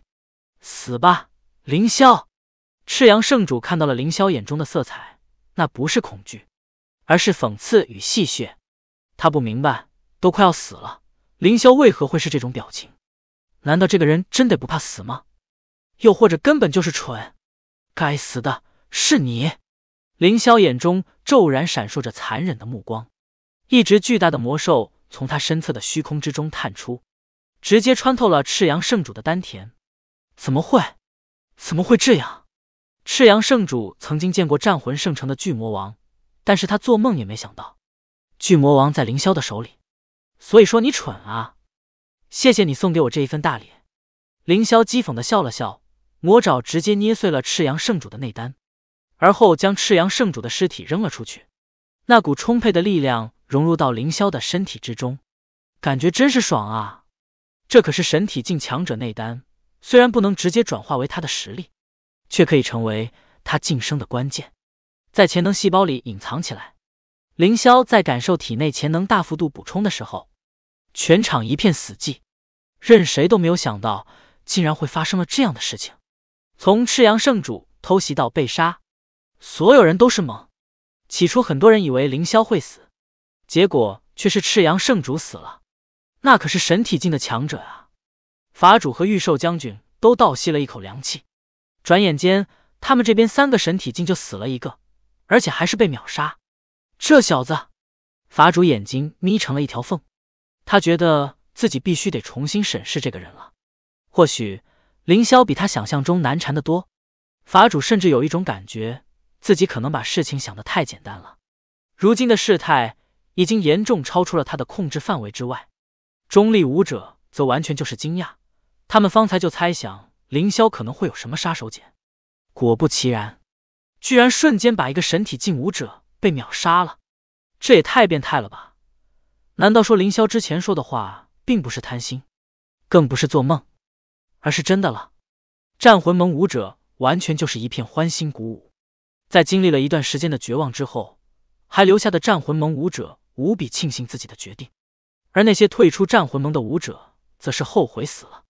Speaker 1: 死吧，凌霄！赤阳圣主看到了凌霄眼中的色彩，那不是恐惧，而是讽刺与戏谑。他不明白，都快要死了，凌霄为何会是这种表情？难道这个人真的不怕死吗？又或者根本就是蠢？该死的，是你！凌霄眼中骤然闪烁着残忍的目光，一只巨大的魔兽从他身侧的虚空之中探出，直接穿透了赤阳圣主的丹田。怎么会？怎么会这样？赤阳圣主曾经见过战魂圣城的巨魔王，但是他做梦也没想到。巨魔王在凌霄的手里，所以说你蠢啊！谢谢你送给我这一份大礼。凌霄讥讽的笑了笑，魔爪直接捏碎了赤阳圣主的内丹，而后将赤阳圣主的尸体扔了出去。那股充沛的力量融入到凌霄的身体之中，感觉真是爽啊！这可是神体境强者内丹，虽然不能直接转化为他的实力，却可以成为他晋升的关键，在潜能细胞里隐藏起来。凌霄在感受体内潜能大幅度补充的时候，全场一片死寂，任谁都没有想到，竟然会发生了这样的事情。从赤阳圣主偷袭到被杀，所有人都是懵。起初很多人以为凌霄会死，结果却是赤阳圣主死了。那可是神体境的强者啊！法主和御兽将军都倒吸了一口凉气。转眼间，他们这边三个神体境就死了一个，而且还是被秒杀。这小子，法主眼睛眯成了一条缝，他觉得自己必须得重新审视这个人了。或许凌霄比他想象中难缠得多。法主甚至有一种感觉，自己可能把事情想得太简单了。如今的事态已经严重超出了他的控制范围之外。中立武者则完全就是惊讶，他们方才就猜想凌霄可能会有什么杀手锏，果不其然，居然瞬间把一个神体进武者。被秒杀了，这也太变态了吧！难道说凌霄之前说的话并不是贪心，更不是做梦，而是真的了？战魂盟武者完全就是一片欢欣鼓舞，在经历了一段时间的绝望之后，还留下的战魂盟武者无比庆幸自己的决定，而那些退出战魂盟的武者则是后悔死了。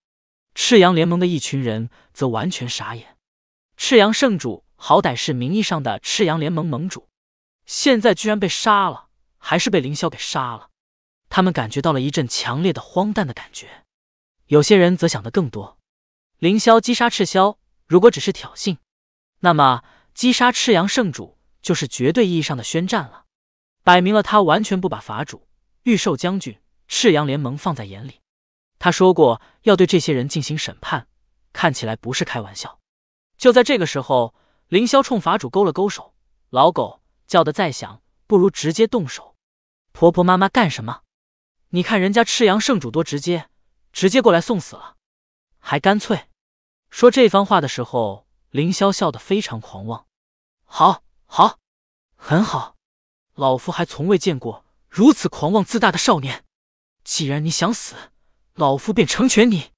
Speaker 1: 赤阳联盟的一群人则完全傻眼，赤阳圣主好歹是名义上的赤阳联盟盟主。现在居然被杀了，还是被凌霄给杀了，他们感觉到了一阵强烈的荒诞的感觉。有些人则想的更多。凌霄击杀赤霄，如果只是挑衅，那么击杀赤阳圣主就是绝对意义上的宣战了，摆明了他完全不把法主、御兽将军、赤阳联盟放在眼里。他说过要对这些人进行审判，看起来不是开玩笑。就在这个时候，凌霄冲法主勾了勾手，老狗。叫的再响，不如直接动手。婆婆妈妈干什么？你看人家赤阳圣主多直接，直接过来送死了，还干脆。说这番话的时候，凌霄笑得非常狂妄。好，好，很好，老夫还从未见过如此狂妄自大的少年。既然你想死，老夫便成全你。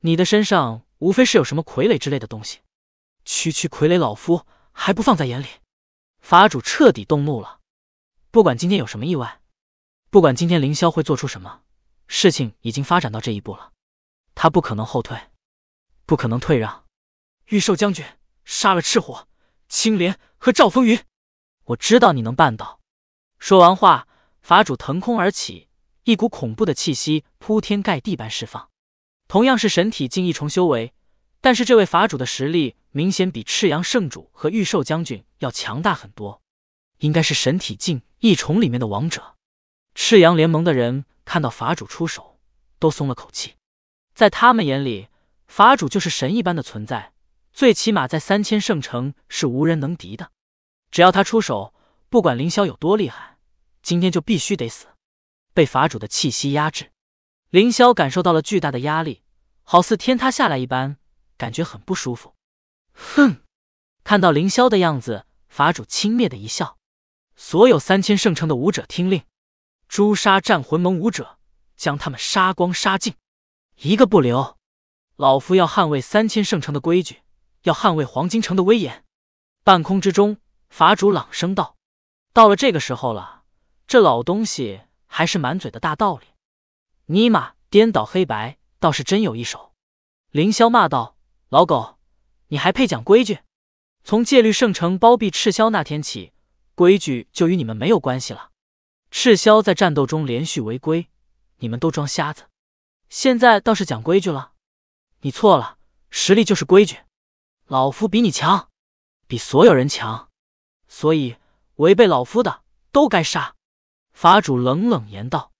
Speaker 1: 你的身上无非是有什么傀儡之类的东西，区区傀儡，老夫还不放在眼里。法主彻底动怒了，不管今天有什么意外，不管今天凌霄会做出什么，事情已经发展到这一步了，他不可能后退，不可能退让。御兽将军，杀了赤火、青莲和赵风云！我知道你能办到。说完话，法主腾空而起，一股恐怖的气息铺天盖地般释放。同样是神体境一重修为。但是这位法主的实力明显比赤阳圣主和御兽将军要强大很多，应该是神体境异虫里面的王者。赤阳联盟的人看到法主出手，都松了口气。在他们眼里，法主就是神一般的存在，最起码在三千圣城是无人能敌的。只要他出手，不管凌霄有多厉害，今天就必须得死。被法主的气息压制，凌霄感受到了巨大的压力，好似天塌下来一般。感觉很不舒服。哼！看到凌霄的样子，法主轻蔑的一笑。所有三千圣城的武者听令，诛杀战魂盟武者，将他们杀光杀尽，一个不留。老夫要捍卫三千圣城的规矩，要捍卫黄金城的威严。半空之中，法主朗声道：“到了这个时候了，这老东西还是满嘴的大道理。尼玛，颠倒黑白倒是真有一手。”凌霄骂道。老狗，你还配讲规矩？从戒律圣城包庇赤霄那天起，规矩就与你们没有关系了。赤霄在战斗中连续违规，你们都装瞎子，现在倒是讲规矩了。你错了，实力就是规矩。老夫比你强，比所有人强，所以违背老夫的都该杀。法主冷冷言道：“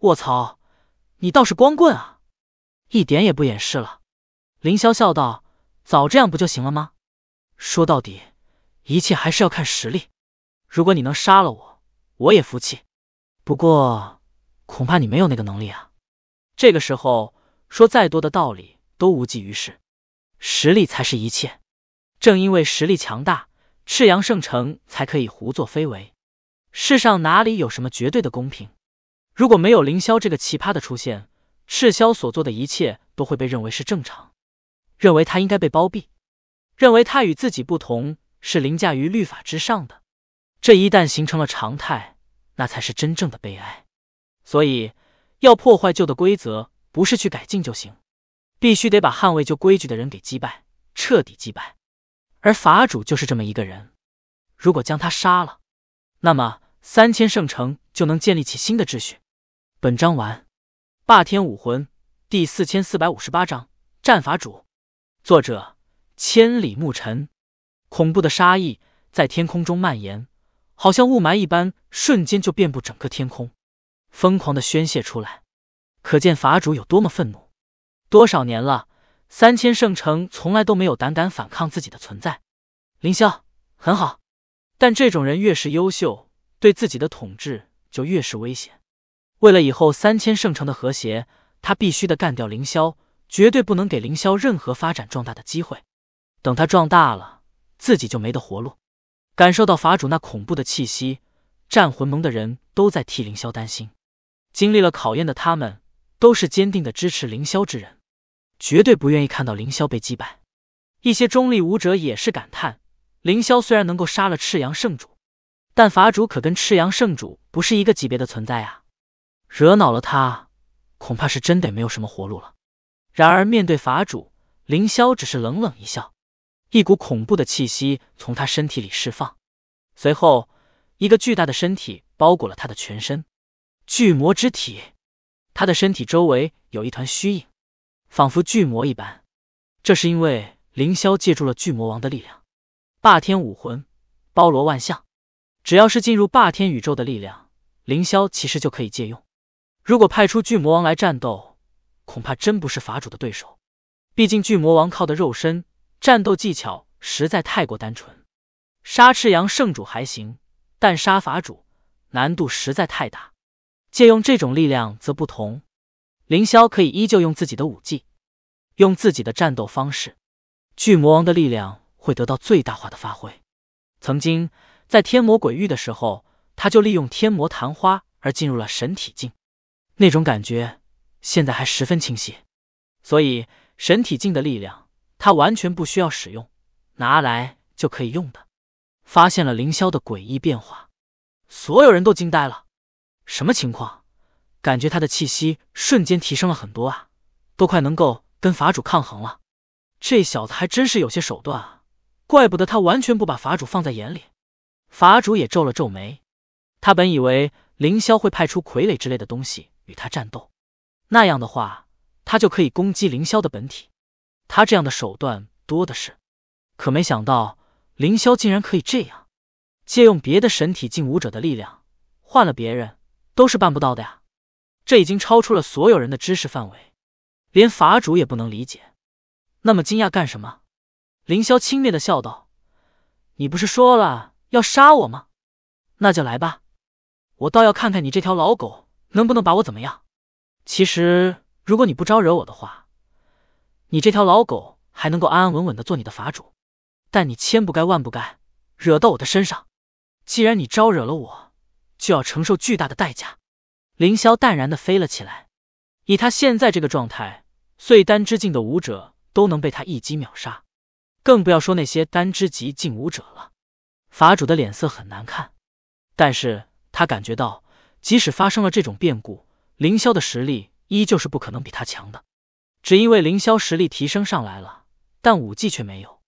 Speaker 1: 卧槽，你倒是光棍啊，一点也不掩饰了。”凌霄笑道：“早这样不就行了吗？说到底，一切还是要看实力。如果你能杀了我，我也服气。不过，恐怕你没有那个能力啊。这个时候说再多的道理都无济于事，实力才是一切。正因为实力强大，赤阳圣城才可以胡作非为。世上哪里有什么绝对的公平？如果没有凌霄这个奇葩的出现，赤霄所做的一切都会被认为是正常。”认为他应该被包庇，认为他与自己不同，是凌驾于律法之上的。这一旦形成了常态，那才是真正的悲哀。所以，要破坏旧的规则，不是去改进就行，必须得把捍卫旧规矩的人给击败，彻底击败。而法主就是这么一个人。如果将他杀了，那么三千圣城就能建立起新的秩序。本章完。霸天武魂第四千四百五十八章：战法主。作者千里牧尘，恐怖的杀意在天空中蔓延，好像雾霾一般，瞬间就遍布整个天空，疯狂的宣泄出来，可见法主有多么愤怒。多少年了，三千圣城从来都没有胆敢反抗自己的存在。凌霄很好，但这种人越是优秀，对自己的统治就越是危险。为了以后三千圣城的和谐，他必须得干掉凌霄。绝对不能给凌霄任何发展壮大的机会，等他壮大了，自己就没得活路。感受到法主那恐怖的气息，战魂盟的人都在替凌霄担心。经历了考验的他们，都是坚定的支持凌霄之人，绝对不愿意看到凌霄被击败。一些中立武者也是感叹：凌霄虽然能够杀了赤阳圣主，但法主可跟赤阳圣主不是一个级别的存在啊！惹恼了他，恐怕是真得没有什么活路了。然而，面对法主凌霄，只是冷冷一笑。一股恐怖的气息从他身体里释放，随后，一个巨大的身体包裹了他的全身。巨魔之体，他的身体周围有一团虚影，仿佛巨魔一般。这是因为凌霄借助了巨魔王的力量，霸天武魂，包罗万象。只要是进入霸天宇宙的力量，凌霄其实就可以借用。如果派出巨魔王来战斗。恐怕真不是法主的对手。毕竟巨魔王靠的肉身战斗技巧实在太过单纯，杀赤阳圣主还行，但杀法主难度实在太大。借用这种力量则不同，凌霄可以依旧用自己的武技，用自己的战斗方式，巨魔王的力量会得到最大化的发挥。曾经在天魔鬼域的时候，他就利用天魔昙花而进入了神体境，那种感觉。现在还十分清晰，所以神体境的力量，他完全不需要使用，拿来就可以用的。发现了凌霄的诡异变化，所有人都惊呆了。什么情况？感觉他的气息瞬间提升了很多啊，都快能够跟法主抗衡了。这小子还真是有些手段啊，怪不得他完全不把法主放在眼里。法主也皱了皱眉，他本以为凌霄会派出傀儡之类的东西与他战斗。那样的话，他就可以攻击凌霄的本体。他这样的手段多的是，可没想到凌霄竟然可以这样，借用别的神体进武者的力量，换了别人都是办不到的呀。这已经超出了所有人的知识范围，连法主也不能理解。那么惊讶干什么？凌霄轻蔑的笑道：“你不是说了要杀我吗？那就来吧，我倒要看看你这条老狗能不能把我怎么样。”其实，如果你不招惹我的话，你这条老狗还能够安安稳稳的做你的法主。但你千不该万不该惹到我的身上。既然你招惹了我，就要承受巨大的代价。凌霄淡然的飞了起来，以他现在这个状态，碎丹之境的武者都能被他一击秒杀，更不要说那些丹之级境武者了。法主的脸色很难看，但是他感觉到，即使发生了这种变故。凌霄的实力依旧是不可能比他强的，只因为凌霄实力提升上来了，但武技却没有。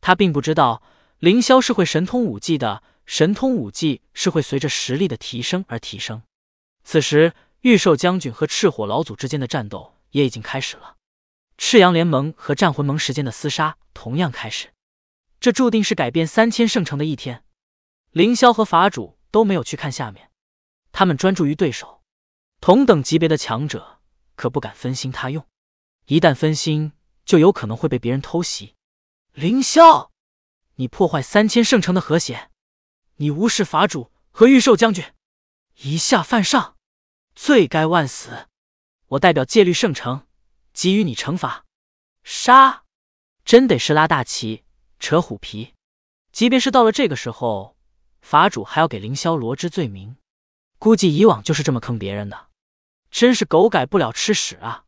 Speaker 1: 他并不知道凌霄是会神通武技的，神通武技是会随着实力的提升而提升。此时，御兽将军和赤火老祖之间的战斗也已经开始了，赤阳联盟和战魂盟时间的厮杀同样开始。这注定是改变三千圣城的一天。凌霄和法主都没有去看下面，他们专注于对手。同等级别的强者可不敢分心他用，一旦分心，就有可能会被别人偷袭。凌霄，你破坏三千圣城的和谐，你无视法主和御兽将军，以下犯上，罪该万死。我代表戒律圣城给予你惩罚，杀！真得是拉大旗扯虎皮，即便是到了这个时候，法主还要给凌霄罗织罪名，估计以往就是这么坑别人的。真是狗改不了吃屎啊！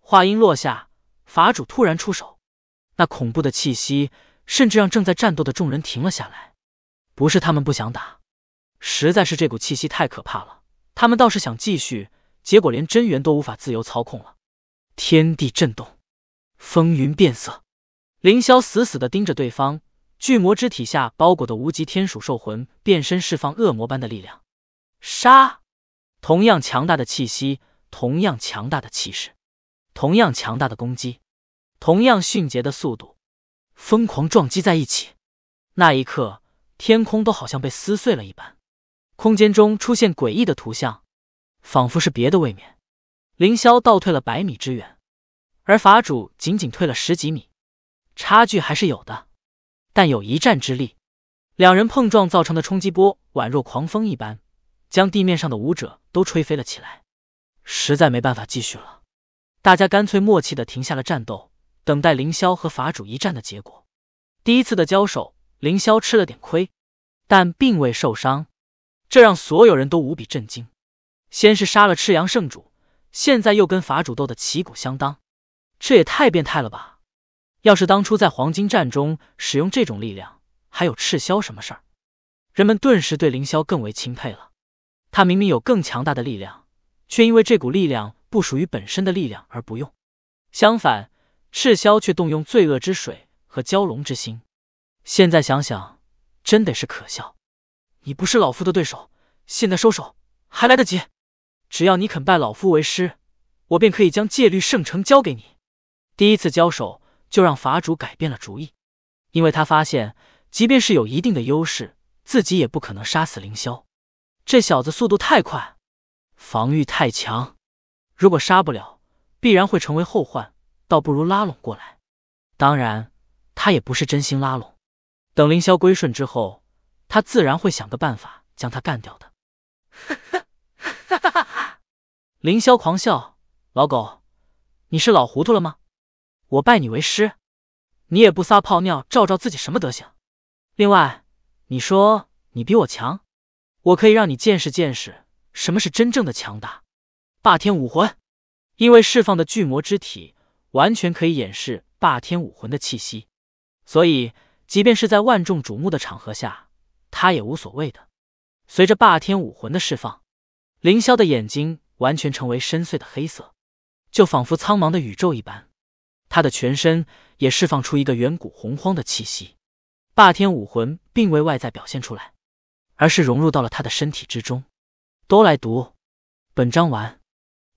Speaker 1: 话音落下，法主突然出手，那恐怖的气息甚至让正在战斗的众人停了下来。不是他们不想打，实在是这股气息太可怕了。他们倒是想继续，结果连真元都无法自由操控了。天地震动，风云变色，凌霄死死的盯着对方，巨魔之体下包裹的无极天鼠兽魂变身，释放恶魔般的力量，杀！同样强大的气息，同样强大的气势，同样强大的攻击，同样迅捷的速度，疯狂撞击在一起。那一刻，天空都好像被撕碎了一般，空间中出现诡异的图像，仿佛是别的位面。凌霄倒退了百米之远，而法主仅仅退了十几米，差距还是有的，但有一战之力。两人碰撞造成的冲击波宛若狂风一般，将地面上的武者。都吹飞了起来，实在没办法继续了，大家干脆默契的停下了战斗，等待凌霄和法主一战的结果。第一次的交手，凌霄吃了点亏，但并未受伤，这让所有人都无比震惊。先是杀了赤阳圣主，现在又跟法主斗得旗鼓相当，这也太变态了吧！要是当初在黄金战中使用这种力量，还有赤霄什么事儿？人们顿时对凌霄更为钦佩了。他明明有更强大的力量，却因为这股力量不属于本身的力量而不用。相反，赤霄却动用罪恶之水和蛟龙之心。现在想想，真的是可笑。你不是老夫的对手，现在收手还来得及。只要你肯拜老夫为师，我便可以将戒律圣城交给你。第一次交手就让法主改变了主意，因为他发现，即便是有一定的优势，自己也不可能杀死凌霄。这小子速度太快，防御太强，如果杀不了，必然会成为后患，倒不如拉拢过来。当然，他也不是真心拉拢。等凌霄归顺之后，他自然会想个办法将他干掉的。哈哈哈哈哈！凌霄狂笑：“老狗，你是老糊涂了吗？我拜你为师，你也不撒泡尿照照自己什么德行？另外，你说你比我强？”我可以让你见识见识什么是真正的强大，霸天武魂。因为释放的巨魔之体完全可以掩饰霸天武魂的气息，所以即便是在万众瞩目的场合下，他也无所谓的。随着霸天武魂的释放，凌霄的眼睛完全成为深邃的黑色，就仿佛苍茫的宇宙一般。他的全身也释放出一个远古洪荒的气息，霸天武魂并未外在表现出来。而是融入到了他的身体之中。都来读。本章完。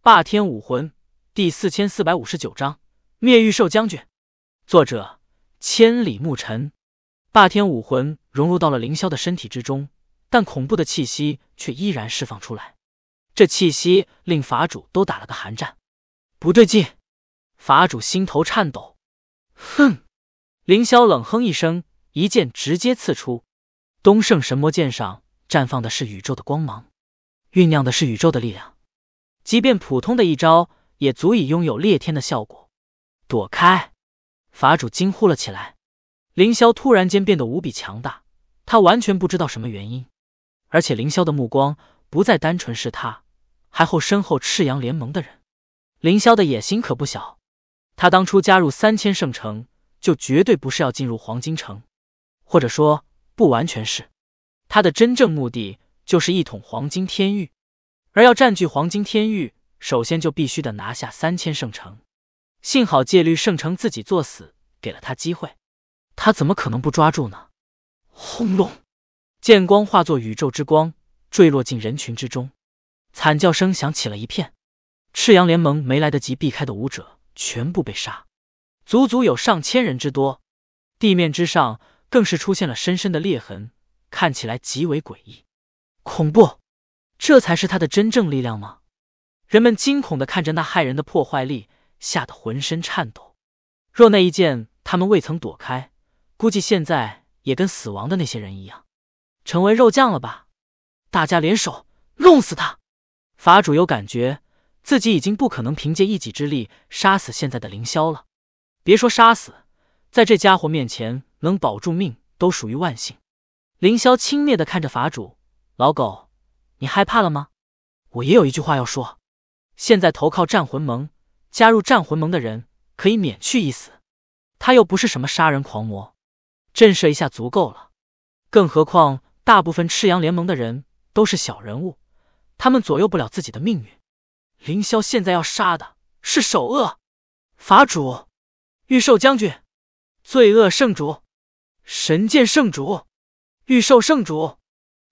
Speaker 1: 霸天武魂第四千四百五十九章：灭狱兽将军。作者：千里牧尘。霸天武魂融入到了凌霄的身体之中，但恐怖的气息却依然释放出来。这气息令法主都打了个寒战。不对劲！法主心头颤抖。哼！凌霄冷哼一声，一剑直接刺出。东胜神魔剑上绽放的是宇宙的光芒，酝酿的是宇宙的力量，即便普通的一招也足以拥有裂天的效果。躲开！法主惊呼了起来。凌霄突然间变得无比强大，他完全不知道什么原因。而且凌霄的目光不再单纯是他，还后身后赤阳联盟的人。凌霄的野心可不小，他当初加入三千圣城，就绝对不是要进入黄金城，或者说。不完全是，他的真正目的就是一统黄金天域，而要占据黄金天域，首先就必须得拿下三千圣城。幸好戒律圣城自己作死，给了他机会，他怎么可能不抓住呢？轰隆！剑光化作宇宙之光，坠落进人群之中，惨叫声响起了一片。赤阳联盟没来得及避开的武者全部被杀，足足有上千人之多，地面之上。更是出现了深深的裂痕，看起来极为诡异、恐怖。这才是他的真正力量吗？人们惊恐的看着那骇人的破坏力，吓得浑身颤抖。若那一剑他们未曾躲开，估计现在也跟死亡的那些人一样，成为肉酱了吧？大家联手弄死他！法主有感觉自己已经不可能凭借一己之力杀死现在的凌霄了，别说杀死。在这家伙面前能保住命都属于万幸。凌霄轻蔑的看着法主老狗，你害怕了吗？我也有一句话要说。现在投靠战魂盟、加入战魂盟的人可以免去一死。他又不是什么杀人狂魔，震慑一下足够了。更何况大部分赤阳联盟的人都是小人物，他们左右不了自己的命运。凌霄现在要杀的是首恶法主、御兽将军。罪恶圣主、神剑圣主、御兽圣主，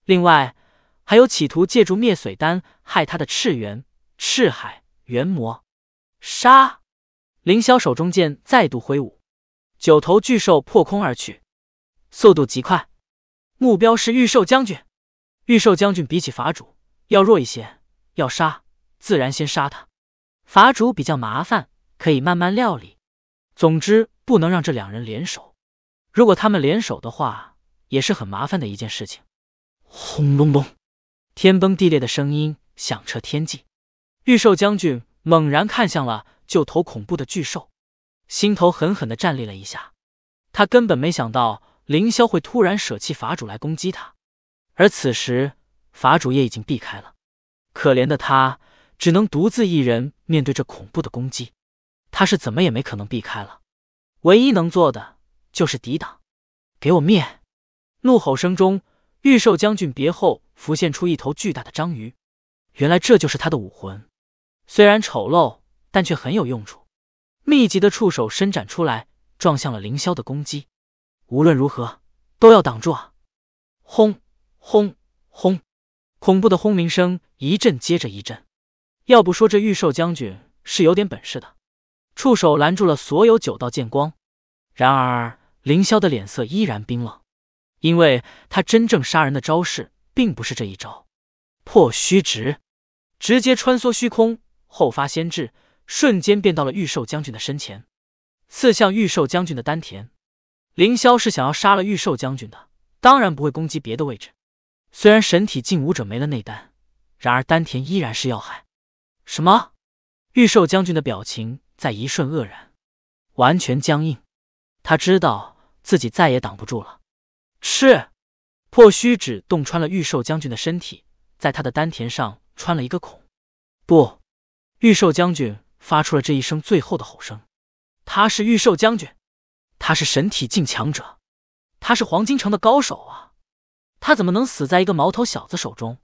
Speaker 1: 另外还有企图借助灭髓丹害他的赤猿、赤海猿魔。杀！凌霄手中剑再度挥舞，九头巨兽破空而去，速度极快。目标是御兽将军。御兽将军比起法主要弱一些，要杀自然先杀他。法主比较麻烦，可以慢慢料理。总之。不能让这两人联手，如果他们联手的话，也是很麻烦的一件事情。轰隆隆，天崩地裂的声音响彻天际，御兽将军猛然看向了就头恐怖的巨兽，心头狠狠的颤栗了一下。他根本没想到凌霄会突然舍弃法主来攻击他，而此时法主也已经避开了，可怜的他只能独自一人面对这恐怖的攻击，他是怎么也没可能避开了。唯一能做的就是抵挡，给我灭！怒吼声中，御兽将军别后浮现出一头巨大的章鱼，原来这就是他的武魂，虽然丑陋，但却很有用处。密集的触手伸展出来，撞向了凌霄的攻击。无论如何，都要挡住啊！轰轰轰！恐怖的轰鸣声一阵接着一阵，要不说这御兽将军是有点本事的。触手拦住了所有九道剑光，然而凌霄的脸色依然冰冷，因为他真正杀人的招式并不是这一招破虚直，直接穿梭虚空，后发先至，瞬间便到了御兽将军的身前，刺向御兽将军的丹田。凌霄是想要杀了御兽将军的，当然不会攻击别的位置。虽然神体近武者没了内丹，然而丹田依然是要害。什么？御兽将军的表情。在一瞬愕然，完全僵硬。他知道自己再也挡不住了。是破虚指洞穿了御兽将军的身体，在他的丹田上穿了一个孔。不，御兽将军发出了这一声最后的吼声。他是御兽将军，他是神体境强者，他是黄金城的高手啊！他怎么能死在一个毛头小子手中？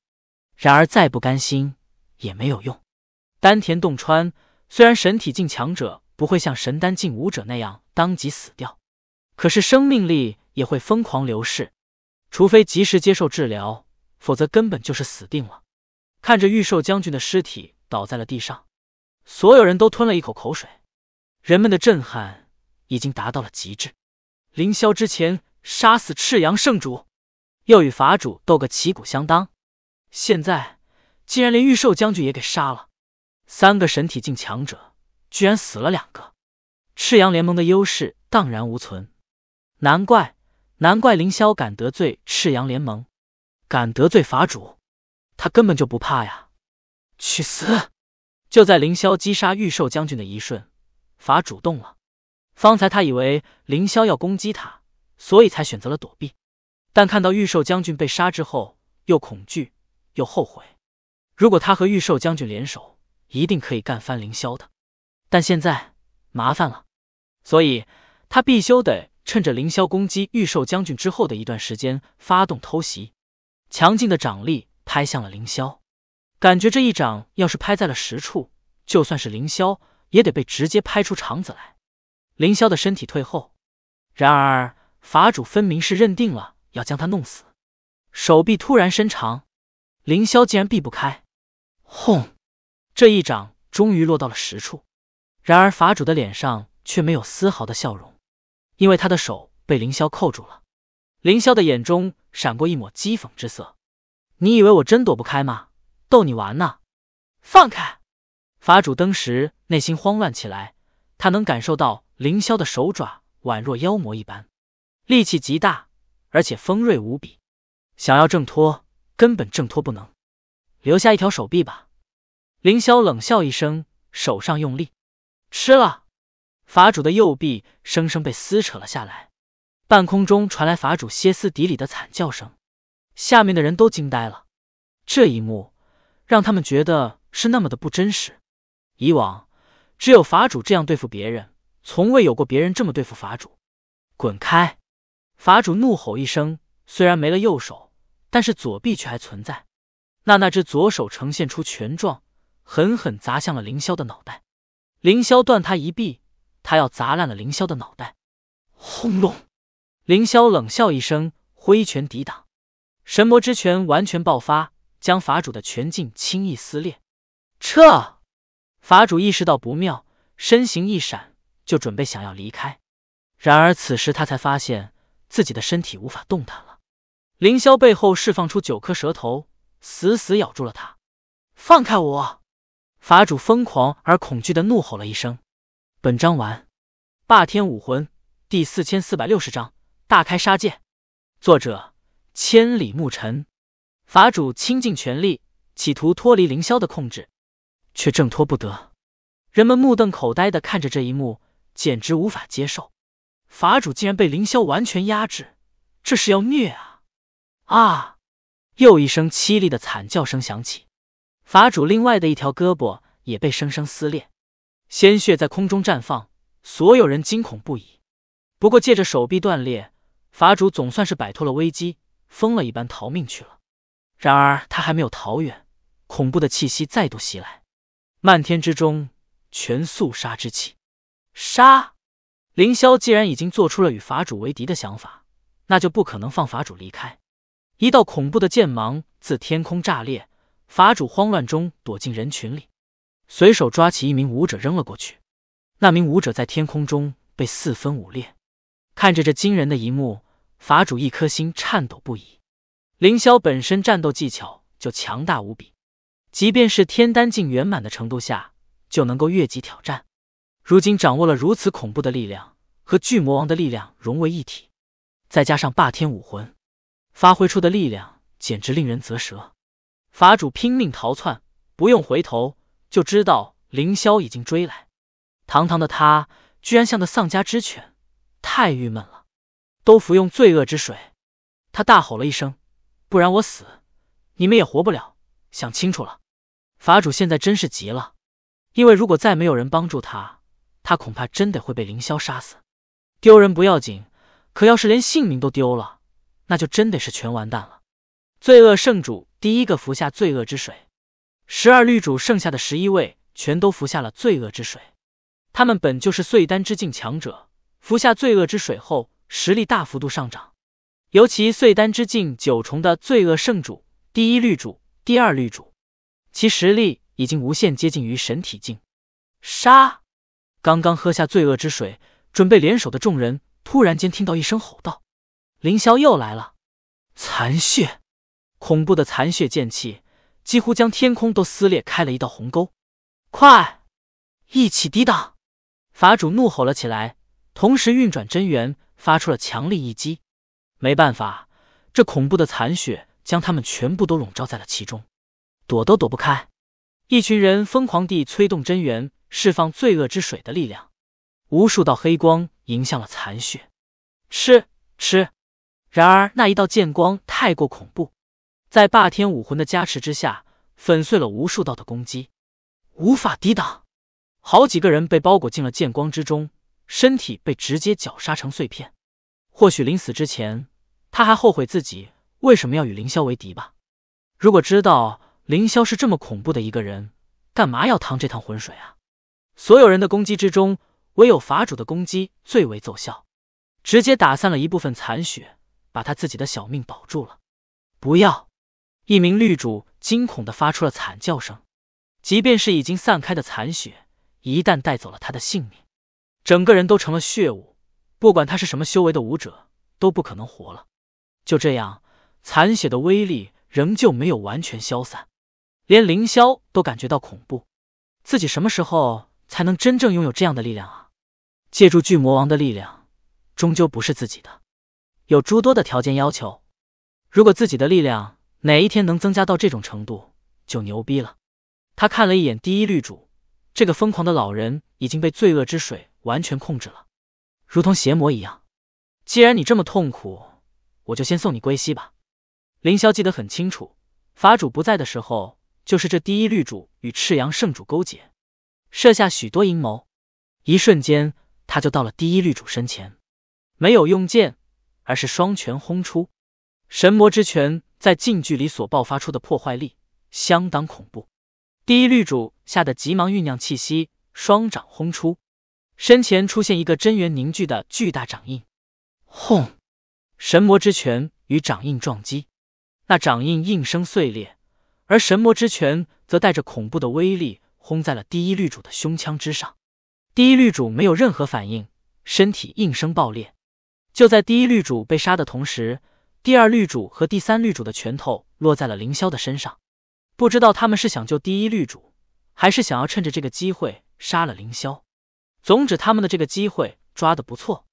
Speaker 1: 然而再不甘心也没有用，丹田洞穿。虽然神体境强者不会像神丹境武者那样当即死掉，可是生命力也会疯狂流逝，除非及时接受治疗，否则根本就是死定了。看着御兽将军的尸体倒在了地上，所有人都吞了一口口水，人们的震撼已经达到了极致。凌霄之前杀死赤阳圣主，又与法主斗个旗鼓相当，现在竟然连御兽将军也给杀了。三个神体境强者居然死了两个，赤阳联盟的优势荡然无存。难怪，难怪凌霄敢得罪赤阳联盟，敢得罪法主，他根本就不怕呀！去死！就在凌霄击杀御兽将军的一瞬，法主动了。方才他以为凌霄要攻击他，所以才选择了躲避。但看到御兽将军被杀之后，又恐惧又后悔。如果他和御兽将军联手，一定可以干翻凌霄的，但现在麻烦了，所以他必须得趁着凌霄攻击御兽将军之后的一段时间发动偷袭。强劲的掌力拍向了凌霄，感觉这一掌要是拍在了实处，就算是凌霄也得被直接拍出肠子来。凌霄的身体退后，然而法主分明是认定了要将他弄死，手臂突然伸长，凌霄竟然避不开，轰！这一掌终于落到了实处，然而法主的脸上却没有丝毫的笑容，因为他的手被凌霄扣住了。凌霄的眼中闪过一抹讥讽之色：“你以为我真躲不开吗？逗你玩呢！”放开！法主登时内心慌乱起来，他能感受到凌霄的手爪宛若妖魔一般，力气极大，而且锋锐无比，想要挣脱根本挣脱不能。留下一条手臂吧。凌霄冷笑一声，手上用力，吃了法主的右臂，生生被撕扯了下来。半空中传来法主歇斯底里的惨叫声，下面的人都惊呆了。这一幕让他们觉得是那么的不真实。以往只有法主这样对付别人，从未有过别人这么对付法主。滚开！法主怒吼一声，虽然没了右手，但是左臂却还存在。那那只左手呈现出拳状。狠狠砸向了凌霄的脑袋，凌霄断他一臂，他要砸烂了凌霄的脑袋。轰隆！凌霄冷笑一声，挥拳抵挡，神魔之拳完全爆发，将法主的拳劲轻易撕裂。撤！法主意识到不妙，身形一闪，就准备想要离开。然而此时他才发现自己的身体无法动弹了。凌霄背后释放出九颗蛇头，死死咬住了他。放开我！法主疯狂而恐惧的怒吼了一声。本章完。霸天武魂第四千四百六十章：大开杀戒。作者：千里牧尘。法主倾尽全力，企图脱离凌霄的控制，却挣脱不得。人们目瞪口呆的看着这一幕，简直无法接受。法主竟然被凌霄完全压制，这是要虐啊！啊！又一声凄厉的惨叫声响起。法主另外的一条胳膊也被生生撕裂，鲜血在空中绽放，所有人惊恐不已。不过借着手臂断裂，法主总算是摆脱了危机，疯了一般逃命去了。然而他还没有逃远，恐怖的气息再度袭来，漫天之中全肃杀之气。杀！凌霄既然已经做出了与法主为敌的想法，那就不可能放法主离开。一道恐怖的剑芒自天空炸裂。法主慌乱中躲进人群里，随手抓起一名武者扔了过去。那名武者在天空中被四分五裂。看着这惊人的一幕，法主一颗心颤抖不已。凌霄本身战斗技巧就强大无比，即便是天丹境圆满的程度下，就能够越级挑战。如今掌握了如此恐怖的力量，和巨魔王的力量融为一体，再加上霸天武魂，发挥出的力量简直令人啧舌。法主拼命逃窜，不用回头就知道凌霄已经追来。堂堂的他，居然像个丧家之犬，太郁闷了。都服用罪恶之水，他大吼了一声：“不然我死，你们也活不了！想清楚了。”法主现在真是急了，因为如果再没有人帮助他，他恐怕真得会被凌霄杀死。丢人不要紧，可要是连性命都丢了，那就真得是全完蛋了。罪恶圣主。第一个服下罪恶之水，十二律主剩下的十一位全都服下了罪恶之水。他们本就是碎丹之境强者，服下罪恶之水后，实力大幅度上涨。尤其碎丹之境九重的罪恶圣主、第一律主、第二律主，其实力已经无限接近于神体境。杀！刚刚喝下罪恶之水，准备联手的众人突然间听到一声吼道：“凌霄又来了！”残血。恐怖的残血剑气几乎将天空都撕裂开了一道鸿沟，快！一起抵挡！法主怒吼了起来，同时运转真元，发出了强力一击。没办法，这恐怖的残血将他们全部都笼罩在了其中，躲都躲不开。一群人疯狂地催动真元，释放罪恶之水的力量，无数道黑光迎向了残血。吃吃！然而那一道剑光太过恐怖。在霸天武魂的加持之下，粉碎了无数道的攻击，无法抵挡。好几个人被包裹进了剑光之中，身体被直接绞杀成碎片。或许临死之前，他还后悔自己为什么要与凌霄为敌吧？如果知道凌霄是这么恐怖的一个人，干嘛要趟这趟浑水啊？所有人的攻击之中，唯有法主的攻击最为奏效，直接打散了一部分残血，把他自己的小命保住了。不要。一名绿主惊恐地发出了惨叫声，即便是已经散开的残血，一旦带走了他的性命，整个人都成了血雾。不管他是什么修为的武者，都不可能活了。就这样，残血的威力仍旧没有完全消散，连凌霄都感觉到恐怖。自己什么时候才能真正拥有这样的力量啊？借助巨魔王的力量，终究不是自己的，有诸多的条件要求。如果自己的力量……哪一天能增加到这种程度，就牛逼了。他看了一眼第一绿主，这个疯狂的老人已经被罪恶之水完全控制了，如同邪魔一样。既然你这么痛苦，我就先送你归西吧。凌霄记得很清楚，法主不在的时候，就是这第一绿主与赤阳圣主勾结，设下许多阴谋。一瞬间，他就到了第一绿主身前，没有用剑，而是双拳轰出，神魔之拳。在近距离所爆发出的破坏力相当恐怖，第一绿主吓得急忙酝酿气息，双掌轰出，身前出现一个真元凝聚的巨大掌印。轰！神魔之拳与掌印撞击，那掌印应声碎裂，而神魔之拳则带着恐怖的威力轰在了第一绿主的胸腔之上。第一绿主没有任何反应，身体应声爆裂。就在第一绿主被杀的同时。第二绿主和第三绿主的拳头落在了凌霄的身上，不知道他们是想救第一绿主，还是想要趁着这个机会杀了凌霄。总之，他们的这个机会抓的不错，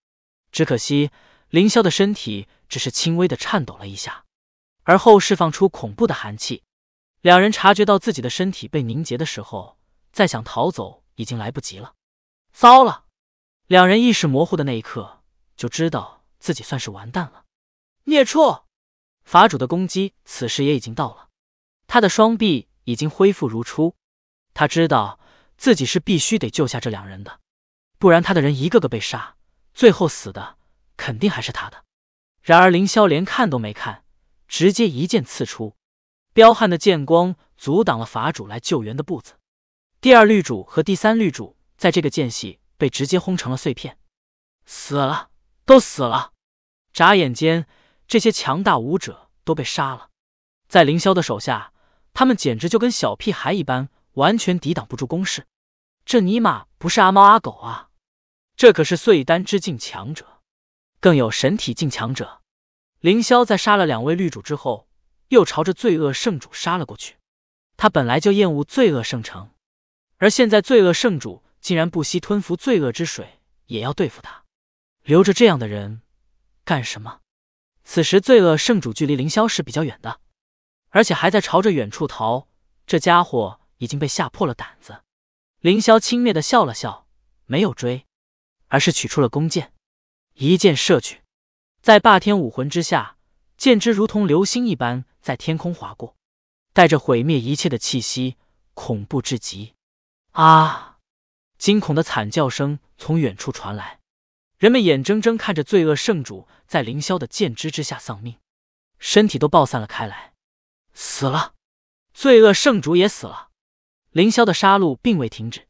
Speaker 1: 只可惜凌霄的身体只是轻微的颤抖了一下，而后释放出恐怖的寒气。两人察觉到自己的身体被凝结的时候，再想逃走已经来不及了。糟了！两人意识模糊的那一刻，就知道自己算是完蛋了。孽畜，法主的攻击此时也已经到了，他的双臂已经恢复如初。他知道自己是必须得救下这两人的，不然他的人一个个被杀，最后死的肯定还是他的。然而凌霄连看都没看，直接一剑刺出，彪悍的剑光阻挡了法主来救援的步子。第二绿主和第三绿主在这个间隙被直接轰成了碎片，死了，都死了。眨眼间。这些强大武者都被杀了，在凌霄的手下，他们简直就跟小屁孩一般，完全抵挡不住攻势。这尼玛不是阿猫阿狗啊！这可是碎丹之境强者，更有神体境强者。凌霄在杀了两位绿主之后，又朝着罪恶圣主杀了过去。他本来就厌恶罪恶圣城，而现在罪恶圣主竟然不惜吞服罪恶之水也要对付他，留着这样的人干什么？此时，罪恶圣主距离凌霄是比较远的，而且还在朝着远处逃。这家伙已经被吓破了胆子。凌霄轻蔑的笑了笑，没有追，而是取出了弓箭，一箭射去。在霸天武魂之下，箭支如同流星一般在天空划过，带着毁灭一切的气息，恐怖至极。啊！惊恐的惨叫声从远处传来。人们眼睁睁看着罪恶圣主在凌霄的剑之之下丧命，身体都爆散了开来，死了。罪恶圣主也死了。凌霄的杀戮并未停止，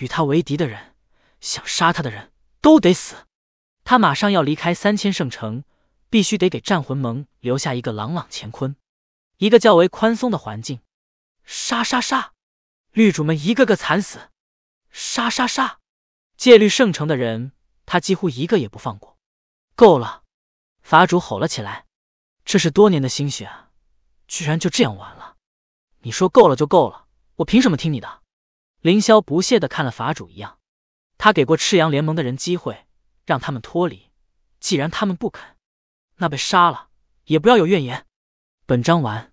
Speaker 1: 与他为敌的人，想杀他的人都得死。他马上要离开三千圣城，必须得给战魂盟留下一个朗朗乾坤，一个较为宽松的环境。杀杀杀！律主们一个个惨死。杀杀杀！戒律圣城的人。他几乎一个也不放过，够了！法主吼了起来。这是多年的心血啊，居然就这样完了！你说够了就够了，我凭什么听你的？凌霄不屑的看了法主一样。他给过赤阳联盟的人机会，让他们脱离。既然他们不肯，那被杀了也不要有怨言。本章完。